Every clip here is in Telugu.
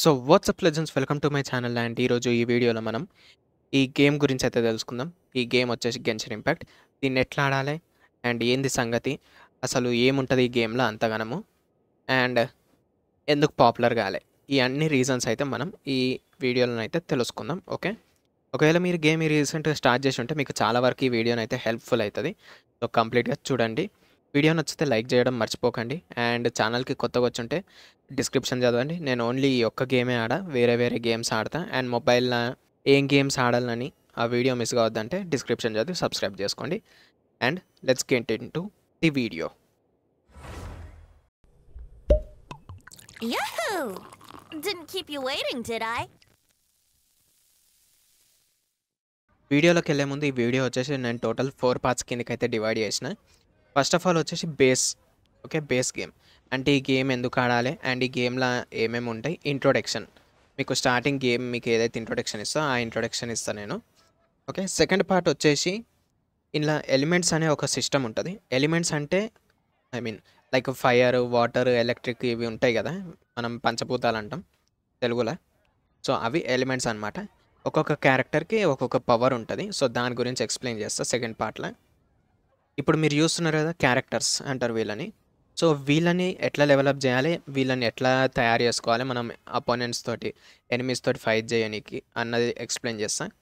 So whatsapp legends welcome to my channel and ఈరోజు ఈ వీడియోలో మనం ఈ గేమ్ గురించి అయితే తెలుసుకుందాం ఈ గేమ్ వచ్చేసి గెన్షన్ ఇంపాక్ట్ దీన్ని ఎట్లా ఆడాలి అండ్ ఏంది సంగతి అసలు ఏముంటుంది ఈ గేమ్లో అంతగానము అండ్ ఎందుకు పాపులర్ కాలే ఈ అన్ని రీజన్స్ అయితే మనం ఈ వీడియోలను అయితే తెలుసుకుందాం ఓకే ఒకవేళ మీరు గేమ్ రీసెంట్గా స్టార్ట్ చేసి ఉంటే మీకు చాలా వరకు ఈ వీడియోని అయితే హెల్ప్ఫుల్ అవుతుంది సో కంప్లీట్గా చూడండి వీడియో నచ్చితే లైక్ చేయడం మర్చిపోకండి అండ్ ఛానల్కి కొత్తగా వచ్చుంటే డిస్క్రిప్షన్ చదవండి నేను ఓన్లీ ఈ ఒక్క గేమే ఆడ వేరే వేరే గేమ్స్ ఆడతా అండ్ మొబైల్ ఏం గేమ్స్ ఆడాలని ఆ వీడియో మిస్ కావద్దంటే డిస్క్రిప్షన్ చదివి సబ్స్క్రైబ్ చేసుకోండి and let's get into the video వీడియోలోకి వెళ్ళే ముందు ఈ వీడియో వచ్చేసి నేను టోటల్ ఫోర్ పార్ట్స్ కిందకైతే డివైడ్ చేసిన ఫస్ట్ ఆఫ్ ఆల్ వచ్చేసి బేస్ ఓకే బేస్ గేమ్ అంటే ఈ గేమ్ ఎందుకు ఆడాలి అండ్ ఈ గేమ్లో ఏమేమి ఉంటాయి ఇంట్రొడక్షన్ మీకు స్టార్టింగ్ గేమ్ మీకు ఏదైతే ఇంట్రొడక్షన్ ఇస్తో ఆ ఇంట్రొడక్షన్ ఇస్తాను నేను ఓకే సెకండ్ పార్ట్ వచ్చేసి ఇలా ఎలిమెంట్స్ అనే ఒక సిస్టమ్ ఉంటుంది ఎలిమెంట్స్ అంటే I mean like fire water electric ఇవి ఉంటాయి కదా మనం పంచభూతాలు అంటాం తెలుగులో సో అవి ఎలిమెంట్స్ అనమాట ఒక్కొక్క క్యారెక్టర్కి ఒక్కొక్క పవర్ ఉంటుంది సో దాని గురించి ఎక్స్ప్లెయిన్ చేస్తా సెకండ్ పార్ట్లో ఇప్పుడు మీరు చూస్తున్నారు కదా క్యారెక్టర్స్ అంటారు వీళ్ళని సో వీళ్ళని ఎట్లా డెవలప్ చేయాలి వీళ్ళని ఎట్లా తయారు చేసుకోవాలి మనం అపోనెంట్స్ తోటి ఎనిమిస్ తోటి ఫైట్ చేయడానికి అన్నది ఎక్స్ప్లెయిన్ చేస్తాను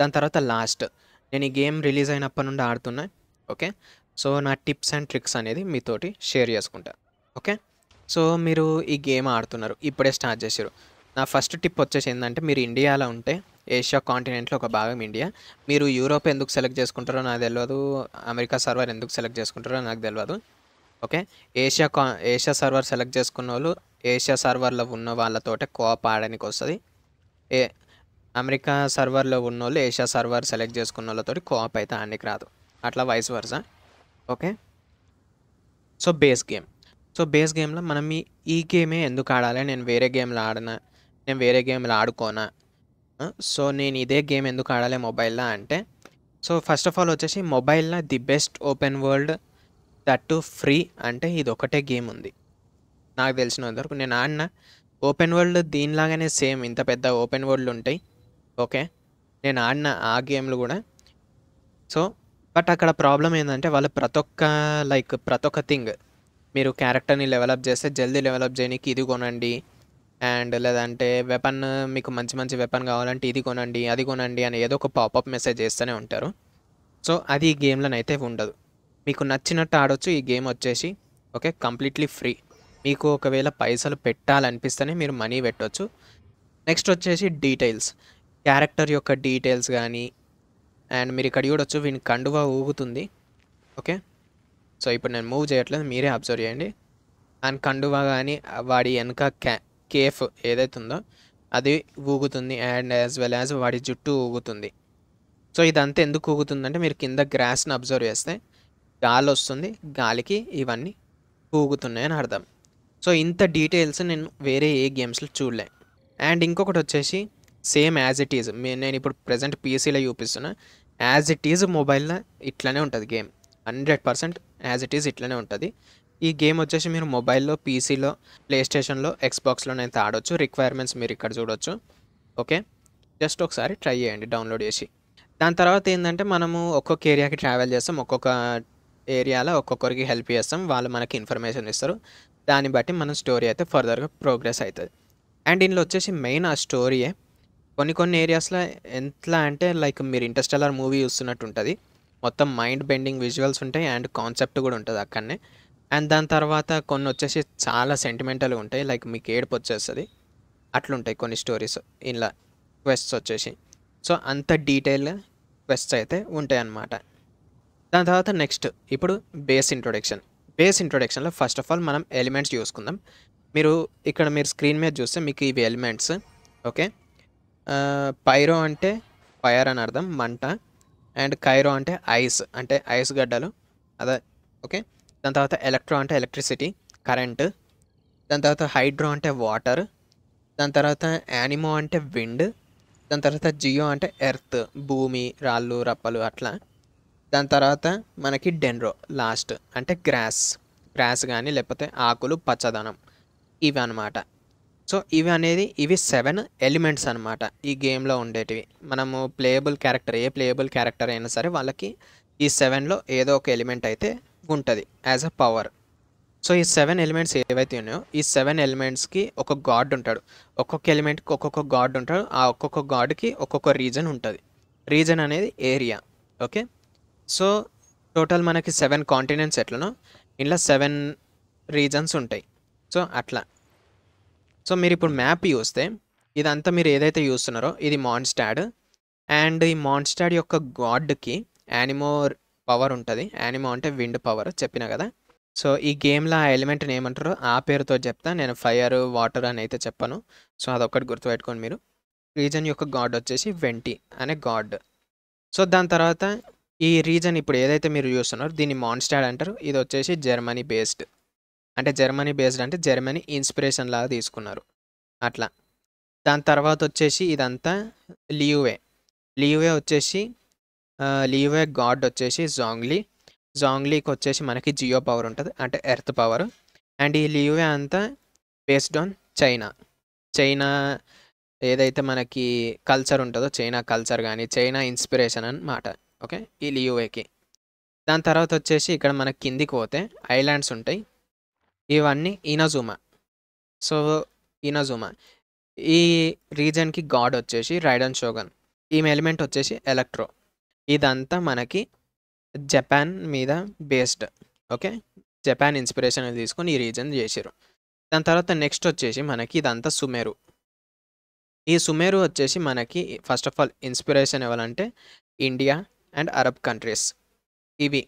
దాని తర్వాత లాస్ట్ నేను ఈ గేమ్ రిలీజ్ అయినప్పటి నుండి ఆడుతున్నా ఓకే సో నా టిప్స్ అండ్ ట్రిక్స్ అనేది మీతోటి షేర్ చేసుకుంటా ఓకే సో మీరు ఈ గేమ్ ఆడుతున్నారు ఇప్పుడే స్టార్ట్ చేశారు నా ఫస్ట్ టిప్ వచ్చేసి ఏంటంటే మీరు ఇండియాలో ఉంటే ఏషియా కాంటినెంట్లో ఒక భాగం ఇండియా మీరు యూరోప్ ఎందుకు సెలెక్ట్ చేసుకుంటారో నాకు తెలియదు అమెరికా సర్వర్ ఎందుకు సెలెక్ట్ చేసుకుంటారో నాకు తెలియదు ఓకే ఏషియా కా ఏషియా సర్వర్ సెలెక్ట్ చేసుకున్న వాళ్ళు ఏషియా సర్వర్లో ఉన్న వాళ్ళతోటే కోప ఆడడానికి వస్తుంది ఏ అమెరికా సర్వర్లో ఉన్న వాళ్ళు ఏషియా సర్వర్ సెలెక్ట్ చేసుకున్న వాళ్ళతో కోప అయితే ఆడనికి రాదు అట్లా vice versa okay so base game so base గేమ్లో మనం ఈ గేమే ఎందుకు ఆడాలి నేను వేరే గేమ్లో ఆడినా నేను వేరే గేమ్లో ఆడుకోనా సో నేను ఇదే గేమ్ ఎందుకు ఆడాలి మొబైల్లో అంటే సో ఫస్ట్ ఆఫ్ ఆల్ వచ్చేసి మొబైల్లో the best open world that free అంటే ఇది ఒకటే గేమ్ ఉంది నాకు తెలిసిన వరకు నేను ఆడిన ఓపెన్ వరల్డ్ దీనిలాగానే సేమ్ ఇంత పెద్ద ఓపెన్ వరల్డ్ ఉంటాయి ఓకే నేను ఆడిన ఆ గేమ్లు కూడా సో బట్ అక్కడ ప్రాబ్లం ఏంటంటే వాళ్ళు ప్రతి ఒక్క లైక్ ప్రతి ఒక్క థింగ్ మీరు క్యారెక్టర్ని డెవలప్ చేస్తే జల్దీ డెవలప్ చేయడానికి ఇది కొనండి అండ్ లేదంటే వెపన్ మీకు మంచి మంచి వెపన్ కావాలంటే ఇది కొనండి అది కొనండి అని ఏదో ఒక పాపప్ మెసేజ్ చేస్తూనే ఉంటారు సో అది ఈ గేమ్లో అయితే ఉండదు మీకు నచ్చినట్టు ఆడొచ్చు ఈ గేమ్ వచ్చేసి ఓకే కంప్లీట్లీ ఫ్రీ మీకు ఒకవేళ పైసలు పెట్టాలనిపిస్తేనే మీరు మనీ పెట్టవచ్చు నెక్స్ట్ వచ్చేసి డీటెయిల్స్ క్యారెక్టర్ యొక్క డీటెయిల్స్ కానీ అండ్ మీరు ఇక్కడ చూడొచ్చు వీని కండువా ఊగుతుంది ఓకే సో ఇప్పుడు నేను మూవ్ చేయట్లేదు మీరే అబ్జర్వ్ చేయండి అండ్ కండువా కానీ వాడి వెనక క్యా కేఫ్ ఏదైతే ఉందో అది ఊగుతుంది అండ్ యాజ్ వెల్ యాజ్ వాడి జుట్టు ఊగుతుంది సో ఇదంతా ఎందుకు ఊగుతుందంటే మీరు కింద గ్రాస్ని అబ్జర్వ్ చేస్తే గాలి వస్తుంది గాలికి ఇవన్నీ ఊగుతున్నాయని అర్థం సో ఇంత డీటెయిల్స్ నేను వేరే ఏ గేమ్స్లో చూడలే అండ్ ఇంకొకటి వచ్చేసి సేమ్ యాజ్ ఇట్ ఈజ్ నేను ఇప్పుడు ప్రజెంట్ పీసీలో చూపిస్తున్నా యాజ్ ఇట్ ఈజ్ మొబైల్లో ఇట్లానే ఉంటుంది game hundred percent as it is ఇట్లానే ఉంటుంది ఈ గేమ్ వచ్చేసి మీరు మొబైల్లో పీసీలో ప్లే స్టేషన్లో ఎక్స్బాక్స్లోనైతే ఆడొచ్చు రిక్వైర్మెంట్స్ మీరు ఇక్కడ చూడొచ్చు ఓకే జస్ట్ ఒకసారి ట్రై చేయండి డౌన్లోడ్ చేసి దాని తర్వాత ఏంటంటే మనము ఒక్కొక్క ఏరియాకి ట్రావెల్ చేస్తాం ఒక్కొక్క ఏరియాలో ఒక్కొక్కరికి హెల్ప్ చేస్తాం వాళ్ళు మనకి ఇన్ఫర్మేషన్ ఇస్తారు దాన్ని బట్టి మన స్టోరీ అయితే ఫర్దర్గా ప్రోగ్రెస్ అవుతుంది అండ్ ఇందులో వచ్చేసి మెయిన్ ఆ స్టోరీయే కొన్ని కొన్ని ఏరియాస్లో ఎంతలా అంటే లైక్ మీరు ఇంటర్స్టెల్లర్ మూవీ చూస్తున్నట్టు ఉంటుంది మొత్తం మైండ్ బెండింగ్ విజువల్స్ ఉంటాయి అండ్ కాన్సెప్ట్ కూడా ఉంటుంది అక్కడనే అండ్ దాని తర్వాత కొన్ని వచ్చేసి చాలా సెంటిమెంటల్గా ఉంటాయి లైక్ మీకు ఏడుపు వచ్చేస్తుంది అట్లుంటాయి కొన్ని స్టోరీస్ ఇలా క్వెస్ట్స్ వచ్చేసి సో అంత డీటెయిల్ క్వెస్ట్స్ అయితే ఉంటాయి అన్నమాట దాని తర్వాత నెక్స్ట్ ఇప్పుడు బేస్ ఇంట్రొడక్షన్ బేస్ ఇంట్రొడక్షన్లో ఫస్ట్ ఆఫ్ ఆల్ మనం ఎలిమెంట్స్ చూసుకుందాం మీరు ఇక్కడ మీరు స్క్రీన్ మీద చూస్తే మీకు ఇవి ఎలిమెంట్స్ ఓకే పైరో అంటే ఫైర్ అని అర్థం మంట అండ్ కైరో అంటే ఐస్ అంటే ఐస్ గడ్డలు అదే ఓకే దాని తర్వాత ఎలక్ట్రో అంటే ఎలక్ట్రిసిటీ కరెంటు దాని తర్వాత హైడ్రో అంటే వాటర్ దాని తర్వాత యానిమో అంటే విండ్ దాని తర్వాత జియో అంటే ఎర్త్ భూమి రాళ్ళు రప్పలు అట్లా దాని తర్వాత మనకి డెన్రో లాస్ట్ అంటే గ్రాస్ గ్రాస్ కానీ లేకపోతే ఆకులు పచ్చదనం ఇవి అనమాట సో ఇవి అనేది ఇవి సెవెన్ ఎలిమెంట్స్ అనమాట ఈ గేమ్లో ఉండేటివి మనము ప్లేయబుల్ క్యారెక్టర్ ఏ ప్లేయబుల్ క్యారెక్టర్ అయినా సరే వాళ్ళకి ఈ సెవెన్లో ఏదో ఒక ఎలిమెంట్ అయితే ఉంటుంది యాజ్ అ పవర్ సో ఈ సెవెన్ ఎలిమెంట్స్ ఏవైతే ఉన్నాయో ఈ సెవెన్ ఎలిమెంట్స్కి ఒక గాడ్ ఉంటాడు ఒక్కొక్క ఎలిమెంట్కి ఒక్కొక్క గాడ్ ఉంటాడు ఆ ఒక్కొక్క గాడ్కి ఒక్కొక్క రీజన్ ఉంటుంది రీజన్ అనేది ఏరియా ఓకే సో టోటల్ మనకి సెవెన్ కాంటినెంట్స్ ఎట్లనో ఇంట్లో సెవెన్ రీజన్స్ ఉంటాయి సో అట్లా సో మీరు ఇప్పుడు మ్యాప్ చూస్తే ఇదంతా మీరు ఏదైతే చూస్తున్నారో ఇది మాన్స్టాడ్ అండ్ ఈ మాన్స్టాడ్ యొక్క గాడ్కి యానిమో పవర్ ఉంటుంది యానిమో అంటే విండ్ పవర్ చెప్పిన కదా సో ఈ గేమ్లో ఆ ఎలిమెంట్ని ఏమంటారు ఆ పేరుతో చెప్తా నేను ఫైర్ వాటర్ అని అయితే చెప్పను సో అదొక్కటి గుర్తుపెట్టుకోండి మీరు రీజన్ యొక్క గాడ్ వచ్చేసి వెంటి అనే గాడ్ సో దాని తర్వాత ఈ రీజన్ ఇప్పుడు ఏదైతే మీరు చూస్తున్నారో దీన్ని మాన్స్టాడ్ అంటారు ఇది వచ్చేసి జర్మనీ బేస్డ్ అంటే జర్మనీ బేస్డ్ అంటే జర్మనీ ఇన్స్పిరేషన్ లాగా తీసుకున్నారు అట్లా దాని తర్వాత వచ్చేసి ఇదంతా లియూవే లియూవే వచ్చేసి లీవే గాడ్ వచ్చేసి జాంగ్లీ జాంగ్లీకి వచ్చేసి మనకి జియో పవర్ ఉంటుంది అంటే ఎర్త్ పవర్ అండ్ ఈ లీవే అంతా బేస్డ్ ఆన్ చైనా చైనా ఏదైతే మనకి కల్చర్ ఉంటుందో చైనా కల్చర్ కానీ చైనా ఇన్స్పిరేషన్ అనమాట ఓకే ఈ లీవేకి దాని తర్వాత వచ్చేసి ఇక్కడ మన కిందికి పోతే ఐలాండ్స్ ఉంటాయి ఇవన్నీ ఇనజుమా సో ఇనజుమా ఈ రీజన్కి గాడ్ వచ్చేసి రైడన్ షోగన్ ఈమె ఎలిమెంట్ వచ్చేసి ఎలక్ట్రో ఇదంతా మనకి జపాన్ మీద బేస్డ్ ఓకే జపాన్ ఇన్స్పిరేషన్ తీసుకొని ఈ రీజన్ చేశారు దాని తర్వాత నెక్స్ట్ వచ్చేసి మనకి ఇదంతా సుమేరు ఈ సుమేరు వచ్చేసి మనకి ఫస్ట్ ఆఫ్ ఆల్ ఇన్స్పిరేషన్ ఇవ్వాలంటే ఇండియా అండ్ అరబ్ కంట్రీస్ ఇవి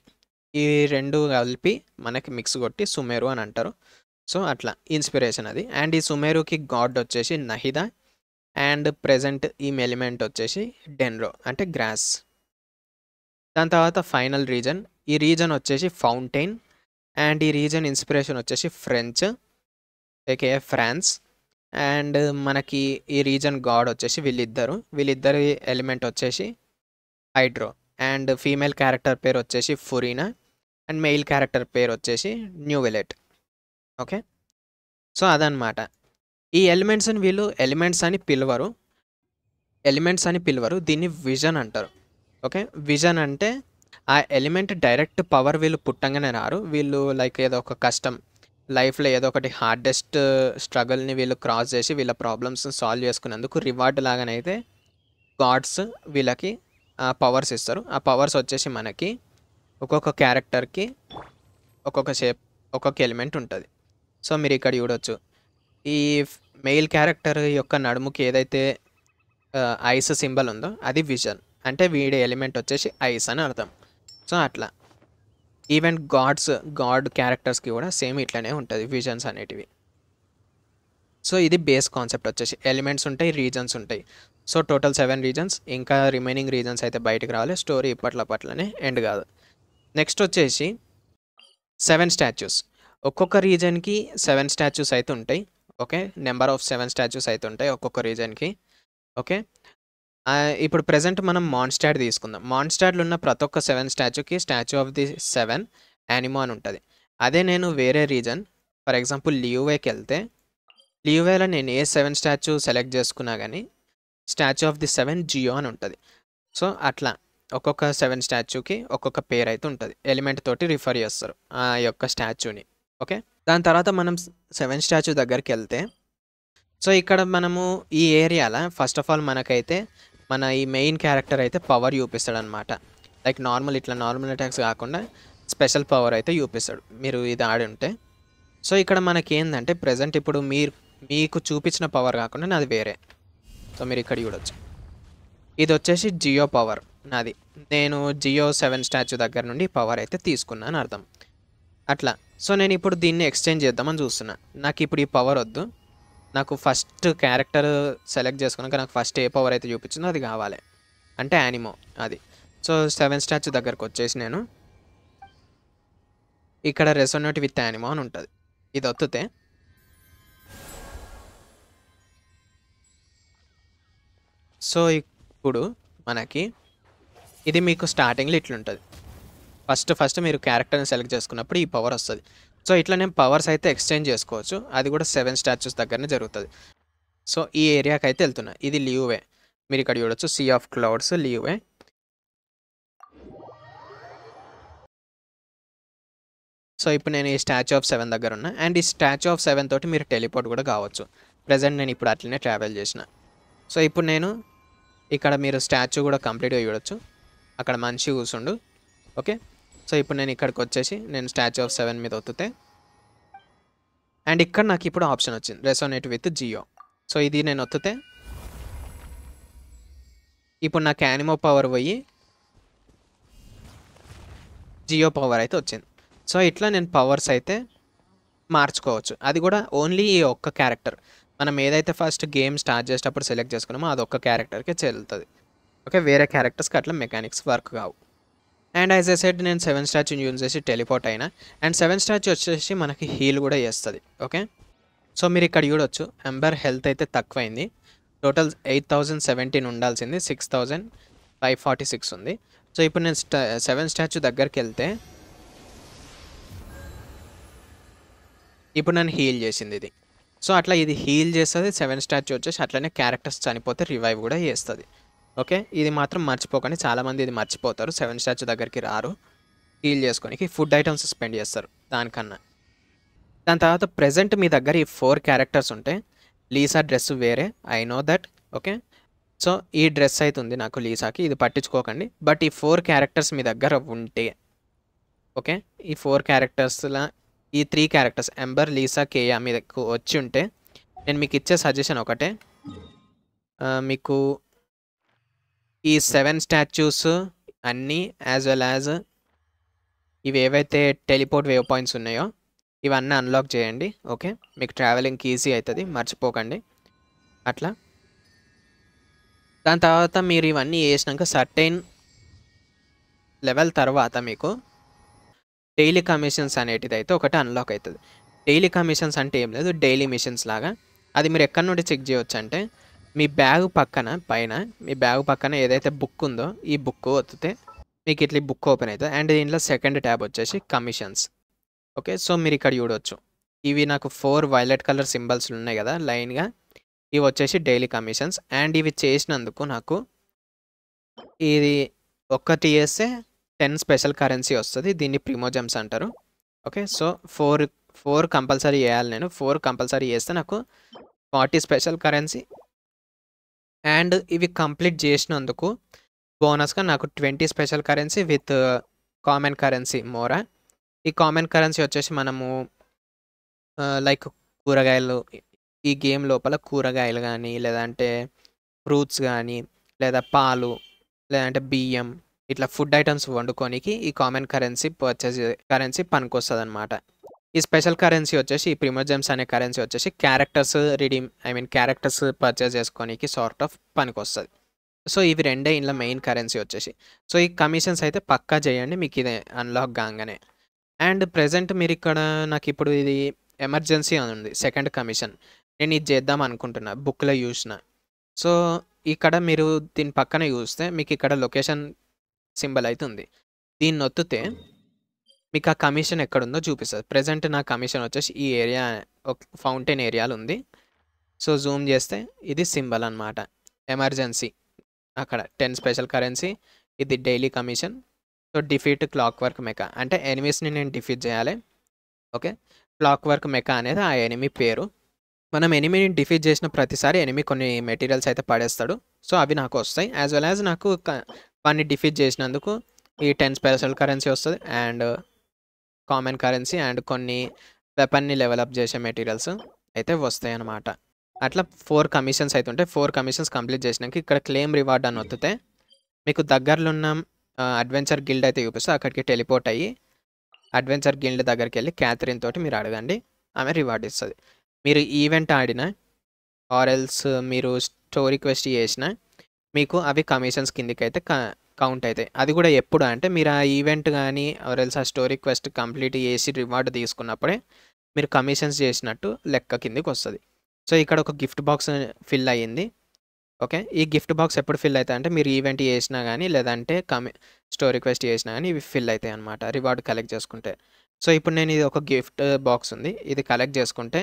ఈ రెండు కలిపి మనకి మిక్స్ కొట్టి సుమేరు అని అంటారు సో అట్లా ఇన్స్పిరేషన్ అది అండ్ ఈ సుమేరుకి గాడ్ వచ్చేసి నహిదా అండ్ ప్రజెంట్ ఈ ఎలిమెంట్ వచ్చేసి డెన్రో అంటే గ్రాస్ దాని తర్వాత ఫైనల్ రీజన్ ఈ రీజన్ వచ్చేసి ఫౌంటైన్ అండ్ ఈ రీజన్ ఇన్స్పిరేషన్ వచ్చేసి ఫ్రెంచ్ ఏకే ఫ్రాన్స్ అండ్ మనకి ఈ రీజన్ గాడ్ వచ్చేసి వీళ్ళిద్దరు వీళ్ళిద్దరి ఎలిమెంట్ వచ్చేసి హైడ్రో అండ్ ఫీమేల్ క్యారెక్టర్ పేరు వచ్చేసి ఫురీనా అండ్ మెయిల్ క్యారెక్టర్ పేరు వచ్చేసి న్యూ విలెట్ ఓకే సో అదనమాట ఈ ఎలిమెంట్స్ని వీళ్ళు ఎలిమెంట్స్ అని పిలవరు ఎలిమెంట్స్ అని పిలవరు దీన్ని విజన్ అంటారు ఓకే విజన్ అంటే ఆ ఎలిమెంట్ డైరెక్ట్ పవర్ వీళ్ళు పుట్టంగానే రారు వీళ్ళు లైక్ ఏదో ఒక కష్టం లైఫ్లో ఏదో ఒకటి హార్డెస్ట్ స్ట్రగుల్ని వీళ్ళు క్రాస్ చేసి వీళ్ళ ప్రాబ్లమ్స్ని సాల్వ్ చేసుకునేందుకు రివార్డ్ లాగానైతే గాడ్స్ వీళ్ళకి ఆ పవర్స్ ఇస్తారు ఆ పవర్స్ వచ్చేసి మనకి ఒక్కొక్క క్యారెక్టర్కి ఒక్కొక్క షేప్ ఒక్కొక్క ఎలిమెంట్ ఉంటుంది సో మీరు ఇక్కడ చూడొచ్చు ఈ మెయిల్ క్యారెక్టర్ యొక్క నడుముకి ఏదైతే ఐస్ సింబల్ ఉందో అది విజన్ అంటే వీడి ఎలిమెంట్ వచ్చేసి ఐస్ అని అర్థం సో అట్లా ఈవెన్ గాడ్స్ గాడ్ క్యారెక్టర్స్కి కూడా సేమ్ ఇట్లానే ఉంటుంది విజన్స్ అనేటివి సో ఇది బేస్ కాన్సెప్ట్ వచ్చేసి ఎలిమెంట్స్ ఉంటాయి రీజన్స్ ఉంటాయి సో టోటల్ సెవెన్ రీజన్స్ ఇంకా రిమైనింగ్ రీజన్స్ అయితే బయటకు రావాలి స్టోరీ ఇప్పట్ల పట్లనే ఎండ్ కాదు నెక్స్ట్ వచ్చేసి సెవెన్ స్టాచ్యూస్ ఒక్కొక్క రీజన్కి సెవెన్ స్టాచ్యూస్ అయితే ఉంటాయి okay number of seven statues అయితే ఉంటాయి ఒక్కొక్క రీజన్కి ఓకే ఇప్పుడు ప్రజెంట్ మనం మాన్స్టాడ్ తీసుకుందాం మాన్స్టాడ్లో ఉన్న ప్రతి ఒక్క సెవెన్ స్టాచ్యూకి statue of the seven Anemo అని ఉంటుంది అదే నేను వేరే రీజన్ ఫర్ ఎగ్జాంపుల్ లియూవేకి వెళ్తే లియూవేలో నేను ఏ సెవెన్ స్టాచ్యూ సెలెక్ట్ చేసుకున్నా కానీ statue of the seven geo అని ఉంటుంది సో అట్లా ఒక్కొక్క సెవెన్ స్టాచ్యూకి ఒక్కొక్క పేరు అయితే ఉంటుంది ఎలిమెంట్ తోటి రిఫర్ చేస్తారు ఆ యొక్క స్టాచ్యూని ఓకే దాని తర్వాత మనం సెవెన్ స్టాచ్యూ దగ్గరికి వెళ్తే సో ఇక్కడ మనము ఈ ఏరియాలో ఫస్ట్ ఆఫ్ ఆల్ మనకైతే మన ఈ మెయిన్ క్యారెక్టర్ అయితే పవర్ చూపిస్తాడనమాట లైక్ నార్మల్ ఇట్లా నార్మల్ అటాక్స్ కాకుండా స్పెషల్ పవర్ అయితే చూపిస్తాడు మీరు ఇది ఆడి ఉంటే సో ఇక్కడ మనకి ఏంటంటే ప్రజెంట్ ఇప్పుడు మీరు మీకు చూపించిన పవర్ కాకుండా నాది వేరే సో మీరు ఇక్కడ చూడొచ్చు ఇది వచ్చేసి జియో పవర్ నాది నేను జియో సెవెన్ స్టాచ్యూ దగ్గర నుండి పవర్ అయితే తీసుకున్నాను అర్థం అట్లా సో నేను ఇప్పుడు దీన్ని ఎక్స్చేంజ్ చేద్దామని చూస్తున్నా నాకు ఇప్పుడు ఈ పవర్ వద్దు నాకు ఫస్ట్ క్యారెక్టర్ సెలెక్ట్ చేసుకున్నాక నాకు ఫస్ట్ ఏ పవర్ అయితే చూపించిందో అది కావాలి అంటే యానిమో అది సో సెవెన్ స్టాచ్యూ దగ్గరకు వచ్చేసి నేను ఇక్కడ రెసోనోట్ విత్ యానిమో అని ఉంటుంది ఇది ఒత్తితే సో ఇప్పుడు మనకి ఇది మీకు స్టార్టింగ్లో ఇట్లుంటుంది ఫస్ట్ ఫస్ట్ మీరు క్యారెక్టర్ని సెలెక్ట్ చేసుకున్నప్పుడు ఈ పవర్ వస్తుంది సో ఇట్లా నేను పవర్స్ అయితే ఎక్స్చేంజ్ చేసుకోవచ్చు అది కూడా సెవెన్ స్టాచ్యూస్ దగ్గరనే జరుగుతుంది సో ఈ ఏరియాకి అయితే వెళ్తున్నా ఇది లీవ్వే మీరు ఇక్కడ చూడొచ్చు sea of clouds Liyue so ఇప్పుడు నేను ఈ స్టాచ్యూ ఆఫ్ సెవెన్ దగ్గర ఉన్నా అండ్ ఈ స్టాచ్యూ ఆఫ్ సెవెన్ తోటి మీరు టెలిపోర్ట్ కూడా కావచ్చు ప్రజెంట్ నేను ఇప్పుడు అట్లనే ట్రావెల్ చేసిన సో ఇప్పుడు నేను ఇక్కడ మీరు స్టాచ్యూ కూడా కంప్లీట్గా చూడొచ్చు అక్కడ మంచి కూర్చుండు ఓకే సో ఇప్పుడు నేను ఇక్కడికి వచ్చేసి నేను స్టాచ్యూ ఆఫ్ సెవెన్ మీద ఒత్తితే అండ్ ఇక్కడ నాకు ఇప్పుడు ఆప్షన్ వచ్చింది రెసోనేట్ విత్ జియో సో ఇది నేను ఒత్తితే ఇప్పుడు నాకు యానిమో పవర్ పోయి జియో పవర్ అయితే వచ్చింది సో ఇట్లా నేను పవర్స్ అయితే మార్చుకోవచ్చు అది కూడా ఓన్లీ ఈ ఒక్క క్యారెక్టర్ మనం ఏదైతే ఫస్ట్ గేమ్ స్టార్ట్ చేసేటప్పుడు సెలెక్ట్ చేసుకున్నామో అది ఒక్క క్యారెక్టర్కే చెల్లుతుంది ఓకే వేరే క్యారెక్టర్స్కి అట్లా మెకానిక్స్ వర్క్ కావు అండ్ యాజ్ ఎ సెట్ నేను సెవెన్ స్టాచ్యూని యూజ్ చేసి టెలిపోర్ట్ అయినా అండ్ సెవెన్ స్టాచ్యూ వచ్చేసి మనకి హీల్ కూడా చేస్తుంది ఓకే సో మీరు ఇక్కడ చూడొచ్చు అంబర్ హెల్త్ అయితే తక్కువైంది టోటల్ ఎయిట్ థౌజండ్ సెవెంటీన్ ఉండాల్సింది six thousand five forty six ఉంది సో ఇప్పుడు నేను స్టా సెవెన్ స్టాచ్యూ దగ్గరికి వెళ్తే ఇప్పుడు నన్ను హీల్ చేసింది ఇది సో అట్లా ఇది హీల్ చేస్తుంది సెవెన్ స్టాచ్యూ వచ్చేసి అట్లనే క్యారెక్టర్స్ చనిపోతే రివైవ్ కూడా చేస్తుంది ఓకే ఇది మాత్రం మర్చిపోకండి చాలామంది ఇది మర్చిపోతారు సెవెన్ స్టాచ్యూ దగ్గరికి రారు డీల్ చేసుకొని ఫుడ్ ఐటమ్స్ స్పెండ్ చేస్తారు దానికన్నా దాని తర్వాత ప్రజెంట్ మీ దగ్గర ఈ ఫోర్ క్యారెక్టర్స్ ఉంటే లీసా డ్రెస్ వేరే I know that okay so ఈ డ్రెస్ అయితే ఉంది నాకు లీసాకి ఇది పట్టించుకోకండి బట్ ఈ ఫోర్ క్యారెక్టర్స్ మీ దగ్గర ఉంటే ఓకే ఈ ఫోర్ క్యారెక్టర్స్లా ఈ three characters Amber Lisa Kaeya మీ వచ్చి ఉంటే నేను మీకు ఇచ్చే సజెషన్ ఒకటే మీకు ఈ సెవెన్ స్టాచ్యూస్ అన్నీ యాజ్ వెల్ యాజ్ ఇవి ఏవైతే టెలిపోర్ట్ వేవ్ పాయింట్స్ ఉన్నాయో ఇవన్నీ అన్లాక్ చేయండి ఓకే మీకు ట్రావెలింగ్కి ఈజీ అవుతుంది మర్చిపోకండి అట్లా దాని తర్వాత మీరు ఇవన్నీ చేసినాక సర్టైన్ లెవెల్ తర్వాత మీకు డైలీ కమిషన్స్ అనేటిది అయితే ఒకటి అన్లాక్ అవుతుంది డైలీ కమిషన్స్ అంటే ఏం లేదు డైలీ మిషన్స్ లాగా అది మీరు ఎక్కడి నుండి చెక్ చేయవచ్చు అంటే మీ బ్యాగ్ పక్కన పైన మీ బ్యాగ్ పక్కన ఏదైతే బుక్ ఉందో ఈ బుక్ ఒత్తితే మీకు ఇట్లా బుక్ ఓపెన్ అవుతుంది అండ్ దీంట్లో సెకండ్ ట్యాబ్ వచ్చేసి కమిషన్స్ ఓకే సో మీరు ఇక్కడ చూడవచ్చు ఇవి నాకు ఫోర్ వైలెట్ కలర్ సింబల్స్ ఉన్నాయి కదా లైన్గా ఇవి వచ్చేసి డైలీ కమిషన్స్ అండ్ ఇవి చేసినందుకు నాకు ఇది ఒక్కటి వేస్తే టెన్ స్పెషల్ కరెన్సీ వస్తుంది దీన్ని ప్రిమోజమ్స్ అంటారు okay so four four compulsory వేయాలి నేను ఫోర్ కంపల్సరీ వేస్తే నాకు ఫార్టీ స్పెషల్ కరెన్సీ అండ్ ఇవి కంప్లీట్ చేసినందుకు బోనస్గా నాకు twenty special currency with uh, common currency Mora ఈ కామన్ కరెన్సీ వచ్చేసి మనము uh, లైక్ కూరగాయలు ఈ గేమ్ లోపల కూరగాయలు కానీ లేదంటే ఫ్రూట్స్ కానీ లేదా పాలు లేదంటే బియ్యం ఇట్లా ఫుడ్ ఐటమ్స్ వండుకోనికి ఈ కామన్ కరెన్సీ పర్చేజ్ కరెన్సీ పనికొస్తుంది అనమాట ఈ స్పెషల్ కరెన్సీ వచ్చేసి ప్రిమోజెమ్స్ అనే కరెన్సీ వచ్చేసి characters redeem I mean characters purchase చేసుకోనికి సార్ట్ ఆఫ్ పనికి వస్తుంది సో ఇవి రెండే ఇంట్లో మెయిన్ కరెన్సీ వచ్చేసి సో ఈ కమిషన్స్ అయితే పక్కా చేయండి మీకు ఇది అన్లాక్ కాగానే అండ్ ప్రజెంట్ మీరు ఇక్కడ నాకు ఇప్పుడు ఇది ఎమర్జెన్సీ అని ఉంది సెకండ్ కమిషన్ నేను ఇది చేద్దాం అనుకుంటున్నా బుక్లో చూసిన సో ఇక్కడ మీరు దీని పక్కన చూస్తే మీకు ఇక్కడ లొకేషన్ సింబల్ అయితే ఉంది దీన్ని నొత్తితే మీకు ఆ కమిషన్ ఎక్కడుందో చూపిస్తుంది ప్రజెంట్ నా కమిషన్ వచ్చేసి ఈ ఏరియా ఫౌంటైన్ ఏరియాలు ఉంది సో జూమ్ చేస్తే ఇది సింబల్ అనమాట ఎమర్జెన్సీ అక్కడ టెన్ స్పెషల్ కరెన్సీ ఇది daily commission so defeat clockwork meka మెకా అంటే ఎనిమీస్ని నేను డిఫీట్ చేయాలి ఓకే క్లాక్ వర్క్ మెకా అనేది ఆ ఎనిమి పేరు మనం ఎనిమిని డిఫీట్ చేసిన ప్రతిసారి ఎనిమి కొన్ని మెటీరియల్స్ అయితే పడేస్తాడు సో అవి నాకు వస్తాయి యాజ్ వెల్ యాజ్ నాకు వాడిని డిఫీట్ చేసినందుకు ఈ టెన్ స్పెషల్ కరెన్సీ వస్తుంది అండ్ కామన్ కరెన్సీ అండ్ కొన్ని వెపన్ని డెవలప్ చేసే మెటీరియల్స్ అయితే వస్తాయి అన్నమాట అట్లా ఫోర్ కమిషన్స్ అయితే ఉంటాయి ఫోర్ కమిషన్స్ కంప్లీట్ చేసినాక ఇక్కడ క్లెయిమ్ రివార్డ్ అని వత్తితే మీకు దగ్గరలో ఉన్న అడ్వెంచర్ గిల్డ్ అయితే చూపిస్తే అక్కడికి టెలిపోర్ట్ అయ్యి అడ్వెంచర్ గిల్డ్ దగ్గరికి వెళ్ళి క్యాథరిన్ తోటి మీరు అడగండి ఆమె రివార్డ్ ఇస్తుంది మీరు ఈవెంట్ ఆడిన ఆర్ఎల్స్ మీరు స్టోరీ క్వెస్ట్ చేసిన మీకు అవి కమిషన్స్ కిందకి అయితే కౌంట్ అవుతాయి అది కూడా ఎప్పుడు అంటే మీరు ఆ ఈవెంట్ కానీ ఎవరెల్స్ ఆ స్టోరీ క్వెస్ట్ కంప్లీట్ చేసి రివార్డ్ తీసుకున్నప్పుడే మీరు కమిషన్స్ చేసినట్టు లెక్క కిందికి వస్తుంది సో ఇక్కడ ఒక గిఫ్ట్ బాక్స్ ఫిల్ అయ్యింది ఓకే ఈ గిఫ్ట్ బాక్స్ ఎప్పుడు ఫిల్ అవుతాయి అంటే మీరు ఈవెంట్ చేసినా కానీ లేదంటే కమి స్టోరీ క్వెస్ట్ చేసినా కానీ ఇవి ఫిల్ అవుతాయి అనమాట రివార్డ్ కలెక్ట్ చేసుకుంటే సో ఇప్పుడు నేను ఇది ఒక గిఫ్ట్ బాక్స్ ఉంది ఇది కలెక్ట్ చేసుకుంటే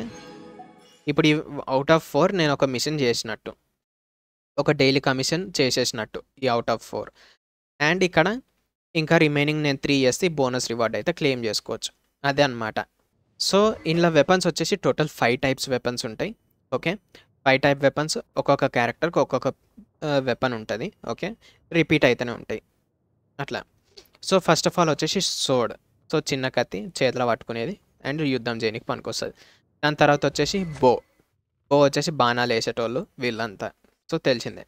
ఇప్పుడు ఈ అవుట్ ఆఫ్ ఫోర్ నేను ఒక మిషన్ చేసినట్టు ఒక డైలీ కమిషన్ చేసేసినట్టు ఈ అవుట్ ఆఫ్ ఫోర్ అండ్ ఇక్కడ ఇంకా రిమైనింగ్ నేను త్రీ ఇయర్స్ బోనస్ రివార్డ్ అయితే క్లెయిమ్ చేసుకోవచ్చు అదే అనమాట సో ఇందులో వెపన్స్ వచ్చేసి టోటల్ ఫైవ్ టైప్స్ వెపన్స్ ఉంటాయి ఓకే ఫైవ్ టైప్ వెపన్స్ ఒక్కొక్క క్యారెక్టర్కి ఒక్కొక్క వెపన్ ఉంటుంది ఓకే రిపీట్ అయితేనే ఉంటాయి అట్లా సో ఫస్ట్ ఆఫ్ ఆల్ వచ్చేసి సోడ్ సో చిన్న కత్తి చేతిలో పట్టుకునేది అండ్ యుద్ధం చేయడానికి పనికొస్తుంది దాని తర్వాత వచ్చేసి బో బో వచ్చేసి బాణాలు వేసేటోళ్ళు వీళ్ళంతా సో తెలిసిందే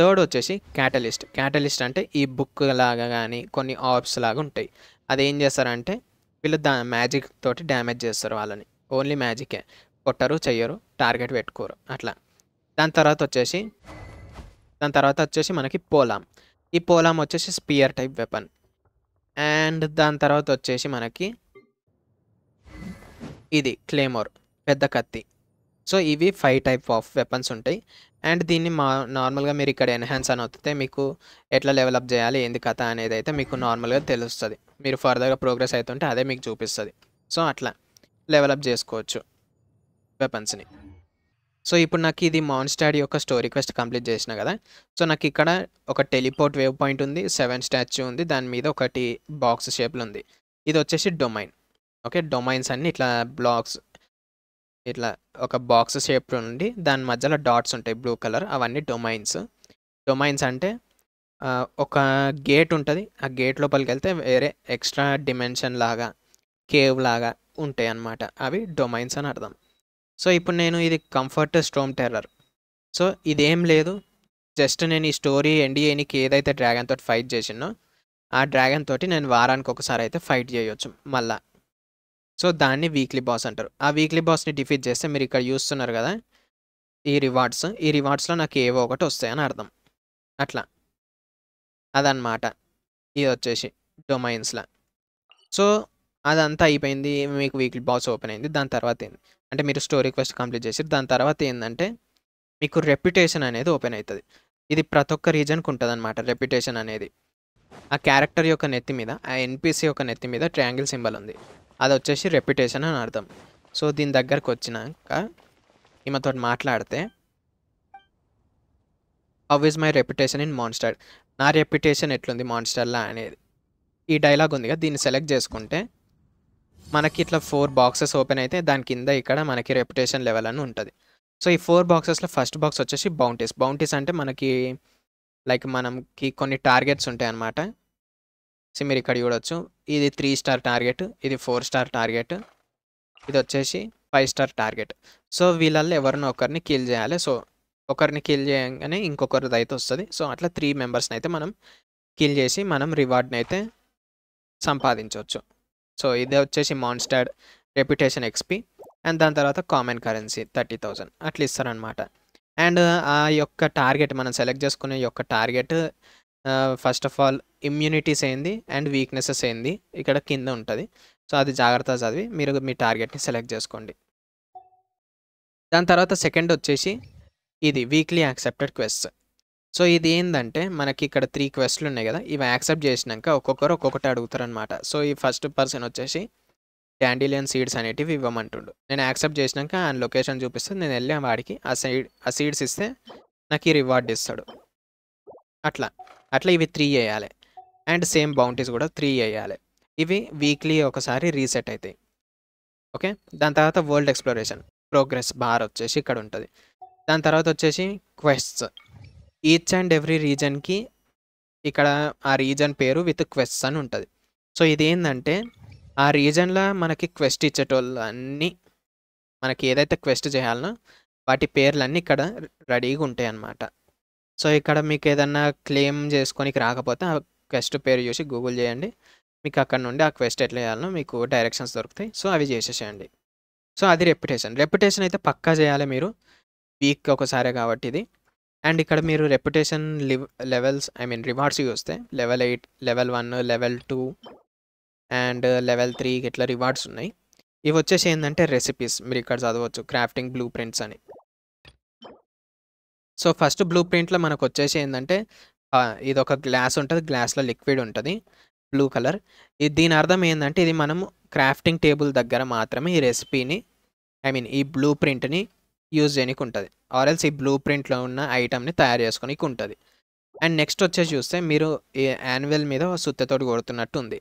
థర్డ్ వచ్చేసి క్యాటలిస్ట్ క్యాటలిస్ట్ అంటే ఈ బుక్ లాగా కానీ కొన్ని ఆప్స్ లాగా ఉంటాయి అది ఏం చేస్తారంటే వీళ్ళు దా మ్యాజిక్ తోటి డ్యామేజ్ చేస్తారు వాళ్ళని ఓన్లీ మ్యాజికే కొట్టరు చెయ్యరు టార్గెట్ పెట్టుకోరు అట్లా దాని తర్వాత వచ్చేసి దాని తర్వాత వచ్చేసి మనకి పోలాం ఈ పోలాం వచ్చేసి స్పియర్ టైప్ వెపన్ అండ్ దాని తర్వాత వచ్చేసి మనకి ఇది క్లేమోర్ పెద్ద కత్తి సో ఇవి ఫైవ్ టైప్ ఆఫ్ వెపన్స్ ఉంటాయి అండ్ దీన్ని మా నార్మల్గా మీరు ఇక్కడ ఎన్హాన్స్ అని వస్తే మీకు ఎట్లా డెవలప్ చేయాలి ఏంది కథ అనేది అయితే మీకు నార్మల్గా తెలుస్తుంది మీరు ఫర్దర్గా ప్రోగ్రెస్ అవుతుంటే అదే మీకు చూపిస్తుంది సో అట్లా డెవలప్ చేసుకోవచ్చు వెపన్స్ని సో ఇప్పుడు నాకు ఇది మాన్స్టాడ్ యొక్క స్టోరీ క్వెస్ట్ కంప్లీట్ చేసిన కదా సో నాకు ఇక్కడ ఒక టెలిపోర్ట్ వేవ్ పాయింట్ ఉంది సెవెన్ స్టాచ్యూ ఉంది దాని మీద ఒకటి బాక్స్ షేప్లు ఉంది ఇది వచ్చేసి డొమైన్ ఓకే డొమైన్స్ అన్ని ఇట్లా బ్లాక్స్ ఇట్లా ఒక బాక్స్ షేప్ ఉండి దాని మధ్యలో డాట్స్ ఉంటాయి బ్లూ కలర్ అవన్నీ డొమైన్స్ డొమైన్స్ అంటే ఒక గేట్ ఉంటుంది ఆ గేట్ లోపలికి వెళ్తే వేరే ఎక్స్ట్రా డిమెన్షన్ లాగా కేవ్ లాగా ఉంటాయి అన్నమాట అవి డొమైన్స్ అని అర్థం సో ఇప్పుడు నేను ఇది కంఫర్ట్ స్టోమ్ టెర్రర్ సో ఇదేం లేదు జస్ట్ నేను ఈ స్టోరీ ఎండ్ చేయనికి ఏదైతే డ్రాగన్ తోటి ఫైట్ చేసినో ఆ డ్రాగన్ తోటి నేను వారానికి ఒకసారి అయితే ఫైట్ చేయొచ్చు మళ్ళీ సో దాన్ని వీక్లీ బాస్ అంటారు ఆ వీక్లీ బాస్ని డిఫీట్ చేస్తే మీరు ఇక్కడ చూస్తున్నారు కదా ఈ రివార్డ్స్ ఈ రివార్డ్స్లో నాకు ఏవో ఒకటి వస్తాయని అర్థం అట్లా అదనమాట ఇది వచ్చేసి డొమైన్స్లా సో అదంతా అయిపోయింది మీకు వీక్లీ బాస్ ఓపెన్ అయింది దాని తర్వాత ఏంది అంటే మీరు స్టోరీ క్వెస్ట్ కంప్లీట్ చేసి దాని తర్వాత ఏంటంటే మీకు రెప్యుటేషన్ అనేది ఓపెన్ అవుతుంది ఇది ప్రతి ఒక్క రీజన్కి ఉంటుంది అనమాట రెప్యుటేషన్ అనేది ఆ క్యారెక్టర్ యొక్క నెత్తి మీద ఆ ఎన్పిసి యొక్క నెత్తి మీద ట్రయాంగిల్ సింబల్ ఉంది అది వచ్చేసి రెప్యుటేషన్ అని అర్థం సో దీని దగ్గరకు వచ్చినాక ఈమెతో మాట్లాడితే how is my reputation in Mondstadt నా రెప్యుటేషన్ ఎట్లుంది మాన్స్టర్లా అనేది ఈ డైలాగ్ ఉందిగా దీన్ని సెలెక్ట్ చేసుకుంటే మనకి ఇట్లా ఫోర్ బాక్సెస్ ఓపెన్ అయితే దాని కింద ఇక్కడ మనకి రెప్యుటేషన్ లెవెల్ అని ఉంటుంది సో ఈ ఫోర్ బాక్సెస్లో ఫస్ట్ బాక్స్ వచ్చేసి బౌంటీస్ బౌంటీస్ అంటే మనకి లైక్ మనకి కొన్ని టార్గెట్స్ ఉంటాయి అన్నమాట సో మీరు ఇక్కడ చూడొచ్చు ఇది త్రీ స్టార్ టార్గెట్ ఇది ఫోర్ స్టార్ టార్గెట్ ఇది వచ్చేసి ఫైవ్ స్టార్ టార్గెట్ సో వీళ్ళల్లో ఎవరినో ఒకరిని కిల్ చేయాలి సో ఒకరిని కిల్ చేయగానే ఇంకొకరిది అయితే వస్తుంది సో అట్లా త్రీ మెంబర్స్ని అయితే మనం కిల్ చేసి మనం రివార్డ్ని అయితే సంపాదించవచ్చు సో ఇది వచ్చేసి మాన్స్టాడ్ రెప్యుటేషన్ ఎక్స్పీ అండ్ దాని తర్వాత కామన్ కరెన్సీ థర్టీ థౌజండ్ అట్లా ఇస్తారనమాట అండ్ ఆ యొక్క టార్గెట్ మనం సెలెక్ట్ చేసుకునే యొక్క target first of all immunities ఏంది అండ్ వీక్నెసెస్ ఏంది ఇక్కడ కింద ఉంటుంది సో అది జాగ్రత్త చదివి మీరు మీ టార్గెట్ని సెలెక్ట్ చేసుకోండి దాని తర్వాత సెకండ్ వచ్చేసి ఇది వీక్లీ యాక్సెప్టెడ్ క్వెస్ట్ సో ఇది ఏంటంటే మనకి ఇక్కడ త్రీ క్వెస్ట్లు ఉన్నాయి కదా ఇవి యాక్సెప్ట్ చేసినాక ఒక్కొక్కరు ఒక్కొక్కటి అడుగుతారనమాట సో ఈ ఫస్ట్ పర్సన్ వచ్చేసి డాండిలియన్ సీడ్స్ అనేటివి ఇవ్వమంటుండు నేను యాక్సెప్ట్ చేసినాక ఆయన లొకేషన్ చూపిస్తే నేను వెళ్ళి వాడికి ఆ సీడ్ ఆ సీడ్స్ ఇస్తే నాకు ఈ రివార్డ్ ఇస్తాడు అట్లా అట్లా ఇవి త్రీ వేయాలి అండ్ సేమ్ బౌంటీస్ కూడా త్రీ వేయాలి ఇవి వీక్లీ ఒకసారి రీసెట్ అవుతాయి ఓకే దాని తర్వాత వరల్డ్ ఎక్స్ప్లోరేషన్ ప్రోగ్రెస్ బార్ వచ్చేసి ఇక్కడ ఉంటుంది దాని తర్వాత వచ్చేసి క్వెస్ట్స్ ఈచ్ అండ్ ఎవ్రీ రీజన్కి ఇక్కడ ఆ రీజన్ పేరు విత్ క్వెస్ట్స్ అని ఉంటుంది సో ఇది ఏంటంటే ఆ రీజన్లో మనకి క్వెస్ట్ ఇచ్చేటోళ్ళు అన్నీ మనకి ఏదైతే క్వెస్ట్ చేయాలనో వాటి పేర్లన్నీ ఇక్కడ రెడీగా ఉంటాయి అన్నమాట సో ఇక్కడ మీకు ఏదన్నా క్లెయిమ్ చేసుకొని రాకపోతే ఆ క్వెస్ట్ పేరు చూసి గూగుల్ చేయండి మీకు అక్కడ నుండి ఆ క్వెస్ట్ ఎట్లా చేయాలనో మీకు డైరెక్షన్స్ దొరుకుతాయి సో అవి చేసేసేయండి సో అది రెప్యుటేషన్ రెప్యుటేషన్ అయితే పక్కా చేయాలి మీరు వీక్ ఒకసారే కాబట్టి ఇది అండ్ ఇక్కడ మీరు reputation live levels I mean rewards చూస్తే level eight level one level two and level three ఇట్లా రివార్డ్స్ ఉన్నాయి ఇవి వచ్చేసి ఏంటంటే రెసిపీస్ మీరు ఇక్కడ చదవచ్చు క్రాఫ్టింగ్ బ్లూ ప్రింట్స్ అని సో ఫస్ట్ బ్లూ ప్రింట్లో మనకు వచ్చేసి ఏంటంటే ఇది ఒక గ్లాస్ ఉంటుంది గ్లాస్లో లిక్విడ్ ఉంటుంది బ్లూ కలర్ ఇది దీని అర్థం ఏంటంటే ఇది మనం క్రాఫ్టింగ్ టేబుల్ దగ్గర మాత్రమే ఈ రెసిపీని ఐ మీన్ ఈ బ్లూ ప్రింట్ని యూజ్ చేయడానికి ఉంటుంది ఆర్ఎల్స్ ఈ బ్లూ ప్రింట్లో ఉన్న ఐటమ్ని తయారు చేసుకోనికి ఉంటుంది అండ్ నెక్స్ట్ వచ్చేసి చూస్తే మీరు ఈ యాన్యువల్ మీద సుత్తతో కొడుతున్నట్టు ఉంది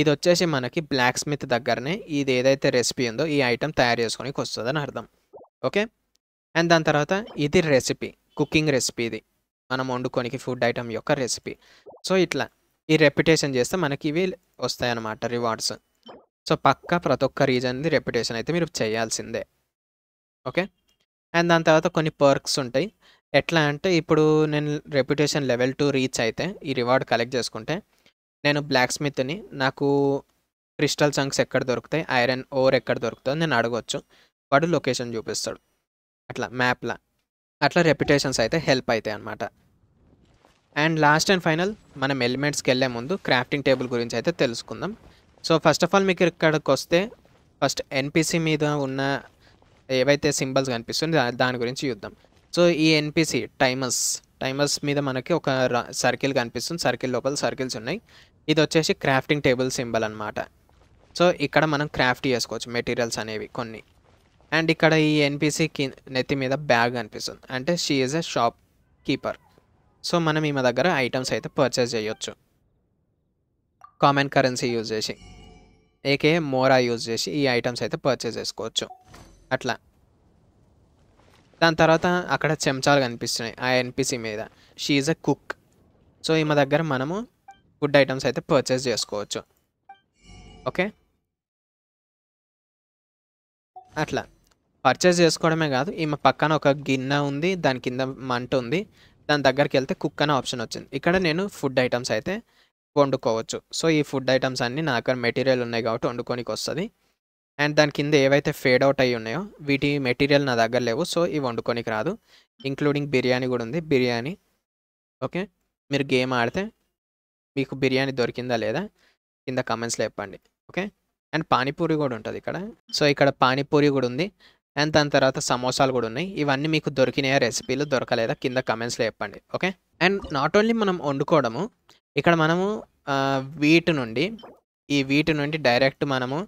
ఇది వచ్చేసి మనకి బ్లాక్ స్మిత్ దగ్గరనే ఇది ఏదైతే రెసిపీ ఉందో ఈ ఐటమ్ తయారు చేసుకోనికి వస్తుందని అర్థం ఓకే అండ్ దాని తర్వాత ఇది రెసిపీ కుకింగ్ రెసిపీ ఇది మనం వండుకోనికి ఫుడ్ ఐటమ్ యొక్క రెసిపీ సో ఇట్లా ఈ రెప్యుటేషన్ చేస్తే మనకి ఇవి వస్తాయన్నమాట రివార్డ్స్ సో పక్క ప్రతి ఒక్క రీజన్ది రెప్యుటేషన్ అయితే మీరు చేయాల్సిందే ఓకే అండ్ దాని తర్వాత కొన్ని పర్క్స్ ఉంటాయి ఎట్లా అంటే ఇప్పుడు నేను రెప్యుటేషన్ లెవెల్ టూ రీచ్ అయితే ఈ రివార్డ్ కలెక్ట్ చేసుకుంటే నేను బ్లాక్ స్మిత్ని నాకు క్రిస్టల్ సంక్స్ ఎక్కడ దొరుకుతాయి ఐరన్ ఓర్ ఎక్కడ దొరుకుతుందో నేను అడగవచ్చు వాడు లొకేషన్ చూపిస్తాడు అట్లా మ్యాప్లా అట్లా రెప్యుటేషన్స్ అయితే హెల్ప్ అవుతాయి అనమాట అండ్ లాస్ట్ అండ్ ఫైనల్ మనం ఎలిమెంట్స్కి వెళ్ళే ముందు క్రాఫ్టింగ్ టేబుల్ గురించి అయితే తెలుసుకుందాం సో ఫస్ట్ ఆఫ్ ఆల్ మీకు ఇక్కడికి వస్తే ఫస్ట్ ఎన్పిసి మీద ఉన్న ఏవైతే సింబల్స్ కనిపిస్తుంది దాని గురించి చూద్దాం సో ఈ ఎన్పిసి టైమర్స్ టైమర్స్ మీద మనకి ఒక సర్కిల్ కనిపిస్తుంది సర్కిల్ లోపల సర్కిల్స్ ఉన్నాయి ఇది వచ్చేసి క్రాఫ్టింగ్ టేబుల్ సింబల్ అనమాట సో ఇక్కడ మనం క్రాఫ్ట్ చేసుకోవచ్చు మెటీరియల్స్ అనేవి కొన్ని అండ్ ఇక్కడ ఈ ఎన్పిసి కి నెత్తి మీద బ్యాగ్ అనిపిస్తుంది అంటే she is a shopkeeper so మనం ఈమె దగ్గర ఐటమ్స్ అయితే పర్చేస్ చేయొచ్చు కామన్ కరెన్సీ యూజ్ చేసి ఏకే మోరా యూజ్ చేసి ఈ ఐటమ్స్ అయితే పర్చేస్ చేసుకోవచ్చు అట్లా దాని తర్వాత అక్కడ చెంచాలు కనిపిస్తున్నాయి ఆ ఎన్పిసి మీద she is a cook so ఈమె దగ్గర మనము ఫుడ్ ఐటమ్స్ అయితే పర్చేస్ చేసుకోవచ్చు ఓకే అట్లా పర్చేజ్ చేసుకోవడమే కాదు ఈమె పక్కన ఒక గిన్నె ఉంది దాని కింద మంట ఉంది దాని దగ్గరికి వెళ్తే కుక్ అనే ఆప్షన్ వచ్చింది ఇక్కడ నేను ఫుడ్ ఐటమ్స్ అయితే వండుకోవచ్చు సో ఈ ఫుడ్ ఐటమ్స్ అన్నీ నా దగ్గర మెటీరియల్ ఉన్నాయి కాబట్టి వండుకోనికి వస్తుంది అండ్ దాని కింద ఏవైతే ఫేడ్ అవుట్ అయ్యి ఉన్నాయో వీటి మెటీరియల్ నా దగ్గర లేవు సో ఇవి వండుకోనికి రాదు ఇంక్లూడింగ్ బిర్యానీ కూడా ఉంది బిర్యానీ ఓకే మీరు గేమ్ ఆడితే మీకు బిర్యానీ దొరికిందా లేదా కింద కమెంట్స్లో చెప్పండి ఓకే అండ్ పానీపూరి కూడా ఉంటుంది ఇక్కడ సో ఇక్కడ పానీపూరి కూడా ఉంది అండ్ దాని తర్వాత సమోసాలు కూడా ఉన్నాయి ఇవన్నీ మీకు దొరికినాయా రెసిపీలు దొరకలేదా కింద కమెంట్స్లో చెప్పండి ఓకే అండ్ నాట్ ఓన్లీ మనం వండుకోవడము ఇక్కడ మనము వీటి నుండి ఈ వీటి నుండి డైరెక్ట్ మనము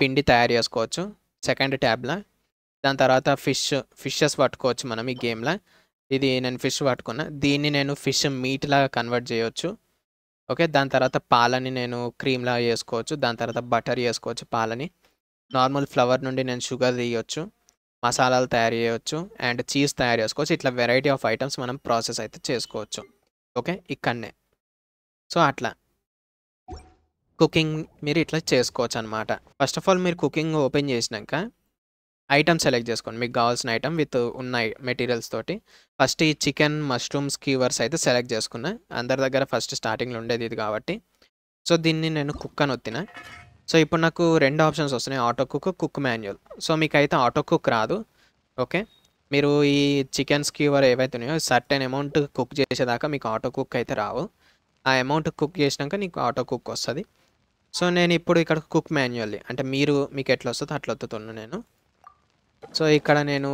పిండి తయారు చేసుకోవచ్చు సెకండ్ ట్యాబ్లో దాని తర్వాత ఫిష్ ఫిషెస్ పట్టుకోవచ్చు మనం ఈ గేమ్లో ఇది నేను ఫిష్ పట్టుకున్నా దీన్ని నేను ఫిష్ లాగా కన్వర్ట్ చేయవచ్చు ఓకే దాని తర్వాత పాలని నేను క్రీమ్లా చేసుకోవచ్చు దాని తర్వాత బటర్ చేసుకోవచ్చు పాలని నార్మల్ ఫ్లవర్ నుండి నేను షుగర్ తీయొచ్చు మసాలాలు తయారు చేయవచ్చు అండ్ చీజ్ తయారు చేసుకోవచ్చు ఇట్లా వెరైటీ ఆఫ్ ఐటమ్స్ మనం ప్రాసెస్ అయితే చేసుకోవచ్చు ఓకే ఇక్కడనే సో అట్లా కుకింగ్ మీరు ఇట్లా చేసుకోవచ్చు అనమాట ఫస్ట్ ఆఫ్ ఆల్ మీరు కుకింగ్ ఓపెన్ చేసినాక ఐటమ్ సెలెక్ట్ చేసుకోండి మీకు కావాల్సిన ఐటమ్ విత్ ఉన్న మెటీరియల్స్ తోటి ఫస్ట్ ఈ చికెన్ మష్రూమ్స్ కీవర్స్ అయితే సెలెక్ట్ చేసుకున్నా అందరి దగ్గర ఫస్ట్ స్టార్టింగ్లో ఉండేది ఇది కాబట్టి సో దీన్ని నేను కుక్ అని సో ఇప్పుడు నాకు రెండు ఆప్షన్స్ వస్తున్నాయి auto cook cook manual so మీకు అయితే ఆటో కుక్ రాదు ఓకే మీరు ఈ చికెన్ స్క్యూవర్ ఏవైతే ఉన్నాయో సర్టెన్ అమౌంట్ కుక్ చేసేదాకా మీకు ఆటో కుక్ అయితే రావు ఆ అమౌంట్ కుక్ చేసినాక నీకు ఆటో కుక్ వస్తుంది సో నేను ఇప్పుడు ఇక్కడ కుక్ మాన్యువల్లీ అంటే మీరు మీకు ఎట్లా వస్తుందో అట్లా వస్తున్నాను నేను సో ఇక్కడ నేను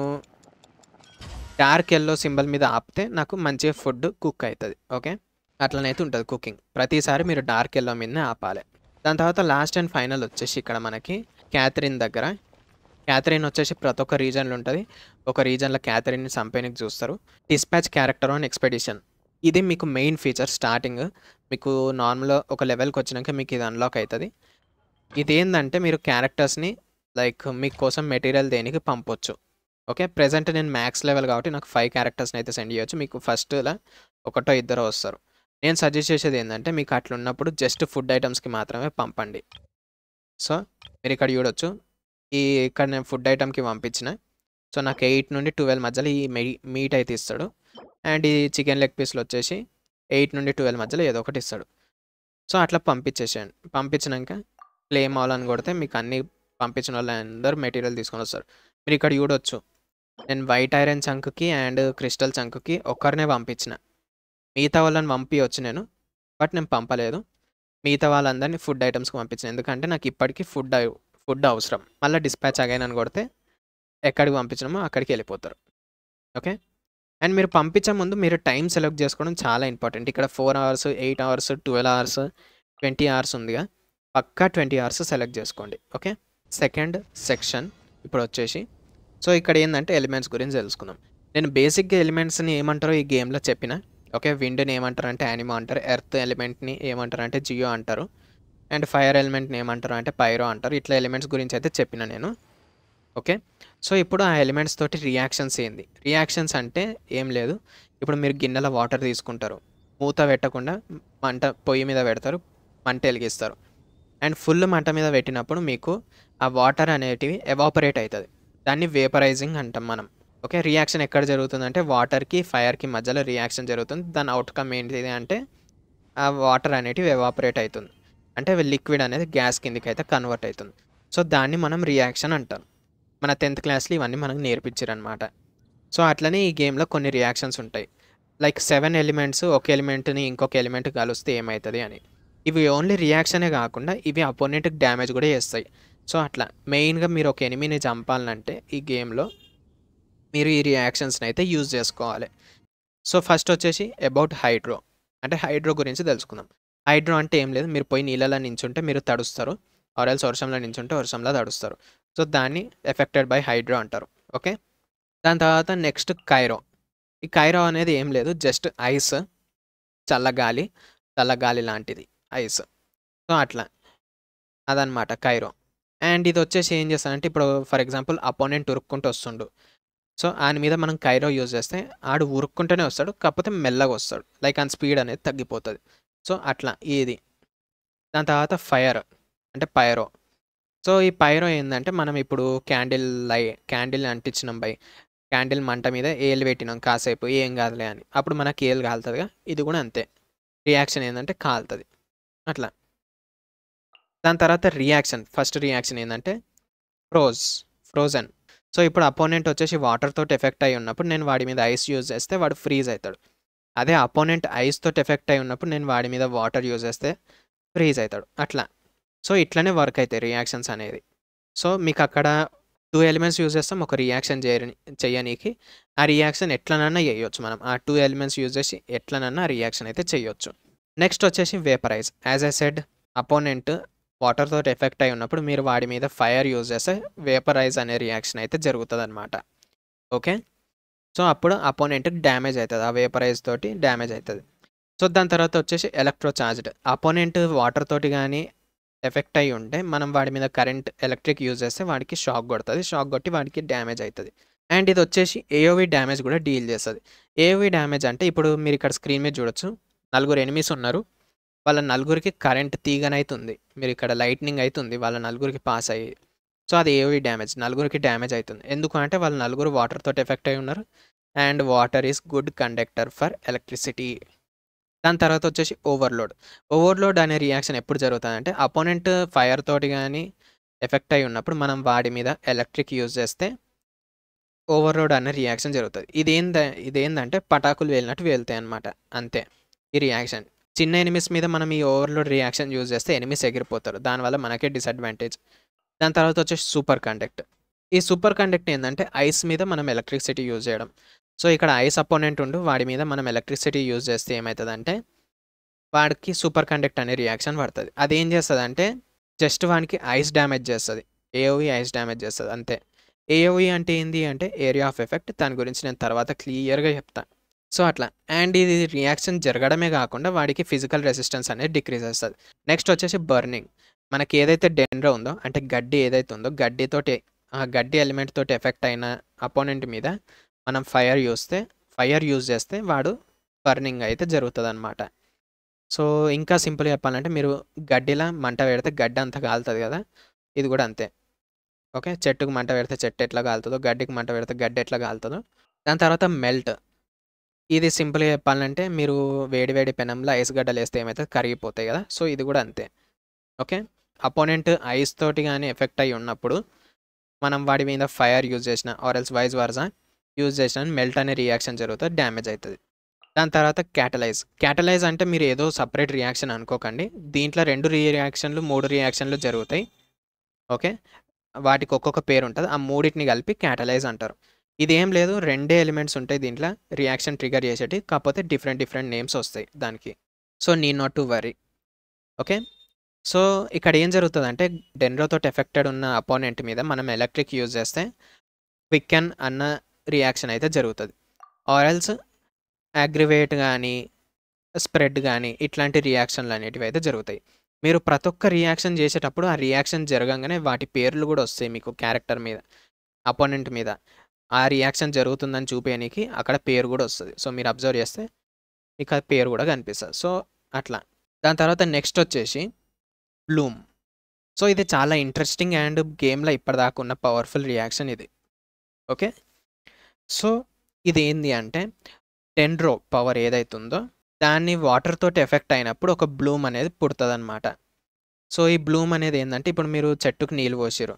డార్క్ ఎల్లో సింబల్ మీద ఆపితే నాకు మంచిగా ఫుడ్ కుక్ అవుతుంది ఓకే అట్లనైతే ఉంటుంది కుకింగ్ ప్రతిసారి మీరు డార్క్ ఎల్లో మీదనే ఆపాలి దాని తర్వాత లాస్ట్ అండ్ ఫైనల్ వచ్చేసి ఇక్కడ మనకి క్యాథరిన్ దగ్గర క్యాథరిన్ వచ్చేసి ప్రతి ఒక్క రీజన్లో ఉంటుంది ఒక రీజన్లో క్యాథరిన్ చంపేనికి చూస్తారు డిస్పాచ్ క్యారెక్టర్ ఆన్ ఎక్స్పెడిషన్ ఇది మీకు మెయిన్ ఫీచర్ స్టార్టింగ్ మీకు నార్మల్ ఒక లెవెల్కి వచ్చినాక మీకు ఇది అన్లాక్ అవుతుంది ఇదేంటంటే మీరు క్యారెక్టర్స్ని లైక్ మీకోసం మెటీరియల్ దేనికి పంపొచ్చు ఓకే ప్రజెంట్ నేను మ్యాక్స్ లెవెల్ కాబట్టి నాకు ఫైవ్ క్యారెక్టర్స్ని అయితే సెండ్ చేయొచ్చు మీకు ఫస్ట్లో ఒకటో ఇద్దరు వస్తారు నేను సజెస్ట్ చేసేది ఏంటంటే మీకు అట్లా ఉన్నప్పుడు జస్ట్ ఫుడ్ ఐటమ్స్కి మాత్రమే పంపండి సో మీరు ఇక్కడ చూడొచ్చు ఈ ఇక్కడ నేను ఫుడ్ ఐటమ్కి పంపించిన సో నాకు ఎయిట్ నుండి ట్వెల్వ్ మధ్యలో ఈ మీట్ అయితే ఇస్తాడు అండ్ ఈ చికెన్ లెగ్ పీస్లు వచ్చేసి ఎయిట్ నుండి ట్వెల్వ్ మధ్యలో ఏదో ఒకటి ఇస్తాడు సో అట్లా పంపించేసాను పంపించినాక క్లెయిమ్ అవ్వాలని కొడితే మీకు అన్ని పంపించిన వాళ్ళు అందరూ మెటీరియల్ తీసుకొని వస్తారు మీరు ఇక్కడ చూడొచ్చు నేను వైట్ ఐరన్ చంక్కి అండ్ క్రిస్టల్ చంక్కి ఒక్కరినే పంపించిన మిగతా వాళ్ళని పంపించవచ్చు నేను బట్ నేను పంపలేదు మిగతా వాళ్ళందరినీ ఫుడ్ ఐటమ్స్కి పంపించాను ఎందుకంటే నాకు ఇప్పటికీ ఫుడ్ ఫుడ్ అవసరం మళ్ళీ డిస్పాచ్ అగైన్ అని కొడితే ఎక్కడికి పంపించినామో అక్కడికి వెళ్ళిపోతారు ఓకే అండ్ మీరు పంపించే ముందు మీరు టైం సెలెక్ట్ చేసుకోవడం చాలా ఇంపార్టెంట్ ఇక్కడ four hours eight hours twelve hours twenty hours ఉందిగా పక్కా ట్వంటీ అవర్స్ సెలెక్ట్ చేసుకోండి ఓకే సెకండ్ సెక్షన్ ఇప్పుడు వచ్చేసి సో ఇక్కడ ఏంటంటే ఎలిమెంట్స్ గురించి తెలుసుకుందాం నేను బేసిక్గా ఎలిమెంట్స్ని ఏమంటారో ఈ గేమ్లో చెప్పిన ఓకే విండ్ని ఏమంటారంటే యానిమా అంటారు ఎర్త్ ఎలిమెంట్ని ఏమంటారంటే జియో అంటారు అండ్ ఫైర్ ఎలిమెంట్ని ఏమంటారు అంటే పైరో అంటారు ఇట్లా ఎలిమెంట్స్ గురించి అయితే చెప్పిన నేను ఓకే సో ఇప్పుడు ఆ ఎలిమెంట్స్ తోటి రియాక్షన్స్ ఏంది రియాక్షన్స్ అంటే ఏం లేదు ఇప్పుడు మీరు గిన్నెలో వాటర్ తీసుకుంటారు మూత పెట్టకుండా మంట పొయ్యి మీద పెడతారు మంట వెలిగిస్తారు అండ్ ఫుల్ మంట మీద పెట్టినప్పుడు మీకు ఆ వాటర్ అనేటివి ఎవాపరేట్ అవుతుంది దాన్ని వేపరైజింగ్ అంటాం మనం ఓకే రియాక్షన్ ఎక్కడ జరుగుతుంది అంటే వాటర్కి ఫైర్కి మధ్యలో రియాక్షన్ జరుగుతుంది దాని అవుట్కమ్ ఏంటిది అంటే ఆ వాటర్ అనేటివి ఎవాపరేట్ అవుతుంది అంటే లిక్విడ్ అనేది గ్యాస్ కిందకి అయితే కన్వర్ట్ అవుతుంది సో దాన్ని మనం రియాక్షన్ అంటాం మన టెన్త్ క్లాస్లో ఇవన్నీ మనకు నేర్పించారనమాట సో అట్లనే ఈ గేమ్లో కొన్ని రియాక్షన్స్ ఉంటాయి లైక్ సెవెన్ ఎలిమెంట్స్ ఒక ఎలిమెంట్ని ఇంకొక ఎలిమెంట్ కలిస్తే ఏమవుతుంది అని ఇవి ఓన్లీ రియాక్షనే కాకుండా ఇవి అపోనెంట్కి డ్యామేజ్ కూడా చేస్తాయి సో అట్లా మెయిన్గా మీరు ఒక ఎనిమిని చంపాలంటే ఈ గేమ్లో మీరు ఈ రియాక్షన్స్ని అయితే యూజ్ చేసుకోవాలి సో ఫస్ట్ వచ్చేసి అబౌట్ హైడ్రో అంటే హైడ్రో గురించి తెలుసుకుందాం హైడ్రో అంటే ఏం లేదు మీరు పోయి నీళ్ళలో నించుంటే మీరు తడుస్తారు ఆరల్స్ వర్షంలో నించుంటే వర్షంలో తడుస్తారు సో దాన్ని ఎఫెక్టెడ్ బై హైడ్రో అంటారు ఓకే దాని తర్వాత నెక్స్ట్ కైరో ఈ కైరో అనేది ఏం లేదు జస్ట్ ఐస్ చల్లగాలి చల్లగాలి లాంటిది ఐస్ సో అట్లా అదనమాట కైరో అండ్ ఇది వచ్చేసి ఏం చేస్తానంటే ఇప్పుడు ఫర్ ఎగ్జాంపుల్ అపోనెంట్ ఉరుక్కుంటూ వస్తుండు సో ఆయన మీద మనం కైరో యూజ్ చేస్తే ఆడు ఉరుక్కుంటూనే వస్తాడు కాకపోతే మెల్లగా వస్తాడు లైక్ ఆయన స్పీడ్ అనేది తగ్గిపోతుంది సో అట్లా ఇది దాని తర్వాత ఫైర్ అంటే పైరో సో ఈ పైరో ఏంటంటే మనం ఇప్పుడు క్యాండిల్ లై క్యాండిల్ అంటించినాం బై క్యాండిల్ మంట మీద ఏలు పెట్టినాం కాసేపు ఏం కాదులే అని అప్పుడు మనకి ఏలు కాలుతుందిగా ఇది కూడా అంతే రియాక్షన్ ఏంటంటే కాలుతుంది అట్లా దాని తర్వాత రియాక్షన్ ఫస్ట్ రియాక్షన్ ఏంటంటే ఫ్రోజ్ ఫ్రోజన్ సో ఇప్పుడు అపోనెంట్ వచ్చేసి వాటర్ తోటి ఎఫెక్ట్ అయి ఉన్నప్పుడు నేను వాడి మీద ఐస్ యూజ్ చేస్తే వాడు ఫ్రీజ్ అవుతాడు అదే అపోనెంట్ ఐస్ తోటి ఎఫెక్ట్ అయి ఉన్నప్పుడు నేను వాడి మీద వాటర్ యూజ్ చేస్తే ఫ్రీజ్ అవుతాడు అట్లా సో ఇట్లనే వర్క్ అవుతాయి రియాక్షన్స్ అనేది సో మీకు అక్కడ టూ ఎలిమెంట్స్ యూజ్ చేస్తాం ఒక రియాక్షన్ చేయని చేయనీకి ఆ రియాక్షన్ ఎట్లనన్నా చేయొచ్చు మనం ఆ టూ ఎలిమెంట్స్ యూజ్ చేసి ఎట్లనన్నా రియాక్షన్ అయితే చేయొచ్చు నెక్స్ట్ వచ్చేసి vaporize as a said opponent water తోటి ఎఫెక్ట్ అయి ఉన్నప్పుడు మీరు వాడి మీద ఫైర్ యూజ్ చేస్తే వేపరైజ్ అనే రియాక్షన్ అయితే జరుగుతుంది అనమాట ఓకే సో అప్పుడు అపోనెంట్ డ్యామేజ్ అవుతుంది ఆ వేపరైజ్ తోటి డ్యామేజ్ అవుతుంది సో దాని తర్వాత వచ్చేసి ఎలక్ట్రో చార్జ్డ్ అపోనెంట్ వాటర్ తోటి కానీ ఎఫెక్ట్ అయి ఉంటే మనం వాడి మీద కరెంట్ ఎలక్ట్రిక్ యూజ్ చేస్తే వాడికి షాక్ కొడుతుంది షాక్ కొట్టి వాడికి డ్యామేజ్ అవుతుంది అండ్ ఇది వచ్చేసి ఏఓవి డ్యామేజ్ కూడా డీల్ చేస్తుంది ఏఓవి డ్యామేజ్ అంటే ఇప్పుడు మీరు ఇక్కడ స్క్రీన్ మీద చూడొచ్చు నలుగురు ఎనిమిస్ ఉన్నారు వాళ్ళ నలుగురికి కరెంట్ తీగనైతుంది మీరు ఇక్కడ లైట్నింగ్ అవుతుంది వాళ్ళ నలుగురికి పాస్ అయ్యి సో అది ఏవి డ్యామేజ్ నలుగురికి డ్యామేజ్ అవుతుంది ఎందుకు అంటే వాళ్ళ నలుగురు వాటర్ తోటి ఎఫెక్ట్ అయి ఉన్నారు and water is good conductor for electricity దాని తర్వాత వచ్చేసి ఓవర్లోడ్ ఓవర్లోడ్ అనే రియాక్షన్ ఎప్పుడు జరుగుతుందంటే అపోనెంట్ ఫైర్ తోటి కానీ ఎఫెక్ట్ అయి ఉన్నప్పుడు మనం వాడి మీద ఎలక్ట్రిక్ యూజ్ చేస్తే ఓవర్లోడ్ అనే రియాక్షన్ జరుగుతుంది ఇదేంద ఇదేందంటే పటాకులు వేలినట్టు వెళ్తాయి అనమాట అంతే ఈ రియాక్షన్ చిన్న ఎనిమిస్ మీద మనం ఈ ఓవర్లోడ్ రియాక్షన్ యూజ్ చేస్తే ఎనిమిస్ ఎగిరిపోతారు దానివల్ల మనకే డిసడ్వాంటేజ్ దాని తర్వాత వచ్చేసి సూపర్ కండక్ట్ ఈ సూపర్ కండక్ట్ ఏంటంటే ఐస్ మీద మనం ఎలక్ట్రిసిటీ యూజ్ చేయడం సో ఇక్కడ ఐస్ అపోనెంట్ ఉండు వాడి మీద మనం ఎలక్ట్రిసిటీ యూజ్ చేస్తే ఏమవుతుందంటే వాడికి సూపర్ కండక్ట్ అనే రియాక్షన్ పడుతుంది అది ఏం చేస్తుంది అంటే జస్ట్ వానికి ఐస్ డ్యామేజ్ చేస్తుంది ఏఓవి ఐస్ డ్యామేజ్ చేస్తుంది అంతే ఏఓవి అంటే ఏంది అంటే ఏరియా ఆఫ్ ఎఫెక్ట్ దాని గురించి నేను తర్వాత క్లియర్గా చెప్తాను సో అట్లా అండ్ ఇది రియాక్షన్ జరగడమే కాకుండా వాడికి ఫిజికల్ రెసిస్టెన్స్ అనేది డిక్రీజ్ అవుతుంది నెక్స్ట్ వచ్చేసి బర్నింగ్ మనకి ఏదైతే డెండ్రో ఉందో అంటే గడ్డి ఏదైతే ఉందో గడ్డితోటి ఆ గడ్డి ఎలిమెంట్ తోటి ఎఫెక్ట్ అయిన అపోనెంట్ మీద మనం ఫైర్ చూస్తే ఫైర్ యూజ్ చేస్తే వాడు బర్నింగ్ అయితే జరుగుతుంది అనమాట సో ఇంకా సింపుల్ చెప్పాలంటే మీరు గడ్డిలా మంట పెడితే గడ్డి అంతా కాలుతుంది కదా ఇది కూడా అంతే ఓకే చెట్టుకు మంట పెడితే చెట్టు ఎట్లా కాలుతుందో గడ్డికి మంట పెడితే గడ్డి ఎట్లా కాలుతుందో దాని తర్వాత మెల్ట్ ఇది సింపుల్గా చెప్పాలంటే మీరు వేడి వేడి పెనంలో ఐస్ గడ్డలు వేస్తే ఏమైతే కరిగిపోతాయి కదా సో ఇది కూడా అంతే ఓకే అపోనెంట్ ఐస్ తోటి కానీ ఎఫెక్ట్ అయి ఉన్నప్పుడు మనం వాడి మీద ఫైర్ యూజ్ చేసిన ఆర్ఎల్స్ వైజ్ వర్జా యూజ్ చేసిన మెల్ట్ అనే రియాక్షన్ జరుగుతుంది డ్యామేజ్ అవుతుంది దాని తర్వాత క్యాటలైజ్ క్యాటలైజ్ అంటే మీరు ఏదో సపరేట్ రియాక్షన్ అనుకోకండి దీంట్లో రెండు రియాక్షన్లు మూడు రియాక్షన్లు జరుగుతాయి ఓకే వాటికి ఒక్కొక్క పేరు ఉంటుంది ఆ మూడింటిని కలిపి క్యాటలైజ్ అంటారు ఇది ఏం లేదు రెండే ఎలిమెంట్స్ ఉంటాయి దీంట్లో రియాక్షన్ ట్రిగర్ చేసేటి కాకపోతే డిఫరెంట్ డిఫరెంట్ నేమ్స్ వస్తాయి దానికి so need not to worry okay so ఇక్కడ ఏం జరుగుతుంది అంటే డెన్రోతో ఎఫెక్టెడ్ ఉన్న అపోనెంట్ మీద మనం ఎలక్ట్రిక్ యూజ్ చేస్తే క్వికెన్ అన్న రియాక్షన్ అయితే జరుగుతుంది ఆయిల్స్ అగ్రివేట్ కానీ స్ప్రెడ్ కానీ ఇట్లాంటి రియాక్షన్లు అనేటివి అయితే జరుగుతాయి మీరు ప్రతి ఒక్క రియాక్షన్ చేసేటప్పుడు ఆ రియాక్షన్ జరగంగానే వాటి పేర్లు కూడా వస్తాయి మీకు క్యారెక్టర్ మీద అపోనెంట్ మీద ఆ రియాక్షన్ జరుగుతుందని చూపేయడానికి అక్కడ పేరు కూడా వస్తుంది సో మీరు అబ్జర్వ్ చేస్తే మీకు ఆ పేరు కూడా కనిపిస్తుంది సో అట్లా దాని తర్వాత నెక్స్ట్ వచ్చేసి బ్లూమ్ సో ఇది చాలా ఇంట్రెస్టింగ్ అండ్ గేమ్లో ఇప్పటిదాకా ఉన్న పవర్ఫుల్ రియాక్షన్ ఇది ఓకే సో ఇది ఏంది అంటే టెండ్రో పవర్ ఏదైతుందో దాన్ని వాటర్ తోటి ఎఫెక్ట్ అయినప్పుడు ఒక బ్లూమ్ అనేది పుడుతుంది సో ఈ బ్లూమ్ అనేది ఏంటంటే ఇప్పుడు మీరు చెట్టుకు నీళ్ళు పోసారు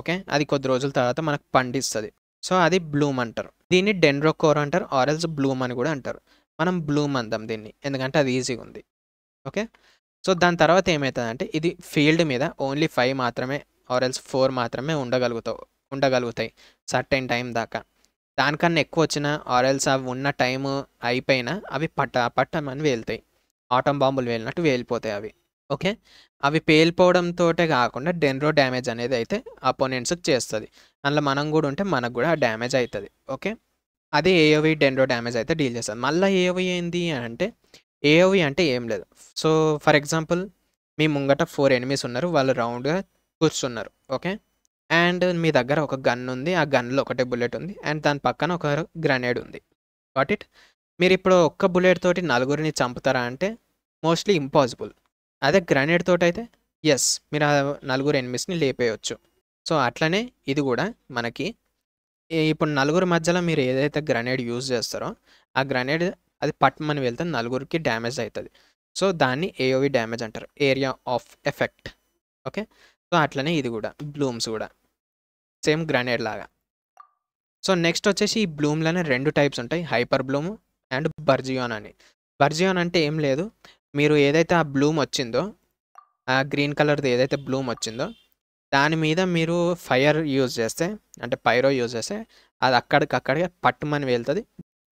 ఓకే అది కొద్ది రోజుల తర్వాత మనకు పండిస్తుంది సో అది బ్లూమ్ అంటారు దీన్ని డెండ్రోకోర్ అంటారు ఆరల్స్ బ్లూమ్ అని కూడా అంటారు మనం బ్లూమ్ అందాం దీన్ని ఎందుకంటే అది ఈజీగా ఉంది ఓకే సో దాని తర్వాత ఏమవుతుందంటే ఇది ఫీల్డ్ మీద ఓన్లీ ఫైవ్ మాత్రమే ఆరల్స్ ఫోర్ మాత్రమే ఉండగలుగుతావు ఉండగలుగుతాయి సర్టైన్ టైం దాకా దానికన్నా ఎక్కువ వచ్చిన ఆరల్స్ అవి ఉన్న టైం అయిపోయినా అవి పట్ట పట్టమని వెళ్తాయి ఆటం బాంబులు వేలినట్టు వేలిపోతాయి అవి ఓకే అవి పేలిపోవడంతో కాకుండా డెన్రో డ్యామేజ్ అనేది అయితే అపోనెంట్స్కి చేస్తుంది అందులో మనం కూడా ఉంటే మనకు కూడా డ్యామేజ్ అవుతుంది ఓకే అది ఏఓవి డెన్రో డ్యామేజ్ అయితే డీల్ చేస్తుంది మళ్ళీ ఏఓవి ఏంది అంటే ఏఓవి అంటే ఏం లేదు సో ఫర్ ఎగ్జాంపుల్ మీ ముంగట ఫోర్ ఎనిమీస్ ఉన్నారు వాళ్ళు రౌండ్గా కూర్చున్నారు ఓకే అండ్ మీ దగ్గర ఒక గన్ ఉంది ఆ గన్లో ఒకటే బుల్లెట్ ఉంది అండ్ దాని పక్కన ఒక గ్రనేడ్ ఉంది వాట్ ఇట్ మీరు ఇప్పుడు ఒక్క బుల్లెట్ తోటి నలుగురిని చంపుతారా అంటే మోస్ట్లీ ఇంపాసిబుల్ అదే గ్రానైట్ తోటి అయితే ఎస్ మీరు నలుగురు ఎనిమిస్ని లేపేయచ్చు సో అట్లనే ఇది కూడా మనకి ఇప్పుడు నలుగురు మధ్యలో మీరు ఏదైతే గ్రనేడ్ యూజ్ చేస్తారో ఆ గ్రనేడ్ అది పట్టమని వెళ్తే నలుగురికి డ్యామేజ్ అవుతుంది సో దాన్ని ఏఓవి డ్యామేజ్ అంటారు area of effect okay so అట్లనే ఇది కూడా బ్లూమ్స్ కూడా సేమ్ గ్రనేడ్ లాగా సో నెక్స్ట్ వచ్చేసి ఈ బ్లూమ్లోనే రెండు టైప్స్ ఉంటాయి హైపర్ బ్లూమ్ అండ్ బర్జియాన్ అని బర్జియోన్ అంటే ఏం లేదు మీరు ఏదైతే ఆ బ్లూమ్ వచ్చిందో ఆ గ్రీన్ కలర్ది ఏదైతే బ్లూమ్ వచ్చిందో దాని మీద మీరు ఫైర్ యూజ్ చేస్తే అంటే పైరో యూజ్ చేస్తే అది అక్కడికక్కడికి పట్టుమని వెళ్తుంది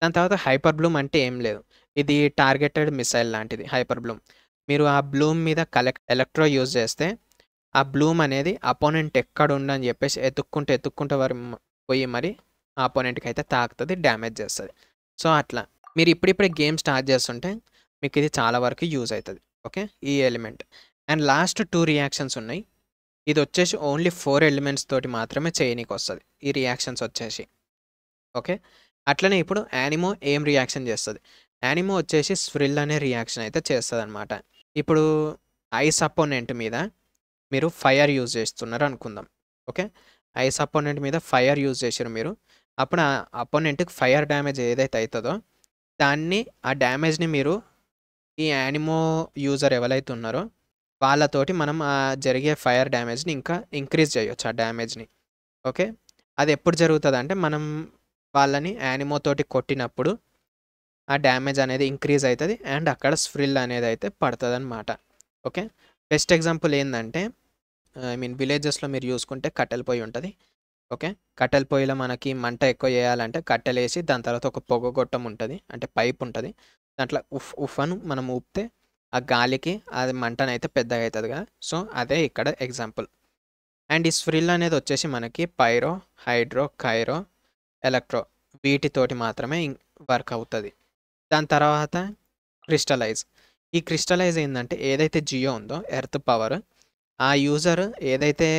దాని తర్వాత హైపర్ బ్లూమ్ అంటే ఏం లేదు ఇది టార్గెటెడ్ మిసైల్ లాంటిది హైపర్ బ్లూమ్ మీరు ఆ బ్లూమ్ మీద కలెక్ట్ ఎలక్ట్రో యూజ్ చేస్తే ఆ బ్లూమ్ అనేది అపోనెంట్ ఎక్కడ ఉండని చెప్పేసి ఎత్తుక్కుంటూ ఎత్తుక్కుంటూ వారు పోయి మరి అపోనెంట్కి అయితే తాకుతుంది డ్యామేజ్ చేస్తుంది సో అట్లా మీరు ఇప్పుడిప్పుడే గేమ్ స్టార్ట్ చేస్తుంటే మీకు ఇది చాలా వరకు యూజ్ అవుతుంది ఓకే ఈ element and last two reactions ఉన్నాయి ఇది వచ్చేసి ఓన్లీ ఫోర్ ఎలిమెంట్స్ తోటి మాత్రమే చేయనీకి వస్తుంది ఈ రియాక్షన్స్ వచ్చేసి ఓకే అట్లనే ఇప్పుడు యానిమో ఏం రియాక్షన్ చేస్తుంది యానిమో వచ్చేసి స్ఫ్రిల్ అనే రియాక్షన్ అయితే చేస్తుంది అనమాట ఇప్పుడు ఐస్ అపోనెంట్ మీద మీరు ఫైర్ యూజ్ చేస్తున్నారు అనుకుందాం ఓకే ఐస్ అపోనెంట్ మీద ఫైర్ యూజ్ చేశారు మీరు అప్పుడు ఆ అపోనెంట్కి ఫైర్ డ్యామేజ్ ఏదైతే అవుతుందో దాన్ని ఆ డ్యామేజ్ని మీరు ఈ యానిమో యూజర్ ఎవరైతే ఉన్నారో వాళ్ళతోటి మనం ఆ జరిగే ఫైర్ డ్యామేజ్ని ఇంకా ఇంక్రీజ్ చేయొచ్చు ఆ డ్యామేజ్ని ఓకే అది ఎప్పుడు జరుగుతుంది అంటే మనం వాళ్ళని యానిమోతోటి కొట్టినప్పుడు ఆ డ్యామేజ్ అనేది ఇంక్రీజ్ అవుతుంది అండ్ అక్కడ స్ఫ్రిల్ అనేది అయితే పడుతుంది అనమాట ఓకే బెస్ట్ ఎగ్జాంపుల్ ఏంటంటే ఐ మీన్ విలేజెస్లో మీరు చూసుకుంటే కట్టెల పొయ్యి ఉంటుంది ఓకే కట్టెల పొయ్యిలో మనకి మంట ఎక్కువ చేయాలంటే కట్టెలు వేసి దాని తర్వాత ఒక పొగ గొట్టం ఉంటుంది అంటే పైప్ ఉంటుంది దాంట్లో ఉఫ్ ఉఫ్ అని మనం ఊపితే ఆ గాలికి అది అయితే పెద్దగా అవుతుంది కదా సో అదే ఇక్కడ ఎగ్జాంపుల్ అండ్ ఈ స్ఫ్రిల్ అనేది వచ్చేసి మనకి పైరో హైడ్రో కైరో ఎలక్ట్రో వీటితోటి మాత్రమే వర్క్ అవుతుంది దాని తర్వాత క్రిస్టలైజ్ ఈ క్రిస్టలైజ్ ఏంటంటే ఏదైతే జియో ఉందో ఎర్త్ పవర్ ఆ యూజర్ ఏదైతే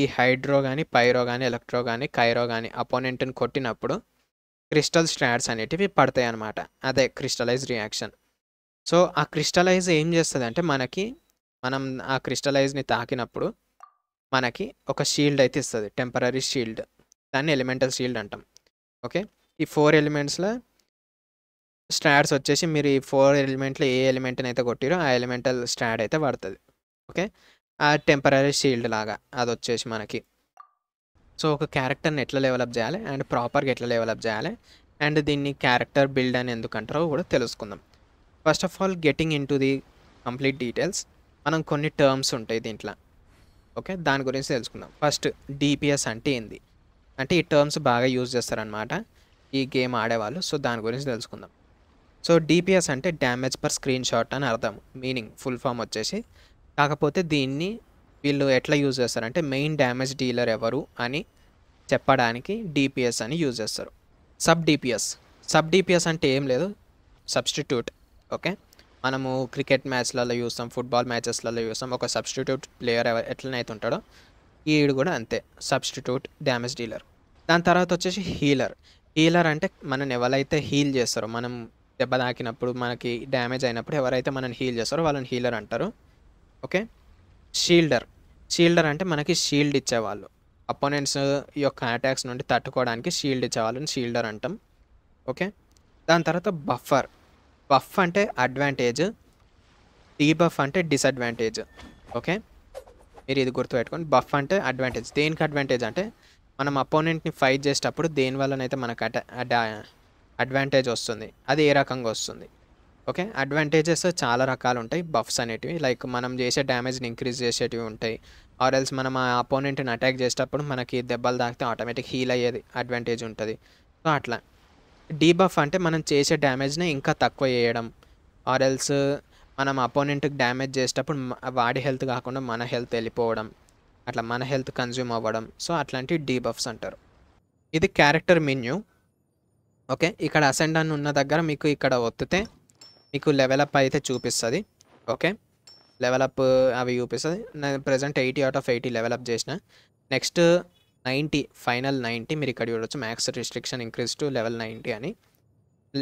ఈ హైడ్రో కానీ పైరో కానీ ఎలక్ట్రో కానీ కైరో కానీ అపోనెంట్ని కొట్టినప్పుడు క్రిస్టల్ స్ట్రాట్స్ అనేటివి పడతాయి అనమాట అదే క్రిస్టలైజ్ రియాక్షన్ సో ఆ క్రిస్టలైజ్ ఏం చేస్తుంది అంటే మనకి మనం ఆ క్రిస్టలైజ్ని తాకినప్పుడు మనకి ఒక షీల్డ్ అయితే ఇస్తుంది టెంపరీ షీల్డ్ దాన్ని ఎలిమెంటల్ షీల్డ్ అంటాం ఓకే ఈ ఫోర్ ఎలిమెంట్స్లో స్టాడ్స్ వచ్చేసి మీరు ఈ ఫోర్ ఎలిమెంట్లో ఏ ఎలిమెంట్ని అయితే కొట్టిరో ఆ ఎలిమెంటల్ స్టాడ్ అయితే పడుతుంది ఓకే ఆ టెంపరీ షీల్డ్ లాగా అది వచ్చేసి మనకి సో ఒక క్యారెక్టర్ని ఎట్లా డెవలప్ చేయాలి అండ్ ప్రాపర్గా ఎట్లా డెవలప్ చేయాలి అండ్ దీన్ని క్యారెక్టర్ బిల్డ్ అని ఎందుకంటారో కూడా తెలుసుకుందాం first of all getting in the complete details మనం కొన్ని టర్మ్స్ ఉంటాయి దీంట్లో ఓకే దాని గురించి తెలుసుకుందాం ఫస్ట్ డిపిఎస్ అంటే ఏంది అంటే ఈ టర్మ్స్ బాగా యూజ్ చేస్తారనమాట ఈ గేమ్ ఆడేవాళ్ళు సో దాని గురించి తెలుసుకుందాం సో డిపిఎస్ అంటే డ్యామేజ్ పర్ స్క్రీన్ షాట్ అని అర్థం మీనింగ్ ఫుల్ ఫామ్ వచ్చేసి కాకపోతే దీన్ని వీళ్ళు ఎట్లా యూజ్ చేస్తారంటే మెయిన్ డ్యామేజ్ డీలర్ ఎవరు అని చెప్పడానికి డిపిఎస్ అని యూజ్ చేస్తారు సబ్ డిపిఎస్ సబ్ డిపిఎస్ అంటే ఏం లేదు సబ్స్టిట్యూట్ ఓకే మనము క్రికెట్ మ్యాచ్లలో చూస్తాం ఫుట్బాల్ మ్యాచెస్లలో చూస్తాం ఒక సబ్స్టిట్యూట్ ప్లేయర్ ఎవరు ఎట్లనైతే ఉంటాడో ఈడు కూడా అంతే సబ్స్టిట్యూట్ డ్యామేజ్ డీలర్ దాని తర్వాత వచ్చేసి హీలర్ హీలర్ అంటే మనం ఎవరైతే హీల్ చేస్తారో మనం దెబ్బ తాకినప్పుడు మనకి డ్యామేజ్ అయినప్పుడు ఎవరైతే మనం హీల్ చేస్తారో వాళ్ళని హీలర్ అంటారు ఓకే షీల్డర్ షీల్డర్ అంటే మనకి షీల్డ్ ఇచ్చేవాళ్ళు అపోనెంట్స్ యొక్క అటాక్స్ నుండి తట్టుకోవడానికి షీల్డ్ ఇచ్చేవాళ్ళని షీల్డర్ అంటాం ఓకే దాని తర్వాత బఫర్ బఫ్ అంటే అడ్వాంటేజ్ డీబఫ్ అంటే డిసడ్వాంటేజ్ ఓకే మీరు ఇది గుర్తుపెట్టుకోండి బఫ్ అంటే అడ్వాంటేజ్ దేనికి అడ్వాంటేజ్ అంటే మనం అపోనెంట్ని ఫైట్ చేసేటప్పుడు దేనివల్లనైతే వల్లనైతే మనకు అడ్వాంటేజ్ వస్తుంది అది ఏ రకంగా వస్తుంది ఓకే అడ్వాంటేజెస్ చాలా రకాలు ఉంటాయి బఫ్స్ అనేటివి లైక్ మనం చేసే డ్యామేజ్ని ఇంక్రీజ్ చేసేటివి ఉంటాయి ఆర్ ఎల్స్ మనం ఆ అపోనెంట్ని అటాక్ చేసేటప్పుడు మనకి దెబ్బలు తాకితే ఆటోమేటిక్ హీల్ అయ్యేది అడ్వాంటేజ్ ఉంటుంది సో అట్లా డీబఫ్ అంటే మనం చేసే డ్యామేజ్ని ఇంకా తక్కువ చేయడం ఆర్ ఎల్స్ మనం అపోనెంట్కి డ్యామేజ్ చేసేటప్పుడు వాడి హెల్త్ కాకుండా మన హెల్త్ వెళ్ళిపోవడం అట్లా మన హెల్త్ కన్జ్యూమ్ అవ్వడం సో అట్లాంటివి డీబఫ్స్ అంటారు ఇది క్యారెక్టర్ మెన్యూ ఓకే ఇక్కడ అసెండ్ అని ఉన్న దగ్గర మీకు ఇక్కడ ఒత్తితే మీకు లెవెల్ అప్ అయితే చూపిస్తుంది ఓకే లెవెల్ అప్ uh, అవి చూపిస్తుంది నేను present eighty out of eighty level up చేసిన నెక్స్ట్ నైంటీ ఫైనల్ నైంటీ మీరు ఇక్కడ చూడవచ్చు max restriction increase to level ninety అని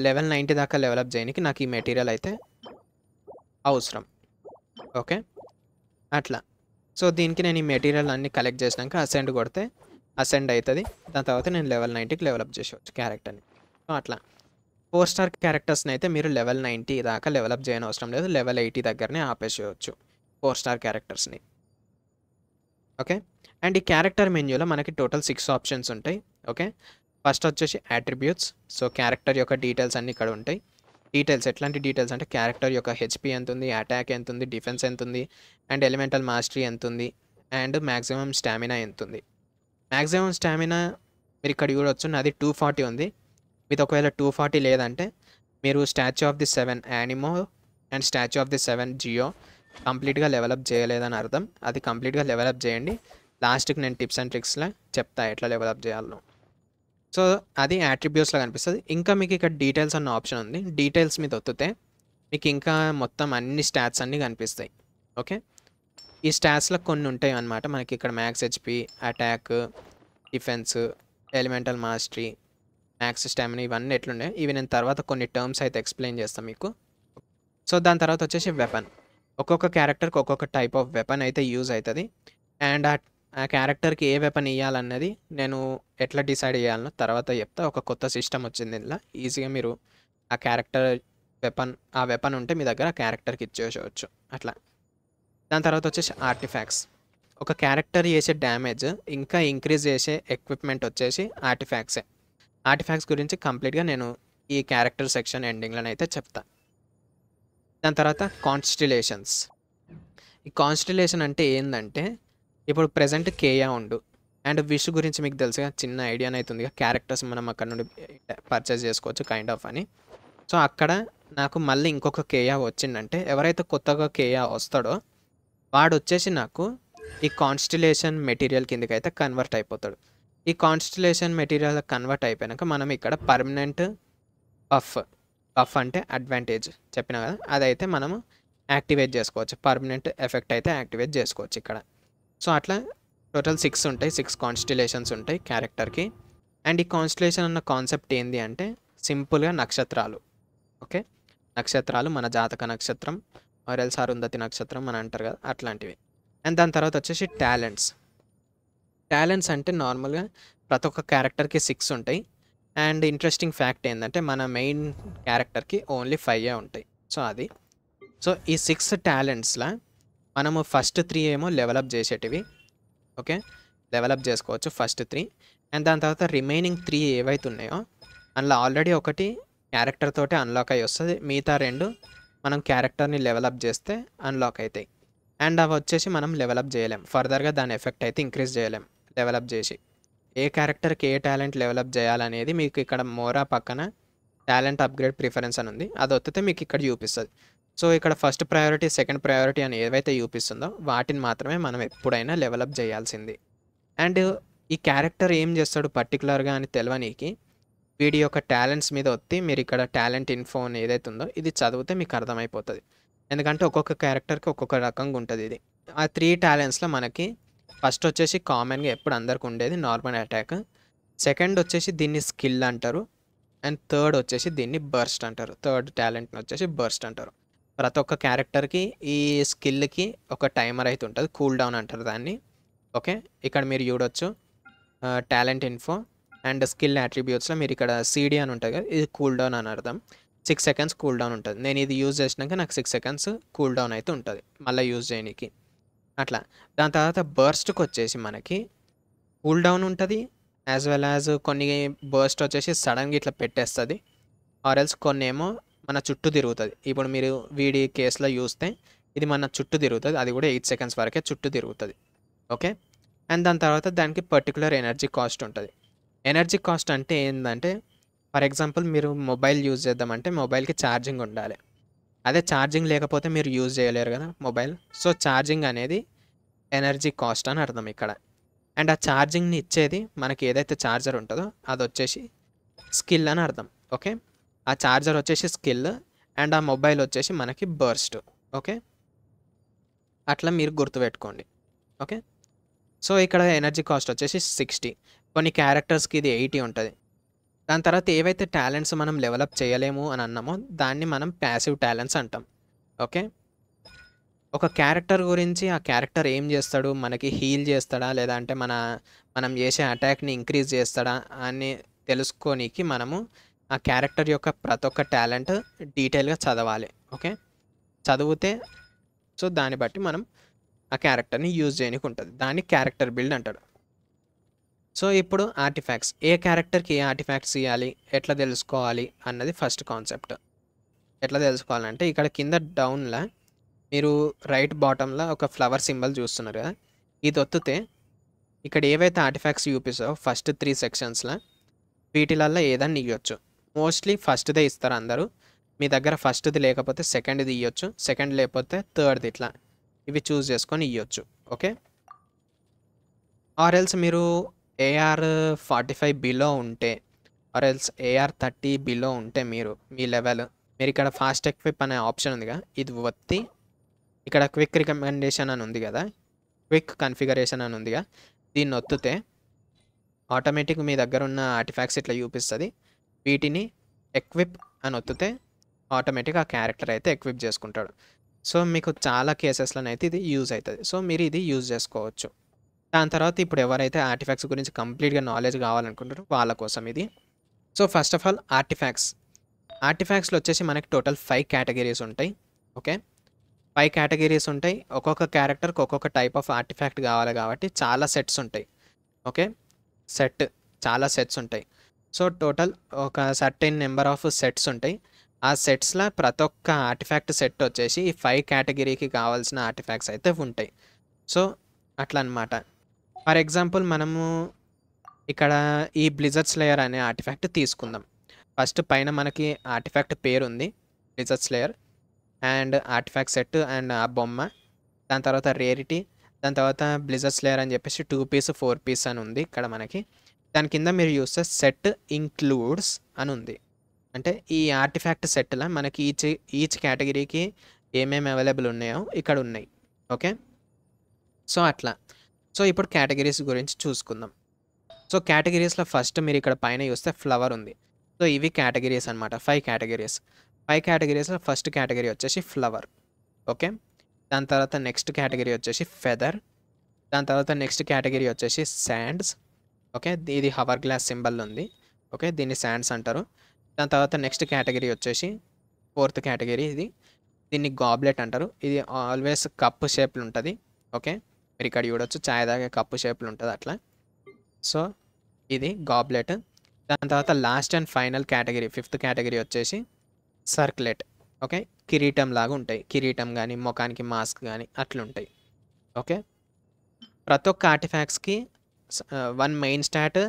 లెవెల్ నైంటీ దాకా లెవెలప్ చేయడానికి నాకు ఈ మెటీరియల్ అయితే అవసరం ఓకే అట్లా సో దీనికి నేను ఈ మెటీరియల్ అన్ని కలెక్ట్ చేసినాక అసెండ్ కొడితే అసెండ్ అవుతుంది దాని తర్వాత నేను లెవెల్ నైంటీకి లెవెలప్ చేసేవచ్చు క్యారెక్టర్ని సో అట్లా ఫోర్ స్టార్ క్యారెక్టర్స్ని అయితే మీరు లెవెల్ నైంటీ దాకా లెవెలప్ చేయని అవసరం లేదు లెవెల్ ఎయిటీ దగ్గరనే ఆపేసేయచ్చు ఫోర్ స్టార్ క్యారెక్టర్స్ని ఓకే అండ్ ఈ క్యారెక్టర్ మెన్యూలో మనకి టోటల్ సిక్స్ ఆప్షన్స్ ఉంటాయి ఓకే ఫస్ట్ వచ్చేసి అట్రిబ్యూట్స్ సో క్యారెక్టర్ యొక్క డీటెయిల్స్ అన్నీ ఇక్కడ ఉంటాయి డీటెయిల్స్ ఎట్లాంటి డీటెయిల్స్ అంటే క్యారెక్టర్ యొక్క హెచ్పి ఎంత ఉంది అటాక్ ఎంత ఉంది డిఫెన్స్ ఎంత ఉంది అండ్ ఎలిమెంటల్ మాస్టరీ ఎంత ఉంది అండ్ మ్యాక్సిమం స్టామినా ఎంత ఉంది మ్యాక్సిమం స్టామినా మీరు ఇక్కడ చూడవచ్చు నాది టూ ఫార్టీ ఉంది మీద ఒకవేళ టూ ఫార్టీ లేదంటే మీరు statue of the seven Anemo and statue of the seven Geo కంప్లీట్గా డెవలప్ చేయలేదని అర్థం అది కంప్లీట్గా డెవలప్ చేయండి లాస్ట్కి నేను టిప్స్ అండ్ ట్రిక్స్లో చెప్తా ఎట్లా డెవలప్ చేయాలో సో అది యాట్రిబ్యూట్స్లో కనిపిస్తుంది ఇంకా మీకు ఇక్కడ డీటెయిల్స్ అన్న ఆప్షన్ ఉంది డీటెయిల్స్ మీద ఒత్తితే మీకు ఇంకా మొత్తం అన్ని స్టాట్స్ అన్నీ కనిపిస్తాయి ఓకే ఈ స్టాట్స్లో కొన్ని ఉంటాయి అన్నమాట మనకి ఇక్కడ max HP attack defense elemental mastery max stamina ఇవన్నీ ఎట్లుండే ఇవి నేను తర్వాత కొన్ని టర్మ్స్ అయితే ఎక్స్ప్లెయిన్ చేస్తాను మీకు సో దాని తర్వాత వచ్చేసి వెపన్ ఒక్కొక్క క్యారెక్టర్కి ఒక్కొక్క టైప్ ఆఫ్ వెపన్ అయితే యూజ్ అవుతుంది అండ్ ఆ క్యారెక్టర్కి ఏ వెపన్ ఇవ్వాలన్నది నేను ఎట్లా డిసైడ్ చేయాలనో తర్వాత చెప్తా ఒక కొత్త సిస్టమ్ వచ్చింది ఇందులో ఈజీగా మీరు ఆ క్యారెక్టర్ వెపన్ ఆ వెపన్ ఉంటే మీ దగ్గర ఆ క్యారెక్టర్కి ఇచ్చేసేవచ్చు అట్లా దాని తర్వాత వచ్చేసి ఆర్టిఫాక్స్ ఒక క్యారెక్టర్ చేసే డ్యామేజ్ ఇంకా ఇంక్రీజ్ చేసే ఎక్విప్మెంట్ వచ్చేసి ఆర్టిఫాక్సే ఆర్టిఫాక్స్ గురించి కంప్లీట్గా నేను ఈ క్యారెక్టర్ సెక్షన్ ఎండింగ్లో అయితే చెప్తాను దాని తర్వాత కాన్స్టిలేషన్స్ ఈ కాన్స్టిలేషన్ అంటే ఏంటంటే ఇప్పుడు ప్రజెంట్ కేయా ఉండు అండ్ విష్ గురించి మీకు తెలుసుగా చిన్న ఐడియా అవుతుంది క్యారెక్టర్స్ మనం అక్కడ నుండి పర్చేజ్ చేసుకోవచ్చు కైండ్ ఆఫ్ అని సో అక్కడ నాకు మళ్ళీ ఇంకొక కేయా వచ్చిందంటే ఎవరైతే కొత్తగా కేయా వస్తాడో వాడు వచ్చేసి నాకు ఈ కాన్స్టిలేషన్ మెటీరియల్ కిందకి అయితే కన్వర్ట్ అయిపోతాడు ఈ కాన్స్టలేషన్ మెటీరియల్ కన్వర్ట్ అయిపోయాక మనం ఇక్కడ పర్మనెంట్ పఫ్ పఫ్ అంటే అడ్వాంటేజ్ చెప్పిన కదా అదైతే మనము యాక్టివేట్ చేసుకోవచ్చు పర్మనెంట్ ఎఫెక్ట్ అయితే యాక్టివేట్ చేసుకోవచ్చు ఇక్కడ సో అట్లా టోటల్ సిక్స్ ఉంటాయి సిక్స్ కాన్స్టిలేషన్స్ ఉంటాయి క్యారెక్టర్కి అండ్ ఈ కాన్స్టిలేషన్ అన్న కాన్సెప్ట్ ఏంది అంటే సింపుల్గా నక్షత్రాలు ఓకే నక్షత్రాలు మన జాతక నక్షత్రం మరెల్స్ అరుంధతి నక్షత్రం అని అంటారు కదా అట్లాంటివి అండ్ దాని తర్వాత వచ్చేసి టాలెంట్స్ టాలెంట్స్ అంటే నార్మల్గా ప్రతి ఒక్క క్యారెక్టర్కి సిక్స్ ఉంటాయి అండ్ ఇంట్రెస్టింగ్ ఫ్యాక్ట్ ఏంటంటే మన మెయిన్ క్యారెక్టర్కి ఓన్లీ ఫైవ్ ఉంటాయి సో అది సో ఈ సిక్స్ టాలెంట్స్లా మనము ఫస్ట్ త్రీ ఏమో డెవలప్ చేసేటివి ఓకే డెవలప్ చేసుకోవచ్చు ఫస్ట్ త్రీ అండ్ దాని తర్వాత రిమైనింగ్ త్రీ ఏవైతే ఉన్నాయో అందులో ఆల్రెడీ ఒకటి క్యారెక్టర్ తోటి అన్లాక్ అయ్యి వస్తుంది మిగతా రెండు మనం క్యారెక్టర్ని లెవలప్ చేస్తే అన్లాక్ అవుతాయి అండ్ అవి వచ్చేసి మనం లెవలప్ చేయలేం ఫర్దర్గా దాని ఎఫెక్ట్ అయితే ఇంక్రీజ్ చేయలేం డెవలప్ చేసి ఏ క్యారెక్టర్కి ఏ టాలెంట్ డెవలప్ చేయాలనేది మీకు ఇక్కడ మోరా పక్కన టాలెంట్ అప్గ్రేడ్ ప్రిఫరెన్స్ అని ఉంది అది వస్తే మీకు ఇక్కడ చూపిస్తుంది సో ఇక్కడ ఫస్ట్ ప్రయారిటీ సెకండ్ ప్రయారిటీ అని ఏవైతే చూపిస్తుందో వాటిని మాత్రమే మనం ఎప్పుడైనా డెవలప్ చేయాల్సింది అండ్ ఈ క్యారెక్టర్ ఏం చేస్తాడు పర్టికులర్గా అని తెలవనీకి వీడి యొక్క టాలెంట్స్ మీద వత్తి మీరు ఇక్కడ టాలెంట్ ఇన్ఫో అని ఏదైతే ఉందో ఇది చదివితే మీకు అర్థమైపోతుంది ఎందుకంటే ఒక్కొక్క క్యారెక్టర్కి ఒక్కొక్క రకంగా ఉంటుంది ఇది ఆ త్రీ టాలెంట్స్లో మనకి ఫస్ట్ వచ్చేసి కామన్గా ఎప్పుడు అందరికి ఉండేది నార్మల్ అటాక్ సెకండ్ వచ్చేసి దీన్ని స్కిల్ అంటారు అండ్ థర్డ్ వచ్చేసి దీన్ని బర్స్ట్ అంటారు థర్డ్ టాలెంట్ని వచ్చేసి బర్స్ట్ అంటారు ప్రతి ఒక్క క్యారెక్టర్కి ఈ స్కిల్కి ఒక టైమర్ అయితే ఉంటుంది కూల్ డౌన్ అంటారు దాన్ని ఓకే ఇక్కడ మీరు చూడొచ్చు టాలెంట్ ఇన్ఫో అండ్ స్కిల్ అట్రిబ్యూట్స్లో మీరు ఇక్కడ సీడీ అని ఉంటుంది కదా ఇది కూల్ డౌన్ అని అర్థం సిక్స్ సెకండ్స్ కూల్ డౌన్ ఉంటుంది నేను ఇది యూజ్ చేసినాక నాకు సిక్స్ సెకండ్స్ కూల్ డౌన్ అయితే ఉంటుంది మళ్ళీ యూజ్ చేయడానికి అట్లా దాని తర్వాత బర్స్ట్కి వచ్చేసి మనకి కూల్ డౌన్ ఉంటుంది యాజ్ వెల్ యాజ్ కొన్ని బర్స్ట్ వచ్చేసి సడన్గా ఇట్లా పెట్టేస్తుంది ఆర్ఎల్స్ కొన్ని ఏమో మన చుట్టూ తిరుగుతుంది ఇప్పుడు మీరు వీడి కేసులో చూస్తే ఇది మన చుట్టూ తిరుగుతుంది అది కూడా ఎయిట్ సెకండ్స్ వరకే చుట్టూ తిరుగుతుంది ఓకే అండ్ దాని తర్వాత దానికి పర్టికులర్ ఎనర్జీ కాస్ట్ ఉంటుంది ఎనర్జీ కాస్ట్ అంటే ఏంటంటే ఫర్ ఎగ్జాంపుల్ మీరు మొబైల్ యూజ్ చేద్దామంటే మొబైల్కి ఛార్జింగ్ ఉండాలి అదే ఛార్జింగ్ లేకపోతే మీరు యూజ్ చేయలేరు కదా మొబైల్ సో ఛార్జింగ్ అనేది ఎనర్జీ కాస్ట్ అని అర్థం ఇక్కడ అండ్ ఆ ఛార్జింగ్ని ఇచ్చేది మనకి ఏదైతే ఛార్జర్ ఉంటుందో అది వచ్చేసి స్కిల్ అని అర్థం ఓకే ఆ ఛార్జర్ వచ్చేసి స్కిల్ అండ్ ఆ మొబైల్ వచ్చేసి మనకి బర్స్ట్ ఓకే అట్లా మీరు గుర్తుపెట్టుకోండి ఓకే సో ఇక్కడ ఎనర్జీ కాస్ట్ వచ్చేసి సిక్స్టీ కొన్ని క్యారెక్టర్స్కి ఇది ఎయిటీ ఉంటుంది దాని తర్వాత ఏవైతే టాలెంట్స్ మనం డెవలప్ చేయలేము అని అన్నామో దాన్ని మనం ప్యాసివ్ టాలెంట్స్ అంటాం ఓకే ఒక క్యారెక్టర్ గురించి ఆ క్యారెక్టర్ ఏం చేస్తాడు మనకి హీల్ చేస్తాడా లేదా అంటే మన మనం చేసే అటాక్ని ఇంక్రీజ్ చేస్తాడా అని తెలుసుకోనికి మనము ఆ క్యారెక్టర్ యొక్క ప్రతి ఒక్క టాలెంట్ డీటెయిల్గా చదవాలి ఓకే చదివితే సో దాన్ని బట్టి మనం ఆ క్యారెక్టర్ని యూజ్ చేయడానికి ఉంటుంది దాన్ని క్యారెక్టర్ బిల్డ్ అంటాడు సో ఇప్పుడు ఆర్టిఫాక్ట్స్ ఏ క్యారెక్టర్కి ఏ ఆర్టిఫాక్ట్స్ ఇవ్వాలి ఎట్లా తెలుసుకోవాలి అన్నది ఫస్ట్ కాన్సెప్ట్ ఎట్లా తెలుసుకోవాలంటే ఇక్కడ కింద డౌన్లో మీరు రైట్ బాటంలో ఒక ఫ్లవర్ సింబల్ చూస్తున్నారు కదా ఇది ఒత్తితే ఇక్కడ ఏవైతే ఆర్టిఫాక్ట్స్ చూపిస్తో ఫస్ట్ త్రీ సెక్షన్స్లో వీటిలల్లో ఏదన్నా ఇవ్వచ్చు మోస్ట్లీ ఫస్ట్దే ఇస్తారు అందరూ మీ దగ్గర ఫస్ట్ది లేకపోతే సెకండ్ది ఇవ్వచ్చు సెకండ్ లేకపోతే థర్డ్ది ఇట్లా ఇవి చూస్ చేసుకొని ఇవ్వచ్చు ఓకే ఆర్ ఎల్స్ మీరు ఏఆర్ ఫార్టీ ఫైవ్ బిలో ఉంటే or else AR thirty below ఉంటే మీరు మీ లెవెల్ మీరు ఇక్కడ ఫాస్ట్ ఎక్విప్ అనే ఆప్షన్ ఉందిగా ఇది వత్తి ఇక్కడ క్విక్ రికమెండేషన్ అని ఉంది కదా క్విక్ కన్ఫిగరేషన్ అని ఉందిగా దీన్ని ఒత్తితే ఆటోమేటిక్ మీ దగ్గర ఉన్న ఆర్టిఫాక్స్ ఇట్లా చూపిస్తుంది వీటిని ఎక్విప్ అని ఒత్తితే ఆటోమేటిక్ ఆ క్యారెక్టర్ అయితే ఎక్విప్ చేసుకుంటాడు సో మీకు చాలా కేసెస్లోనైతే ఇది యూజ్ అవుతుంది సో మీరు ఇది యూజ్ చేసుకోవచ్చు దాని తర్వాత ఇప్పుడు ఎవరైతే ఆర్టిఫాక్ట్స్ గురించి కంప్లీట్గా నాలెడ్జ్ కావాలనుకుంటారో వాళ్ళ కోసం ఇది so first of all artifacts ఆర్టిఫాక్ట్స్లో వచ్చేసి మనకి టోటల్ ఫైవ్ కేటగిరీస్ ఉంటాయి ఓకే ఫైవ్ కేటగిరీస్ ఉంటాయి ఒక్కొక్క క్యారెక్టర్కి ఒక్కొక్క టైప్ ఆఫ్ ఆర్టిఫాక్ట్ కావాలి కాబట్టి చాలా సెట్స్ ఉంటాయి ఓకే సెట్ చాలా సెట్స్ ఉంటాయి సో టోటల్ ఒక సర్టెన్ నెంబర్ ఆఫ్ సెట్స్ ఉంటాయి ఆ సెట్స్లో ప్రతి ఒక్క ఆర్టిఫాక్ట్ సెట్ వచ్చేసి ఈ ఫైవ్ కేటగిరీకి కావాల్సిన ఆర్టిఫాక్ట్స్ అయితే ఉంటాయి సో అట్లా అనమాట ఫర్ ఎగ్జాంపుల్ మనము ఇక్కడ ఈ బ్లిజర్స్ లేయర్ అనే ఆర్టిఫాక్ట్ తీసుకుందాం ఫస్ట్ పైన మనకి ఆర్టిఫాక్ట్ పేరు ఉంది బ్లిజర్స్ లేయర్ అండ్ ఆర్టిఫాక్ట్ సెట్ అండ్ ఆ బొమ్మ దాని తర్వాత రేరిటీ దాని తర్వాత బ్లిజర్స్ లేయర్ అని చెప్పేసి టూ పీస్ ఫోర్ పీస్ అని ఉంది ఇక్కడ మనకి దాని కింద మీరు చూస్తే సెట్ ఇంక్లూడ్స్ అని ఉంది అంటే ఈ ఆర్టిఫాక్ట్ సెట్లో మనకి ఈచ్ ఈచ్ కేటగిరీకి ఏమేమి అవైలబుల్ ఉన్నాయో ఇక్కడ ఉన్నాయి ఓకే సో అట్లా సో ఇప్పుడు కేటగిరీస్ గురించి చూసుకుందాం సో కేటగిరీస్లో ఫస్ట్ మీరు ఇక్కడ పైన చూస్తే ఫ్లవర్ ఉంది సో ఇవి కేటగిరీస్ అనమాట ఫైవ్ కేటగిరీస్ ఫైవ్ కేటగిరీస్లో ఫస్ట్ కేటగిరీ వచ్చేసి ఫ్లవర్ ఓకే దాని తర్వాత నెక్స్ట్ కేటగిరీ వచ్చేసి ఫెదర్ దాని తర్వాత నెక్స్ట్ కేటగిరీ వచ్చేసి శాండ్స్ ఓకే ఇది హవర్ గ్లాస్ సింబల్ ఉంది ఓకే దీన్ని శాండ్స్ అంటారు దాని తర్వాత నెక్స్ట్ కేటగిరీ వచ్చేసి ఫోర్త్ కేటగిరీ ఇది దీన్ని గాబ్లెట్ అంటారు ఇది ఆల్వేస్ కప్ షేప్లు ఉంటుంది ఓకే మీరు ఇక్కడ చూడొచ్చు ఛాయ్ తాగే కప్పు షేప్లు ఉంటుంది అట్లా సో ఇది గాబ్లెట్ దాని తర్వాత last and final category fifth category వచ్చేసి సర్క్లెట్ ఓకే కిరీటం లాగా ఉంటాయి కిరీటం కానీ ముఖానికి మాస్క్ కానీ అట్లుంటాయి ఓకే ప్రతి ఒక్క ఆర్టిఫాక్ట్స్కి one main stat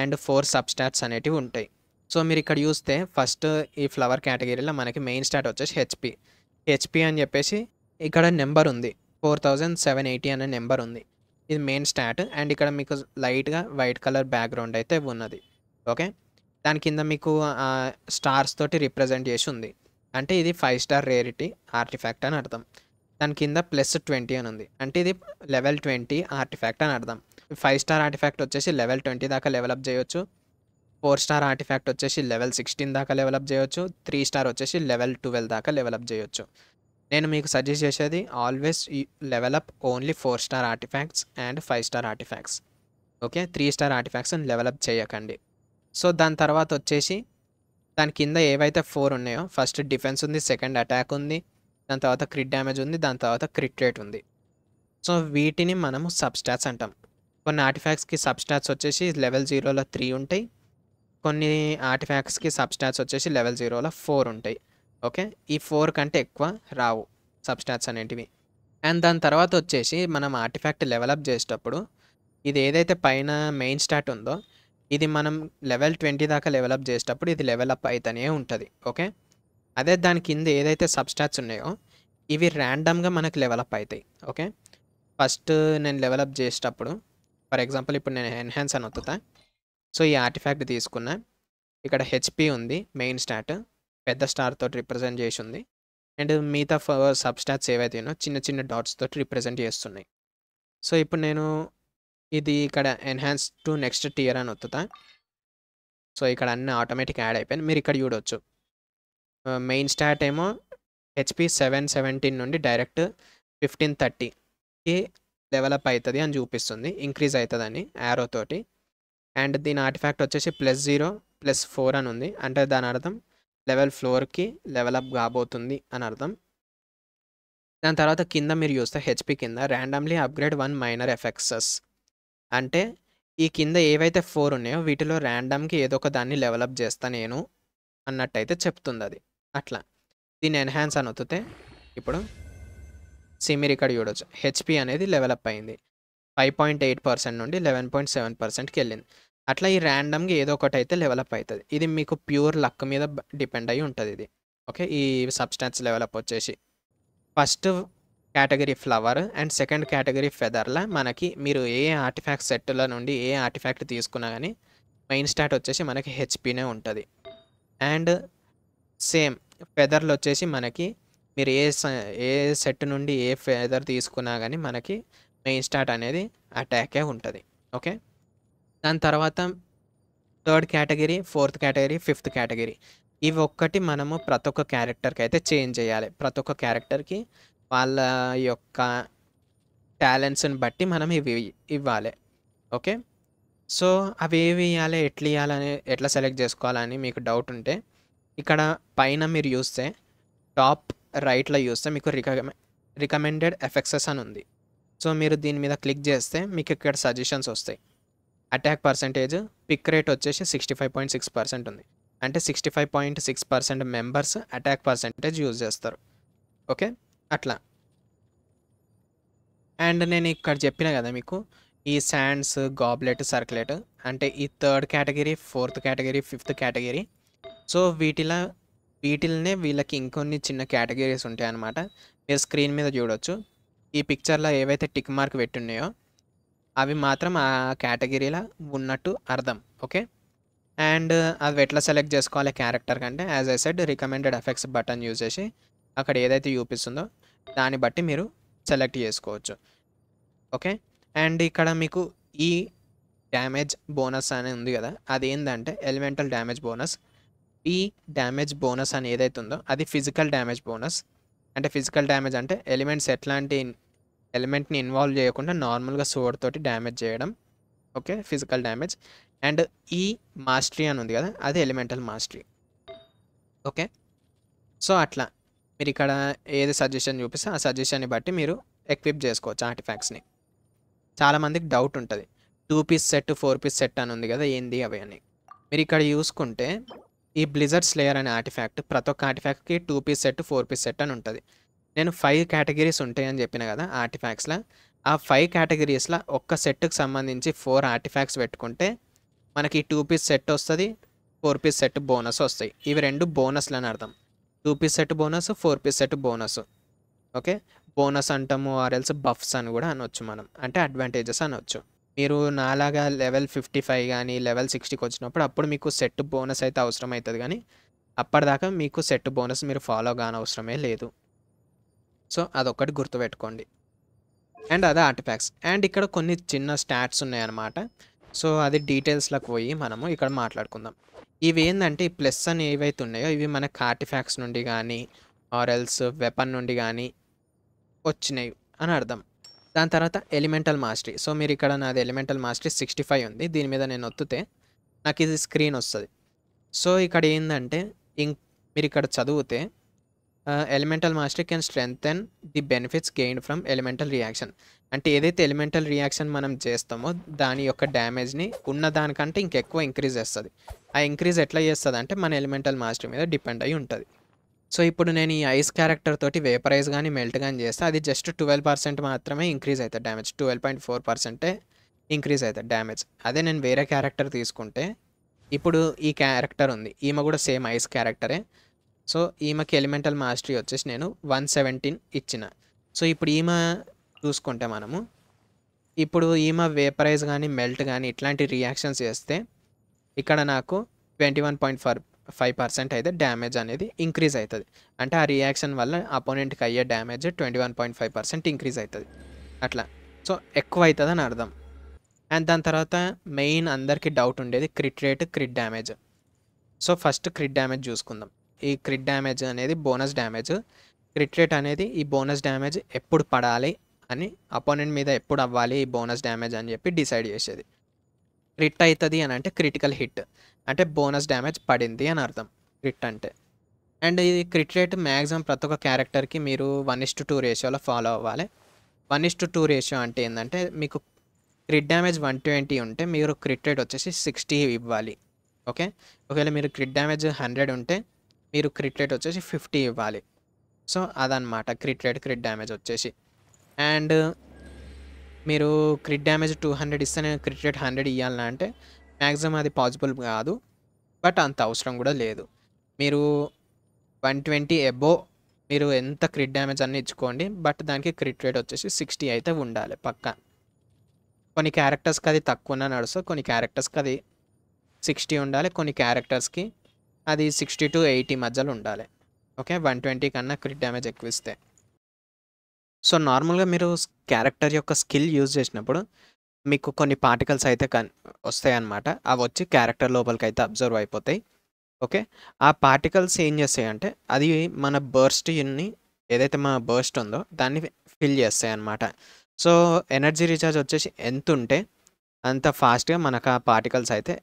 and four sub stats అనేటివి ఉంటాయి సో మీరు ఇక్కడ చూస్తే ఫస్ట్ ఈ ఫ్లవర్ కేటగిరీలో మనకి మెయిన్ స్టాట్ వచ్చేసి హెచ్పి హెచ్పి అని చెప్పేసి ఇక్కడ నెంబర్ ఉంది ఫోర్ థౌజండ్ సెవెన్ ఎయిటీ అనే నెంబర్ ఉంది ఇది మెయిన్ స్టాట్ అండ్ ఇక్కడ మీకు లైట్గా వైట్ కలర్ బ్యాక్గ్రౌండ్ అయితే ఉన్నది ఓకే దాని కింద మీకు స్టార్స్ తోటి రిప్రజెంట్ చేసి ఉంది అంటే ఇది ఫైవ్ స్టార్ రేరిటీ ఆర్టిఫాక్ట్ అని అర్థం దాని కింద ప్లస్ ట్వంటీ అని ఉంది అంటే ఇది లెవెల్ ట్వంటీ ఆర్టిఫాక్ట్ అని అర్థం ఫైవ్ స్టార్ ఆర్టిఫాక్ట్ వచ్చేసి లెవెల్ ట్వంటీ దాకా లెవలప్ చేయొచ్చు ఫోర్ స్టార్ ఆర్టిఫాక్ట్ వచ్చేసి లెవెల్ సిక్స్టీన్ దాకా లెవలప్ చేయొచ్చు త్రీ స్టార్ వచ్చేసి లెవెల్ ట్వెల్వ్ దాకా లెవలప్ చేయొచ్చు నేను మీకు సజెస్ట్ చేసేది always level up only four star artifacts and five star artifacts okay three star ఆర్టిఫ్యాక్ట్స్ని లెవెలప్ చేయకండి సో దాని తర్వాత వచ్చేసి దాని కింద ఏవైతే ఫోర్ ఉన్నాయో ఫస్ట్ డిఫెన్స్ ఉంది సెకండ్ అటాక్ ఉంది దాని తర్వాత క్రిట్ డ్యామేజ్ ఉంది దాని తర్వాత క్రిట్ రేట్ ఉంది సో వీటిని మనము సబ్స్టాట్స్ అంటాం కొన్ని సబ్ సబ్స్టాట్స్ వచ్చేసి లెవెల్ జీరోలో త్రీ ఉంటాయి కొన్ని సబ్ సబ్స్టాట్స్ వచ్చేసి లెవెల్ జీరోలో ఫోర్ ఉంటాయి ఓకే ఈ ఫోర్ కంటే ఎక్కువ రావు సబ్స్టాట్స్ అనేటివి అండ్ దాని తర్వాత వచ్చేసి మనం ఆర్టిఫాక్ట్ లెవెలప్ చేసేటప్పుడు ఇది ఏదైతే పైన మెయిన్ స్టాట్ ఉందో ఇది మనం లెవెల్ ట్వంటీ దాకా లెవెలప్ చేసేటప్పుడు ఇది లెవెలప్ అవుతూనే ఉంటుంది ఓకే అదే దాని కింద ఏదైతే సబ్స్టాట్స్ ఉన్నాయో ఇవి ర్యాండమ్గా మనకు లెవెలప్ అవుతాయి ఓకే ఫస్ట్ నేను లెవెలప్ చేసేటప్పుడు ఫర్ ఎగ్జాంపుల్ ఇప్పుడు నేను ఎన్హాన్స్ అని వత్తుతా సో ఈ ఆర్టిఫాక్ట్ తీసుకున్నా ఇక్కడ హెచ్పి ఉంది మెయిన్ స్టాట్ పెద్ద స్టార్ తోటి రిప్రజెంట్ చేసి ఉంది అండ్ మిగతా సబ్ ఏవైతే ఏవైతేనో చిన్న చిన్న డాట్స్ తోటి రిప్రజెంట్ చేస్తున్నాయి సో ఇప్పుడు నేను ఇది ఇక్కడ ఎన్హాన్స్ టు నెక్స్ట్ టియర్ అని వస్తుందా సో ఇక్కడ అన్ని ఆటోమేటిక్ యాడ్ అయిపోయింది మీరు ఇక్కడ చూడవచ్చు మెయిన్ స్టార్ట్ ఏమో హెచ్పి సెవెన్ సెవెంటీన్ నుండి డైరెక్ట్ ఫిఫ్టీన్ థర్టీకి డెవలప్ అవుతుంది అని చూపిస్తుంది ఇంక్రీజ్ అవుతుందని యారో తోటి అండ్ దీని ఆర్టిఫాక్ట్ వచ్చేసి ప్లస్ జీరో ప్లస్ ఫోర్ అని ఉంది అంటే దాని అర్థం లెవెల్ ఫ్లోర్కి లెవెల్ అప్ కాబోతుంది అని అర్థం దాని తర్వాత కింద మీరు చూస్తే హెచ్పి కింద randomly upgrade one minor effects అంటే ఈ కింద ఏవైతే ఫోర్ ఉన్నాయో వీటిలో ర్యాండమ్కి ఏదో ఒక దాన్ని లెవలప్ చేస్తా నేను అన్నట్టయితే చెప్తుంది అది అట్లా దీన్ని ఎన్హాన్స్ అని ఒత్తితే ఇప్పుడు సిమీర్ ఇక్కడ చూడవచ్చు హెచ్పి అనేది లెవలప్ అయింది ఫైవ్ పాయింట్ ఎయిట్ పర్సెంట్ నుండి లెవెన్ పాయింట్ సెవెన్ పర్సెంట్కి వెళ్ళింది అట్లా ఈ ర్యాండమ్గా ఏదో ఒకటి అయితే లెవలప్ అవుతుంది ఇది మీకు ప్యూర్ లక్ మీద డిపెండ్ అయి ఉంటుంది ఇది ఓకే ఈ సబ్స్టాన్స్ లెవలప్ వచ్చేసి first category flower and second category ఫెదర్లా మనకి మీరు ఏ ఆర్టిఫాక్ట్ సెట్ల నుండి ఏ ఆర్టిఫాక్ట్ తీసుకున్నా కానీ మెయిన్ స్టార్ట్ వచ్చేసి మనకి హెచ్పీనే ఉంటుంది అండ్ సేమ్ ఫెదర్లు వచ్చేసి మనకి మీరు ఏ ఏ సెట్ నుండి ఏ ఫెదర్ తీసుకున్నా కానీ మనకి మెయిన్ స్టార్ట్ అనేది అటాకే ఉంటుంది ఓకే దాని తర్వాత third category fourth category fifth category ఇవి ఒక్కటి మనము ప్రతి ఒక్క క్యారెక్టర్కి అయితే చేంజ్ చేయాలి ప్రతి ఒక్క క్యారెక్టర్కి వాళ్ళ యొక్క టాలెంట్స్ని బట్టి మనం ఇవి ఇవ్వాలి ఓకే సో అవి ఏవి ఇవ్వాలి ఎట్లా ఇవ్వాలని ఎట్లా సెలెక్ట్ చేసుకోవాలని మీకు డౌట్ ఉంటే ఇక్కడ పైన మీరు చూస్తే టాప్ రైట్లో చూస్తే మీకు రికమె రికమెండెడ్ ఎఫెక్సెస్ అని ఉంది సో మీరు దీని మీద క్లిక్ చేస్తే మీకు ఇక్కడ సజెషన్స్ వస్తాయి అటాక్ పర్సంటేజ్ పిక్ రేట్ వచ్చేసి sixty five point six percent ఉంది అంటే sixty five point six percent members attack percentage use చేస్తారు ఓకే అట్లా అండ్ నేను ఇక్కడ చెప్పిన కదా మీకు ఈ శాండ్స్ గాబ్లెట్ సర్క్లెట్ అంటే ఈ third category fourth category fifth category so వీటిలా వీటిల్నే వీళ్ళకి ఇంకొన్ని చిన్న కేటగిరీస్ ఉంటాయి అన్నమాట మీరు స్క్రీన్ మీద చూడొచ్చు ఈ పిక్చర్లో ఏవైతే టిక్ మార్క్ పెట్టున్నాయో అవి మాత్రం ఆ కేటగిరీలో ఉన్నట్టు అర్థం ఓకే అండ్ అవి ఎట్లా సెలెక్ట్ చేసుకోవాలి క్యారెక్టర్ కంటే as I said recommended effects button use చేసి అక్కడ ఏదైతే చూపిస్తుందో దాన్ని బట్టి మీరు సెలెక్ట్ చేసుకోవచ్చు ఓకే అండ్ ఇక్కడ మీకు ఈ డ్యామేజ్ బోనస్ అని ఉంది కదా అది ఏంటంటే ఎలిమెంటల్ డ్యామేజ్ బోనస్ ఈ డ్యామేజ్ బోనస్ అని ఏదైతే ఉందో అది ఫిజికల్ డ్యామేజ్ బోనస్ అంటే ఫిజికల్ డ్యామేజ్ అంటే ఎలిమెంట్స్ ఎట్లాంటి ఎలిమెంట్ని ఇన్వాల్వ్ చేయకుండా నార్మల్గా సోడ్ తోటి డ్యామేజ్ చేయడం ఓకే ఫిజికల్ డ్యామేజ్ అండ్ ఈ మాస్టరీ అని ఉంది కదా అది ఎలిమెంటల్ మాస్టరీ ఓకే సో అట్లా మీరు ఇక్కడ ఏది సజెషన్ చూపిస్తే ఆ సజెషన్ని బట్టి మీరు ఎక్విప్ చేసుకోవచ్చు ఆర్టిఫాక్ట్స్ని చాలామందికి డౌట్ ఉంటుంది two piece set four piece set అని ఉంది కదా ఏంది అవి అని మీరు ఇక్కడ చూసుకుంటే ఈ బ్లిజర్ స్లేయర్ అనే ఆర్టిఫాక్ట్ ప్రతి ఒక్క ఆర్టిఫాక్ట్కి two piece set four piece set అని ఉంటుంది నేను ఫైవ్ కేటగిరీస్ ఉంటాయని చెప్పిన కదా ఆర్టిఫ్యాక్ట్స్లో ఆ ఫైవ్ కేటగిరీస్లో ఒక్క సెట్కి సంబంధించి ఫోర్ ఆర్టిఫ్యాక్ట్స్ పెట్టుకుంటే మనకి టూ పీస్ సెట్ వస్తుంది ఫోర్ పీస్ సెట్ బోనస్ వస్తాయి ఇవి రెండు బోనస్లు అని అర్థం two piece set bonus four piece set bonus okay bonus అంటాము ఆర్ఎల్స్ బఫ్స్ అని కూడా అనొచ్చు మనం అంటే అడ్వాంటేజెస్ అనొచ్చు మీరు నాలాగా లెవెల్ ఫిఫ్టీ ఫైవ్ కానీ లెవెల్ సిక్స్టీకి వచ్చినప్పుడు అప్పుడు మీకు సెట్ బోనస్ అయితే అవసరం అవుతుంది కానీ అప్పటిదాకా మీకు సెట్ బోనస్ మీరు ఫాలో కానవసరమే లేదు సో అదొకటి గుర్తుపెట్టుకోండి అండ్ అదే ఆర్టిఫ్యాక్ట్స్ అండ్ ఇక్కడ కొన్ని చిన్న స్టాట్స్ ఉన్నాయన్నమాట సో అది డీటెయిల్స్లోకి పోయి మనము ఇక్కడ మాట్లాడుకుందాం ఇవి ఏంటంటే ప్లస్ అని ఏవైతే ఉన్నాయో ఇవి మనకు ఆర్టిఫ్యాక్ట్స్ నుండి కానీ ఆర్ఎల్స్ వెపన్ నుండి కానీ వచ్చినాయి అని అర్థం దాని తర్వాత ఎలిమెంటల్ మాస్టరీ సో మీరు ఇక్కడ నాది ఎలిమెంటల్ మాస్టరీ సిక్స్టీ ఫైవ్ ఉంది దీని మీద నేను ఒత్తితే నాకు ఇది స్క్రీన్ వస్తుంది సో ఇక్కడ ఏంటంటే ఇంక్ మీరు ఇక్కడ చదివితే elemental master can strengthen the benefits gain from elemental reaction అంటే ఏదైతే ఎలిమెంటల్ రియాక్షన్ మనం చేస్తామో దాని యొక్క డ్యామేజ్ని ఉన్న దానికంటే ఇంకెక్కువ ఇంక్రీజ్ చేస్తుంది ఆ ఇంక్రీజ్ ఎట్లా చేస్తుంది అంటే మన ఎలిమెంటల్ మాస్టర్ మీద డిపెండ్ అయి ఉంటుంది సో ఇప్పుడు నేను ఈ ఐస్ క్యారెక్టర్ తోటి వేపరైజ్ కానీ మెల్ట్ కానీ చేస్తే అది జస్ట్ ట్వెల్వ్ పర్సెంట్ మాత్రమే ఇంక్రీజ్ అవుతుంది డ్యామేజ్ ట్వెల్వ్ పాయింట్ ఫోర్ పర్సెంటే ఇంక్రీజ్ అవుతుంది డ్యామేజ్ అదే నేను వేరే క్యారెక్టర్ తీసుకుంటే ఇప్పుడు ఈ క్యారెక్టర్ ఉంది ఈమె కూడా సేమ్ ఐస్ క్యారెక్టరే సో ఈమెకి ఎలిమెంటల్ మాస్టరీ వచ్చేసి నేను వన్ సెవెంటీన్ ఇచ్చిన సో ఇప్పుడు ఈమె చూసుకుంటే మనము ఇప్పుడు ఈమె వేపరైజ్ కానీ మెల్ట్ కానీ ఇట్లాంటి రియాక్షన్స్ చేస్తే ఇక్కడ నాకు twenty one point four five percent అయితే డ్యామేజ్ అనేది ఇంక్రీజ్ అవుతుంది అంటే ఆ రియాక్షన్ వల్ల అపోనెంట్కి అయ్యే damage twenty one point five percent increase అవుతుంది అట్లా సో ఎక్కువ అవుతుంది అని అర్థం అండ్ దాని తర్వాత మెయిన్ అందరికీ డౌట్ ఉండేది crit rate crit damage so first crit damage చూసుకుందాం ఈ క్రిట్ డ్యామేజ్ అనేది బోనస్ డ్యామేజ్ క్రిట్ రేట్ అనేది ఈ బోనస్ డ్యామేజ్ ఎప్పుడు పడాలి అని అపోనెంట్ మీద ఎప్పుడు అవ్వాలి ఈ బోనస్ డ్యామేజ్ అని చెప్పి డిసైడ్ చేసేది క్రిట్ అవుతుంది అని అంటే క్రిటికల్ హిట్ అంటే బోనస్ డ్యామేజ్ పడింది అని అర్థం క్రిట్ అంటే అండ్ ఇది క్రిట్ రేట్ మ్యాక్సిమం ప్రతి ఒక్క క్యారెక్టర్కి మీరు వన్ ఇస్ టు టూ రేషియోలో ఫాలో అవ్వాలి one is to two ratio అంటే ఏంటంటే మీకు క్రిట్ డ్యామేజ్ వన్ ట్వంటీ ఉంటే మీరు క్రిట్ రేట్ వచ్చేసి సిక్స్టీ ఇవ్వాలి ఓకే ఒకవేళ మీరు క్రిట్ డ్యామేజ్ హండ్రెడ్ ఉంటే మీరు క్రిట్ రేట్ వచ్చేసి ఫిఫ్టీ ఇవ్వాలి సో అదనమాట క్రిట్ రేట్ క్రిట్ డ్యామేజ్ వచ్చేసి అండ్ మీరు క్రిట్ డ్యామేజ్ టూ హండ్రెడ్ ఇస్తే నేను క్రిట్ రేట్ హండ్రెడ్ ఇవ్వాలన్నా అంటే మ్యాక్సిమం అది పాసిబుల్ కాదు బట్ అంత అవసరం కూడా లేదు మీరు వన్ ట్వంటీ ఎబో మీరు ఎంత క్రిట్ డ్యామేజ్ అన్నీ ఇచ్చుకోండి బట్ దానికి క్రిట్ రేట్ వచ్చేసి సిక్స్టీ అయితే ఉండాలి పక్క కొన్ని క్యారెక్టర్స్కి అది తక్కువన నడుస్తుంది కొన్ని క్యారెక్టర్స్కి అది సిక్స్టీ ఉండాలి కొన్ని క్యారెక్టర్స్కి అది సిక్స్టీ టు ఎయిటీ మధ్యలో ఉండాలి ఓకే వన్ ట్వంటీ కన్నా క్రిట్ డ్యామేజ్ ఎక్కువ ఇస్తే సో నార్మల్గా మీరు క్యారెక్టర్ యొక్క స్కిల్ యూజ్ చేసినప్పుడు మీకు కొన్ని పార్టికల్స్ అయితే కన్ వస్తాయన్నమాట అవి వచ్చి క్యారెక్టర్ లోపలికి అయితే అబ్జర్వ్ అయిపోతాయి ఓకే ఆ పార్టికల్స్ ఏం చేస్తాయి అంటే అది మన బర్స్ట్ని ఏదైతే మన బర్స్ట్ ఉందో దాన్ని ఫిల్ చేస్తాయి అన్నమాట సో ఎనర్జీ రీఛార్జ్ వచ్చేసి ఎంత ఉంటే అంత ఫాస్ట్గా మనకు ఆ పార్టికల్స్ అయితే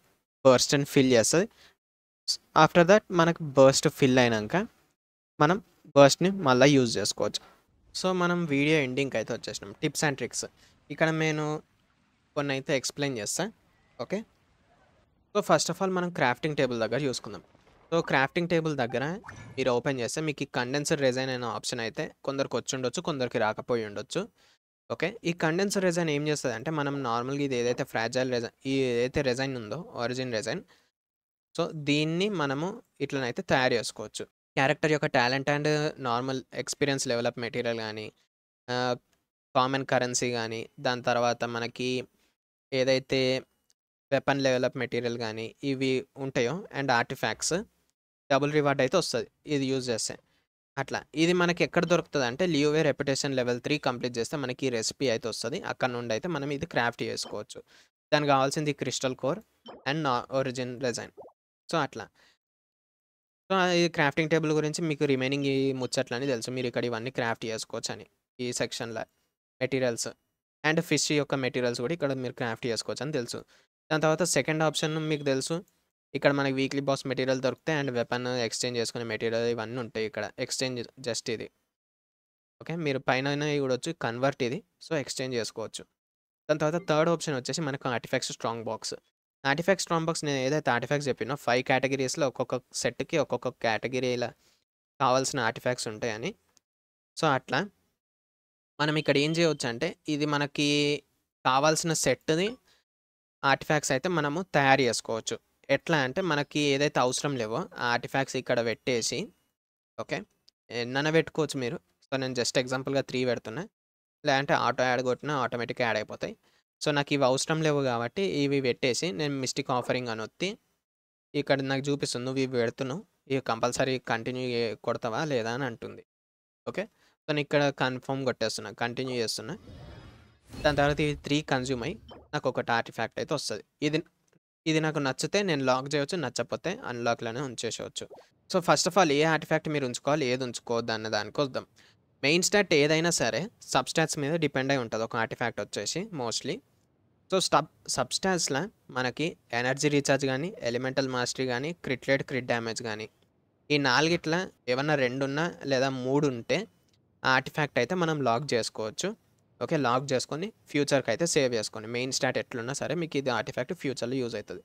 బర్స్ట్ని ఫిల్ చేస్తుంది ఆఫ్టర్ దట్ మనకు బర్స్ట్ ఫిల్ అయినాక మనం బర్స్ట్ని మళ్ళీ యూజ్ చేసుకోవచ్చు సో మనం వీడియో ఎండింగ్కి అయితే వచ్చేసినాం టిప్స్ అండ్ ట్రిక్స్ ఇక్కడ నేను కొన్ని అయితే ఎక్స్ప్లెయిన్ చేస్తా okay so first of all మనం క్రాఫ్టింగ్ టేబుల్ దగ్గర చూసుకుందాం సో క్రాఫ్టింగ్ టేబుల్ దగ్గర మీరు ఓపెన్ చేస్తే మీకు ఈ కండెన్సర్ రిజైన్ అనే ఆప్షన్ అయితే కొందరికి వచ్చి ఉండొచ్చు కొందరికి రాకపోయి ఉండొచ్చు ఓకే ఈ కండెన్సర్ రిజైన్ ఏం చేస్తుంది అంటే మనం నార్మల్గా ఇది ఏదైతే ఫ్రాజైల్ రిజైన్ ఈ ఏదైతే రిజైన్ ఉందో ఒరిజిన్ రిజైన్ సో దీన్ని మనము ఇట్లనైతే తయారు చేసుకోవచ్చు క్యారెక్టర్ యొక్క talent and normal experience develop material కానీ కామన్ కరెన్సీ కానీ దాని తర్వాత మనకి ఏదైతే వెపన్ లెవెలప్ మెటీరియల్ కానీ ఇవి ఉంటాయో అండ్ ఆర్టిఫాక్ట్స్ డబుల్ రివార్డ్ అయితే వస్తుంది ఇది యూజ్ చేస్తే అట్లా ఇది మనకి ఎక్కడ దొరుకుతుంది అంటే Liyue reputation level three complete చేస్తే మనకి రెసిపీ అయితే వస్తుంది అక్కడ నుండి అయితే మనం ఇది క్రాఫ్ట్ చేసుకోవచ్చు దానికి కావాల్సింది క్రిస్టల్ కోర్ అండ్ నా ఒరిజిన్ రెజైన్ సో అట్లా. సో, ఈ క్రాఫ్టింగ్ టేబుల్ గురించి మీకు రిమైనింగ్ ఈ ముచ్చట్లని తెలుసు. మీరు ఇక్కడ ఇవన్నీ క్రాఫ్ట్ చేసుకోవచ్చు అని ఈ సెక్షన్‌ల మెటీరియల్స్ అండ్ ఫిష్ యొక్క మెటీరియల్స్ కూడా ఇక్కడ మీరు క్రాఫ్ట్ చేసుకోవచ్చని తెలుసు. దాని తర్వాత సెకండ్ ఆప్షన్ మీకు తెలుసు. ఇక్కడ మనకి వీక్లీ బాస్ మెటీరియల్ దొరుకుతాయి అండ్ వెపన్ ఎక్స్‌చేంజ్ చేసుకునే మెటీరియల్ ఇవన్నీ ఉంటాయి ఇక్కడ. ఎక్స్‌చేంజ్ జస్ట్ ఇది. ఓకే. మీరు పైన చూడొచ్చు కన్వర్ట్ ఇది. సో, ఎక్స్‌చేంజ్ చేసుకోవచ్చు. దాని తర్వాత థర్డ్ ఆప్షన్ వచ్చేసి మనకు artifacts strong box. Artifacts strong box నేను ఏదైతే ఆర్టిఫాక్స్ చెప్పినో ఫైవ్ కేటగిరీస్లో ఒక్కొక్క సెట్కి ఒక్కొక్క కేటగిరీల కావాల్సిన ఆర్టిఫాక్స్ ఉంటాయని సో అట్లా మనం ఇక్కడ ఏం చేయవచ్చు అంటే ఇది మనకి కావాల్సిన సెట్ని ఆర్టిఫాక్స్ అయితే మనము తయారు చేసుకోవచ్చు ఎట్లా అంటే మనకి ఏదైతే అవసరం లేవో ఆ ఆర్టిఫాక్ట్స్ ఇక్కడ పెట్టేసి ఓకే ఎన్న పెట్టుకోవచ్చు మీరు సో నేను జస్ట్ ఎగ్జాంపుల్గా త్రీ పెడుతున్నా లేదంటే ఆటో యాడ్ కొట్టినా ఆటోమేటిక్గా యాడ్ అయిపోతాయి సో నాకు ఇవి అవసరం లేవు కాబట్టి ఇవి పెట్టేసి నేను మిస్టేక్ ఆఫరింగ్ అని వత్తి ఇక్కడ నాకు చూపిస్తుంది నువ్వు ఇవి పెడుతున్నావు ఇవి కంపల్సరీ కంటిన్యూ కొడతావా లేదా అని అంటుంది ఓకే సో నేను ఇక్కడ కన్ఫర్మ్ కొట్టేస్తున్నా కంటిన్యూ చేస్తున్నా దాని తర్వాత ఇవి త్రీ కన్జ్యూమ్ అయ్యి నాకు ఒకటి ఆర్టిఫాక్ట్ అయితే వస్తుంది ఇది ఇది నాకు నచ్చితే నేను లాక్ చేయవచ్చు నచ్చకపోతే అన్లాక్లోనే ఉంచేసేవచ్చు సో ఫస్ట్ ఆఫ్ ఆల్ ఏ ఆర్టిఫాక్ట్ మీరు ఉంచుకోవాలి ఏది ఉంచుకోవద్దు అన్న దానికి వద్దాం మెయిన్ స్టాట్ ఏదైనా సరే సబ్స్టాట్స్ మీద డిపెండ్ అయి ఉంటుంది ఒక ఆర్టిఫాక్ట్ వచ్చేసి మోస్ట్లీ సో స్టబ్ సబ్స్టాట్స్లో మనకి ఎనర్జీ రీఛార్జ్ కానీ ఎలిమెంటల్ మాస్టరీ కానీ క్రిట్లేట్ క్రిట్ డ్యామేజ్ కానీ ఈ నాలుగిట్లా ఏమన్నా ఉన్నా లేదా మూడు ఉంటే ఆ ఆర్టిఫాక్ట్ అయితే మనం లాక్ చేసుకోవచ్చు ఓకే లాక్ చేసుకొని ఫ్యూచర్కి అయితే సేవ్ చేసుకోండి మెయిన్ స్టాట్ ఎట్లున్నా సరే మీకు ఇది ఆర్టిఫాక్ట్ ఫ్యూచర్లో యూజ్ అవుతుంది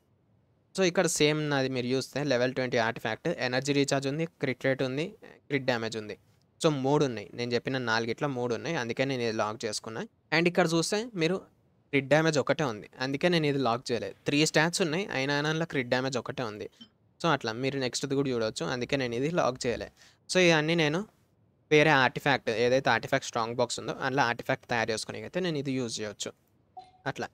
సో ఇక్కడ సేమ్ నాది మీరు చూస్తే level twenty artifact energy recharge ఉంది క్రిట్ రేట్ ఉంది క్రిట్ డ్యామేజ్ ఉంది సో మూడు ఉన్నాయి నేను చెప్పిన నాలుగిట్లో మూడు ఉన్నాయి అందుకే నేను ఇది లాక్ చేసుకున్నా అండ్ ఇక్కడ చూస్తే మీరు క్రిడ్ డ్యామేజ్ ఒకటే ఉంది అందుకే నేను ఇది లాక్ చేయలేదు త్రీ స్టాట్స్ ఉన్నాయి అయినా దానిలో క్రిడ్ డ్యామేజ్ ఒకటే ఉంది సో అట్లా మీరు నెక్స్ట్ది కూడా చూడవచ్చు అందుకే నేను ఇది లాక్ చేయలే సో ఇవన్నీ నేను వేరే ఆర్టిఫాక్ట్ ఏదైతే ఆర్టిఫాక్ట్ స్ట్రాంగ్ బాక్స్ ఉందో అందులో ఆర్టిఫాక్ట్ తయారు అయితే నేను ఇది యూజ్ చేయొచ్చు అట్లా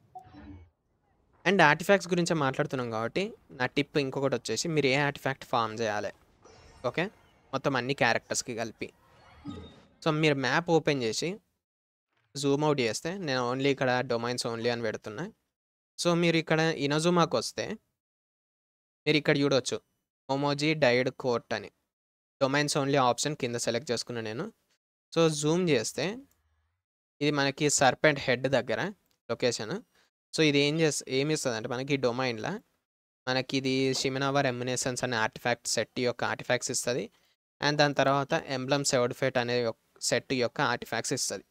అండ్ ఆర్టిఫాక్ట్స్ గురించి మాట్లాడుతున్నాం కాబట్టి నా టిప్ ఇంకొకటి వచ్చేసి మీరు ఏ ఆర్టిఫాక్ట్ ఫామ్ చేయాలి ఓకే మొత్తం అన్ని క్యారెక్టర్స్కి కలిపి సో మీరు మ్యాప్ ఓపెన్ చేసి జూమ్ అవుట్ చేస్తే నేను ఓన్లీ ఇక్కడ డొమైన్స్ ఓన్లీ అని పెడుతున్నా సో మీరు ఇక్కడ ఇనజుమాకి వస్తే మీరు ఇక్కడ చూడవచ్చు మోమోజీ డైడ్ కోర్ట్ అని డొమైన్స్ ఓన్లీ ఆప్షన్ కింద సెలెక్ట్ చేసుకున్నాను నేను సో జూమ్ చేస్తే ఇది మనకి సర్పెంట్ హెడ్ దగ్గర లొకేషన్ సో ఇది ఏం చేస్ ఏమి ఇస్తుంది అంటే మనకి డొమైన్లో మనకి ఇది షిమినావర్ ఎమ్యునేషన్స్ అనే ఆర్టిఫాక్ట్ సెట్ యొక్క ఆర్టిఫాక్ట్స్ ఇస్తుంది అండ్ దాని తర్వాత ఎంబ్లమ్ సెవర్డ్ అనే సెట్ యొక్క ఆర్టిఫాక్స్ ఇస్తుంది